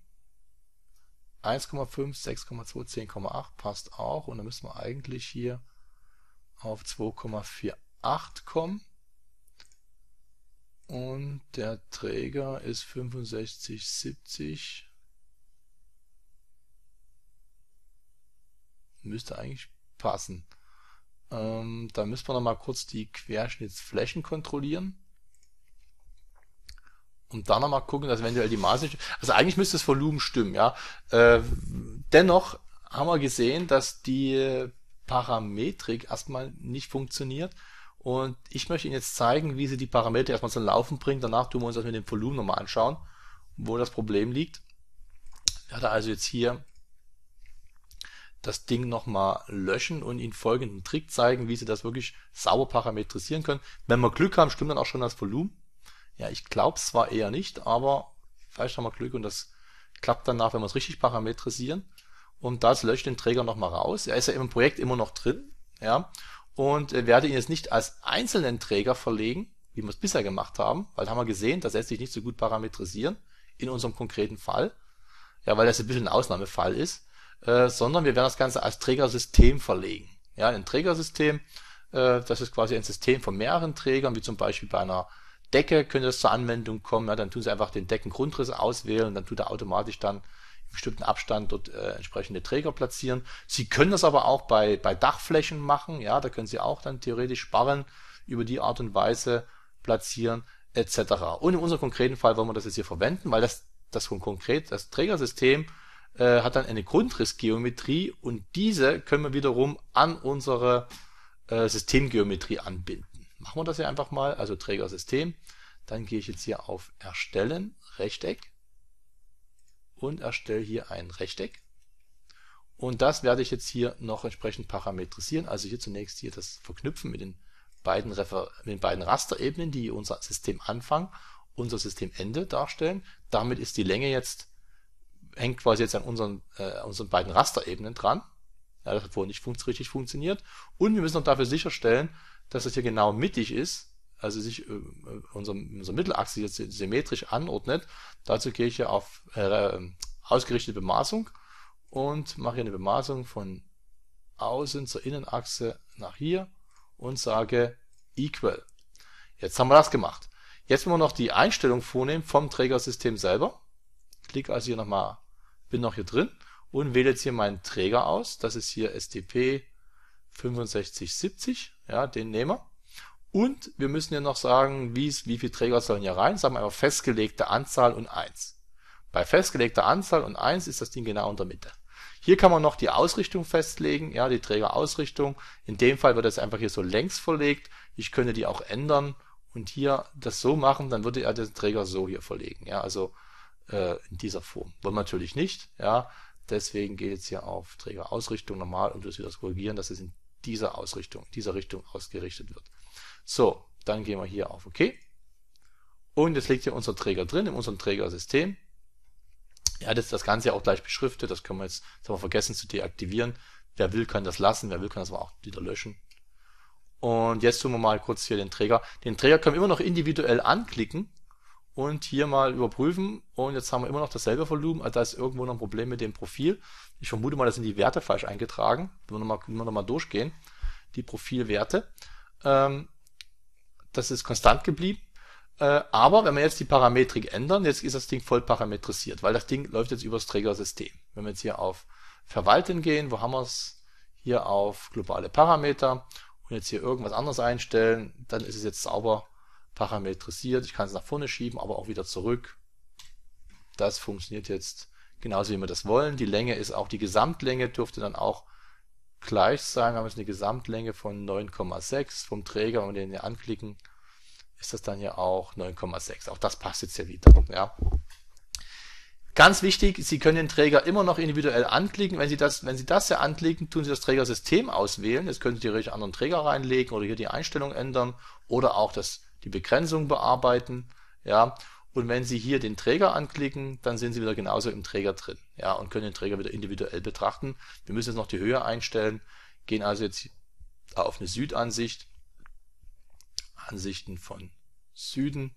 1,5, 6,2, 10,8 passt auch. Und dann müssen wir eigentlich hier auf 2,48 kommen. Und der Träger ist 65,70. Müsste eigentlich passen. Ähm, da müssen wir nochmal kurz die Querschnittsflächen kontrollieren. Und dann nochmal gucken, dass eventuell die Maße, also eigentlich müsste das Volumen stimmen, ja. Äh, dennoch haben wir gesehen, dass die Parametrik erstmal nicht funktioniert. Und ich möchte Ihnen jetzt zeigen, wie Sie die Parameter erstmal zum Laufen bringen. Danach tun wir uns das mit dem Volumen nochmal anschauen, wo das Problem liegt. Ich hatte also jetzt hier das Ding nochmal löschen und Ihnen folgenden Trick zeigen, wie Sie das wirklich sauber parametrisieren können. Wenn wir Glück haben, stimmt dann auch schon das Volumen. Ja, ich glaube zwar eher nicht, aber vielleicht haben wir Glück und das klappt danach, wenn wir es richtig parametrisieren. Und das löscht den Träger nochmal raus. Er ist ja im Projekt immer noch drin. Ja, und werde ihn jetzt nicht als einzelnen Träger verlegen, wie wir es bisher gemacht haben, weil haben wir gesehen, das lässt sich nicht so gut parametrisieren in unserem konkreten Fall. Ja, weil das ein bisschen ein Ausnahmefall ist äh, sondern wir werden das Ganze als Trägersystem verlegen. Ja, ein Trägersystem, äh, das ist quasi ein System von mehreren Trägern, wie zum Beispiel bei einer Decke könnte das zur Anwendung kommen. Ja, dann tun Sie einfach den Deckengrundriss auswählen dann tut er automatisch dann einen bestimmten Abstand dort äh, entsprechende Träger platzieren. Sie können das aber auch bei, bei Dachflächen machen. Ja, da können Sie auch dann theoretisch Sparren über die Art und Weise platzieren etc. Und in unserem konkreten Fall wollen wir das jetzt hier verwenden, weil das, das konkret, das Trägersystem äh, hat dann eine Grundrissgeometrie und diese können wir wiederum an unsere äh, Systemgeometrie anbinden. Machen wir das hier einfach mal, also Trägersystem. Dann gehe ich jetzt hier auf Erstellen, Rechteck und erstelle hier ein Rechteck. Und das werde ich jetzt hier noch entsprechend parametrisieren. Also hier zunächst hier das Verknüpfen mit den beiden, Refer mit den beiden Rasterebenen, die unser System Anfang, unser System Ende darstellen. Damit ist die Länge jetzt hängt quasi jetzt an unseren, äh, unseren beiden Rasterebenen dran. Ja, das hat vorher nicht fun richtig funktioniert. Und wir müssen noch dafür sicherstellen, dass das hier genau mittig ist, also sich äh, äh unsere, unser Mittelachse jetzt symmetrisch anordnet. Dazu gehe ich hier auf äh, ausgerichtete Bemaßung und mache hier eine Bemaßung von außen zur Innenachse nach hier und sage equal. Jetzt haben wir das gemacht. Jetzt wollen wir noch die Einstellung vornehmen vom Trägersystem selber. Klicke also hier nochmal, bin noch hier drin und wähle jetzt hier meinen Träger aus. Das ist hier STP 6570, ja, den nehmen wir. Und wir müssen hier noch sagen, wie, wie viele Träger sollen hier rein. Sagen wir einfach festgelegte Anzahl und 1. Bei festgelegter Anzahl und 1 ist das Ding genau in der Mitte. Hier kann man noch die Ausrichtung festlegen, ja, die Trägerausrichtung. In dem Fall wird das einfach hier so längs verlegt. Ich könnte die auch ändern und hier das so machen, dann würde er den Träger so hier verlegen. Ja, also äh, in dieser Form. Wollen wir natürlich nicht, ja. Deswegen geht jetzt hier auf Trägerausrichtung normal und das wieder korrigieren, dass es in dieser Ausrichtung, in dieser Richtung ausgerichtet wird. So, dann gehen wir hier auf OK. Und jetzt liegt hier unser Träger drin, in unserem Trägersystem. Er hat jetzt das Ganze ja auch gleich beschriftet, das können wir jetzt, das haben wir vergessen zu deaktivieren. Wer will, kann das lassen, wer will, kann das aber auch wieder löschen. Und jetzt tun wir mal kurz hier den Träger. Den Träger können wir immer noch individuell anklicken, und hier mal überprüfen und jetzt haben wir immer noch dasselbe Volumen, also da ist irgendwo noch ein Problem mit dem Profil. Ich vermute mal, da sind die Werte falsch eingetragen. Wenn wir nochmal noch, mal, noch durchgehen. Die Profilwerte. Ähm, das ist konstant geblieben. Äh, aber wenn wir jetzt die Parametrik ändern, jetzt ist das Ding voll parametrisiert, weil das Ding läuft jetzt übers Trägersystem. Wenn wir jetzt hier auf Verwalten gehen, wo haben wir es? Hier auf globale Parameter und jetzt hier irgendwas anderes einstellen, dann ist es jetzt sauber parametrisiert. Ich kann es nach vorne schieben, aber auch wieder zurück. Das funktioniert jetzt genauso, wie wir das wollen. Die Länge ist auch, die Gesamtlänge dürfte dann auch gleich sein. Wir haben jetzt eine Gesamtlänge von 9,6 vom Träger. Wenn wir den hier anklicken, ist das dann ja auch 9,6. Auch das passt jetzt hier wieder. Ja. Ganz wichtig, Sie können den Träger immer noch individuell anklicken. Wenn Sie das, wenn Sie das hier anklicken, tun Sie das Trägersystem auswählen. Jetzt können Sie theoretisch einen anderen Träger reinlegen oder hier die Einstellung ändern oder auch das die Begrenzung bearbeiten, ja, und wenn Sie hier den Träger anklicken, dann sind Sie wieder genauso im Träger drin, ja, und können den Träger wieder individuell betrachten. Wir müssen jetzt noch die Höhe einstellen, gehen also jetzt auf eine Südansicht, Ansichten von Süden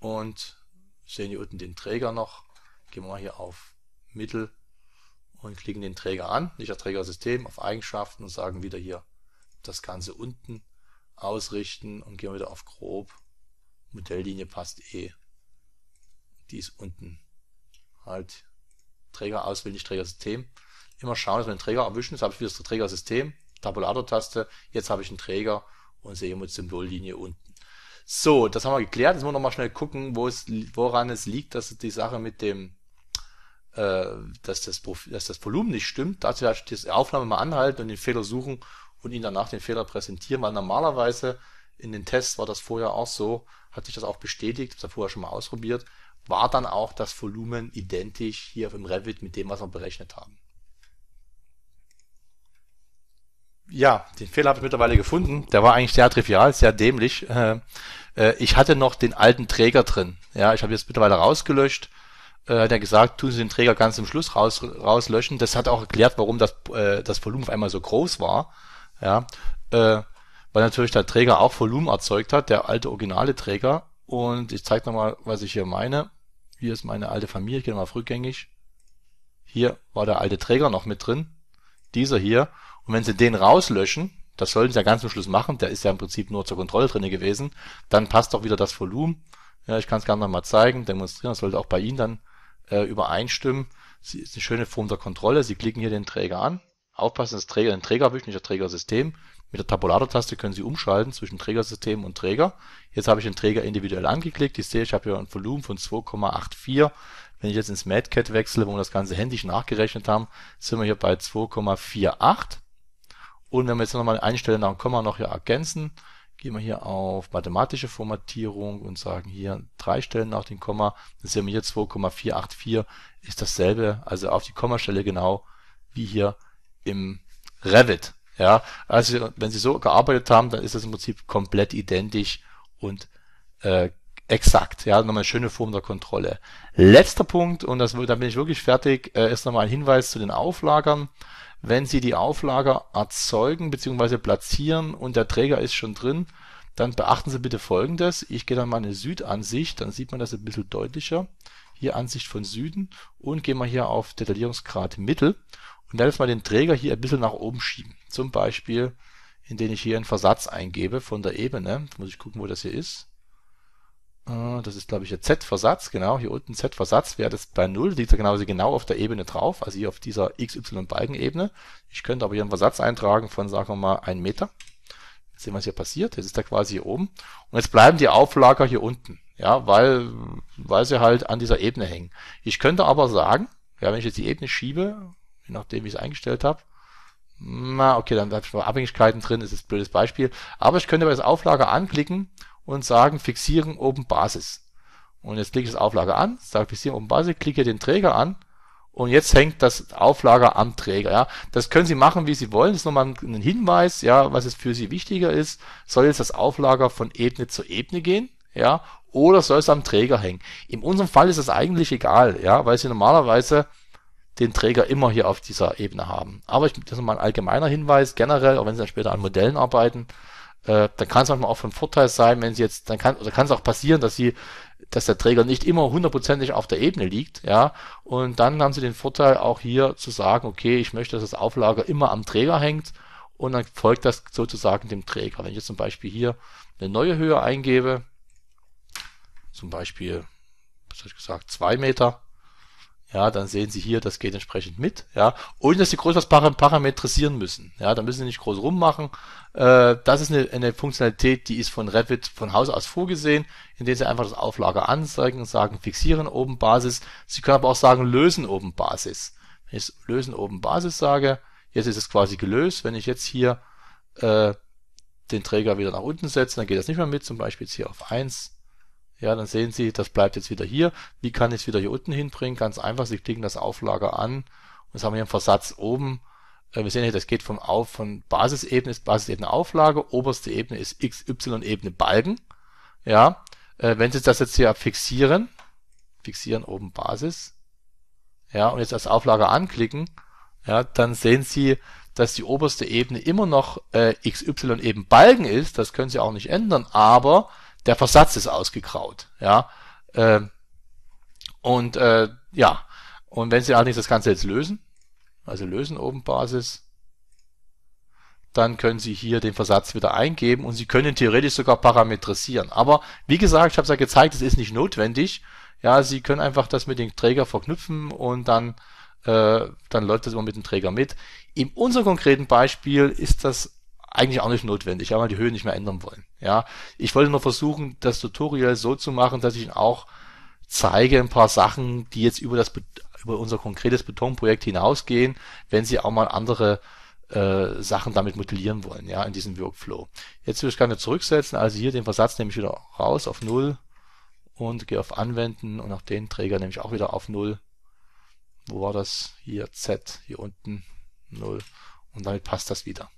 und sehen hier unten den Träger noch. Gehen wir mal hier auf Mittel und klicken den Träger an, nicht auf Trägersystem, auf Eigenschaften und sagen wieder hier das Ganze unten ausrichten und gehen wieder auf grob. Modelllinie passt eh. Die ist unten. Halt Träger auswählen, nicht Trägersystem. Immer schauen, dass wir den Träger erwischen. Jetzt habe ich wieder das Trägersystem, Tabulator-Taste. Jetzt habe ich einen Träger und sehe mit Symbollinie unten. So, das haben wir geklärt. Jetzt müssen wir nochmal schnell gucken, wo es, woran es liegt, dass die Sache mit dem, äh, dass, das, dass das Volumen nicht stimmt. Dazu werde ich die Aufnahme mal anhalten und den Fehler suchen und ihnen danach den Fehler präsentieren, weil normalerweise in den Tests war das vorher auch so, hat sich das auch bestätigt, das habe vorher schon mal ausprobiert, war dann auch das Volumen identisch hier auf dem Revit mit dem, was wir berechnet haben. Ja, den Fehler habe ich mittlerweile gefunden. Der war eigentlich sehr trivial, sehr dämlich. Äh, äh, ich hatte noch den alten Träger drin. Ja, ich habe jetzt mittlerweile rausgelöscht. Äh, hat er gesagt, tun Sie den Träger ganz im Schluss raus, rauslöschen. Das hat auch erklärt, warum das, das Volumen auf einmal so groß war ja, äh, weil natürlich der Träger auch Volumen erzeugt hat, der alte originale Träger. Und ich zeige nochmal, was ich hier meine. Hier ist meine alte Familie, ich gehe nochmal rückgängig. Hier war der alte Träger noch mit drin. Dieser hier. Und wenn Sie den rauslöschen, das sollten Sie ja ganz zum Schluss machen, der ist ja im Prinzip nur zur Kontrolle drinne gewesen, dann passt doch wieder das Volumen. Ja, ich kann es gerne nochmal zeigen, demonstrieren, das sollte auch bei Ihnen dann äh, übereinstimmen. Sie ist eine schöne Form der Kontrolle. Sie klicken hier den Träger an aufpassen, das Träger, den Träger erwischt, nicht ein Trägersystem. Mit der Tabulator-Taste können Sie umschalten zwischen Trägersystem und Träger. Jetzt habe ich den Träger individuell angeklickt. Ich sehe, ich habe hier ein Volumen von 2,84. Wenn ich jetzt ins MadCat wechsle, wo wir das ganze händisch nachgerechnet haben, sind wir hier bei 2,48. Und wenn wir jetzt nochmal eine Stelle nach dem Komma noch hier ergänzen, gehen wir hier auf mathematische Formatierung und sagen hier drei Stellen nach dem Komma, dann sehen wir hier 2,484 ist dasselbe, also auf die Kommastelle genau wie hier im Revit. Ja, also wenn Sie so gearbeitet haben, dann ist das im Prinzip komplett identisch und äh, exakt. Ja, nochmal eine schöne Form der Kontrolle. Letzter Punkt, und das, da bin ich wirklich fertig, äh, ist nochmal ein Hinweis zu den Auflagern. Wenn Sie die Auflager erzeugen bzw. platzieren und der Träger ist schon drin, dann beachten Sie bitte folgendes. Ich gehe dann mal in eine Südansicht, dann sieht man das ein bisschen deutlicher. Hier Ansicht von Süden und gehen wir hier auf Detaillierungsgrad Mittel und dann jetzt mal den Träger hier ein bisschen nach oben schieben. Zum Beispiel, indem ich hier einen Versatz eingebe von der Ebene. Da muss ich gucken, wo das hier ist. Ah, das ist, glaube ich, der Z-Versatz, genau, hier unten Z-Versatz wäre das bei 0, liegt da genauso genau auf der Ebene drauf, also hier auf dieser XY-Balkenebene. Ich könnte aber hier einen Versatz eintragen von, sagen wir mal, 1 Meter. Jetzt sehen wir, was hier passiert. Jetzt ist er quasi hier oben. Und jetzt bleiben die Auflager hier unten, ja, weil, weil sie halt an dieser Ebene hängen. Ich könnte aber sagen, ja, wenn ich jetzt die Ebene schiebe, je nachdem, wie ich es eingestellt habe. Na, okay, dann habe ich noch Abhängigkeiten drin, ist ein blödes Beispiel. Aber ich könnte bei das Auflager anklicken und sagen, fixieren oben Basis. Und jetzt klicke ich das Auflager an, sage fixieren oben Basis, klicke den Träger an und jetzt hängt das Auflager am Träger. Ja. Das können Sie machen, wie Sie wollen. Das ist nochmal ein Hinweis, ja, was es für Sie wichtiger ist. Soll jetzt das Auflager von Ebene zu Ebene gehen? Ja, oder soll es am Träger hängen? In unserem Fall ist es eigentlich egal, ja, weil Sie normalerweise den Träger immer hier auf dieser Ebene haben. Aber ich, das ist mal ein allgemeiner Hinweis, generell, auch wenn Sie dann später an Modellen arbeiten, äh, dann kann es manchmal auch von Vorteil sein, wenn Sie jetzt, dann kann, oder kann es auch passieren, dass Sie, dass der Träger nicht immer hundertprozentig auf der Ebene liegt, ja, und dann haben Sie den Vorteil auch hier zu sagen, okay, ich möchte, dass das Auflager immer am Träger hängt und dann folgt das sozusagen dem Träger. Wenn ich jetzt zum Beispiel hier eine neue Höhe eingebe, zum Beispiel, was habe ich gesagt, zwei Meter, ja, dann sehen Sie hier, das geht entsprechend mit, ja, ohne dass Sie groß was parametrisieren müssen, ja, da müssen Sie nicht groß rummachen. Äh, das ist eine, eine Funktionalität, die ist von Revit von Haus aus vorgesehen, indem Sie einfach das Auflager anzeigen und sagen, fixieren oben Basis. Sie können aber auch sagen, lösen oben Basis. Wenn ich lösen oben Basis sage, jetzt ist es quasi gelöst. Wenn ich jetzt hier äh, den Träger wieder nach unten setze, dann geht das nicht mehr mit, zum Beispiel jetzt hier auf eins ja, dann sehen Sie, das bleibt jetzt wieder hier. Wie kann ich es wieder hier unten hinbringen? Ganz einfach, Sie klicken das Auflager an und jetzt haben wir hier einen Versatz oben. Äh, wir sehen hier, das geht vom Auf, von Basisebene ist Basisebene Auflage, oberste Ebene ist XY-Ebene Balken. Ja, äh, wenn Sie das jetzt hier fixieren, fixieren oben Basis, ja, und jetzt als Auflage anklicken, ja, dann sehen Sie, dass die oberste Ebene immer noch äh, XY eben Balken ist, das können Sie auch nicht ändern, aber der Versatz ist ausgegraut, ja. Äh, und äh, ja, und wenn Sie allerdings das Ganze jetzt lösen, also lösen oben Basis, dann können Sie hier den Versatz wieder eingeben und Sie können theoretisch sogar parametrisieren. Aber wie gesagt, ich habe es ja gezeigt, es ist nicht notwendig. Ja, Sie können einfach das mit dem Träger verknüpfen und dann, äh, dann läuft das immer mit dem Träger mit. In unserem konkreten Beispiel ist das eigentlich auch nicht notwendig. weil wir die Höhe nicht mehr ändern wollen. Ja, ich wollte nur versuchen, das Tutorial so zu machen, dass ich ihn auch zeige ein paar Sachen, die jetzt über das über unser konkretes Betonprojekt hinausgehen, wenn sie auch mal andere äh, Sachen damit modellieren wollen, ja, in diesem Workflow. Jetzt würde ich gerne zurücksetzen, also hier den Versatz nehme ich wieder raus auf null und gehe auf Anwenden und auch den Träger nehme ich auch wieder auf null. Wo war das? Hier Z, hier unten 0 und damit passt das wieder.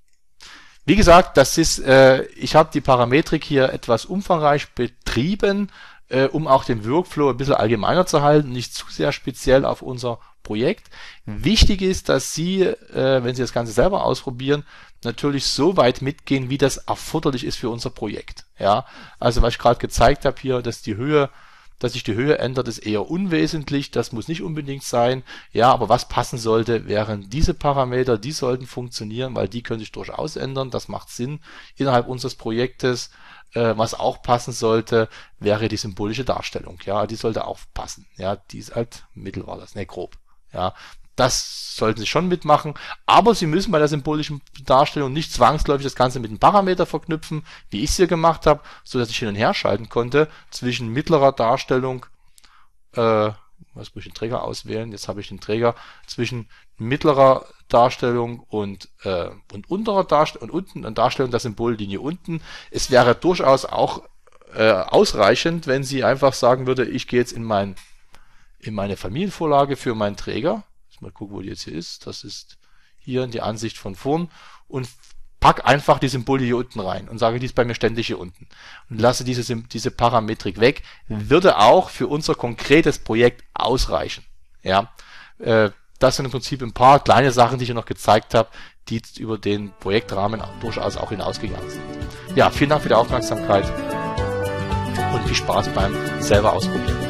Wie gesagt, das ist, äh, ich habe die Parametrik hier etwas umfangreich betrieben, äh, um auch den Workflow ein bisschen allgemeiner zu halten, nicht zu sehr speziell auf unser Projekt. Wichtig ist, dass Sie, äh, wenn Sie das Ganze selber ausprobieren, natürlich so weit mitgehen, wie das erforderlich ist für unser Projekt. Ja, also was ich gerade gezeigt habe hier, dass die Höhe dass sich die Höhe ändert, ist eher unwesentlich, das muss nicht unbedingt sein. Ja, aber was passen sollte, wären diese Parameter, die sollten funktionieren, weil die können sich durchaus ändern, das macht Sinn innerhalb unseres Projektes. Äh, was auch passen sollte, wäre die symbolische Darstellung. Ja, die sollte auch passen. Ja, die ist halt mittel war das, ne, grob. Ja, das sollten sie schon mitmachen, aber sie müssen bei der symbolischen Darstellung nicht zwangsläufig das Ganze mit einem Parameter verknüpfen, wie ich es hier gemacht habe, so dass ich hin und her schalten konnte zwischen mittlerer Darstellung, äh, was muss ich den Träger auswählen? Jetzt habe ich den Träger zwischen mittlerer Darstellung und äh, und unterer Darstellung und unten und Darstellung der Symbollinie unten. Es wäre durchaus auch äh, ausreichend, wenn sie einfach sagen würde, ich gehe jetzt in mein in meine Familienvorlage für meinen Träger Mal gucken, wo die jetzt hier ist. Das ist hier in die Ansicht von vorn und pack einfach die Symbole hier unten rein und sage, die ist bei mir ständig hier unten und lasse diese, diese Parametrik weg, würde auch für unser konkretes Projekt ausreichen. Ja, äh, das sind im Prinzip ein paar kleine Sachen, die ich noch gezeigt habe, die über den Projektrahmen durchaus auch hinausgegangen sind. Ja, vielen Dank für die Aufmerksamkeit und viel Spaß beim selber ausprobieren.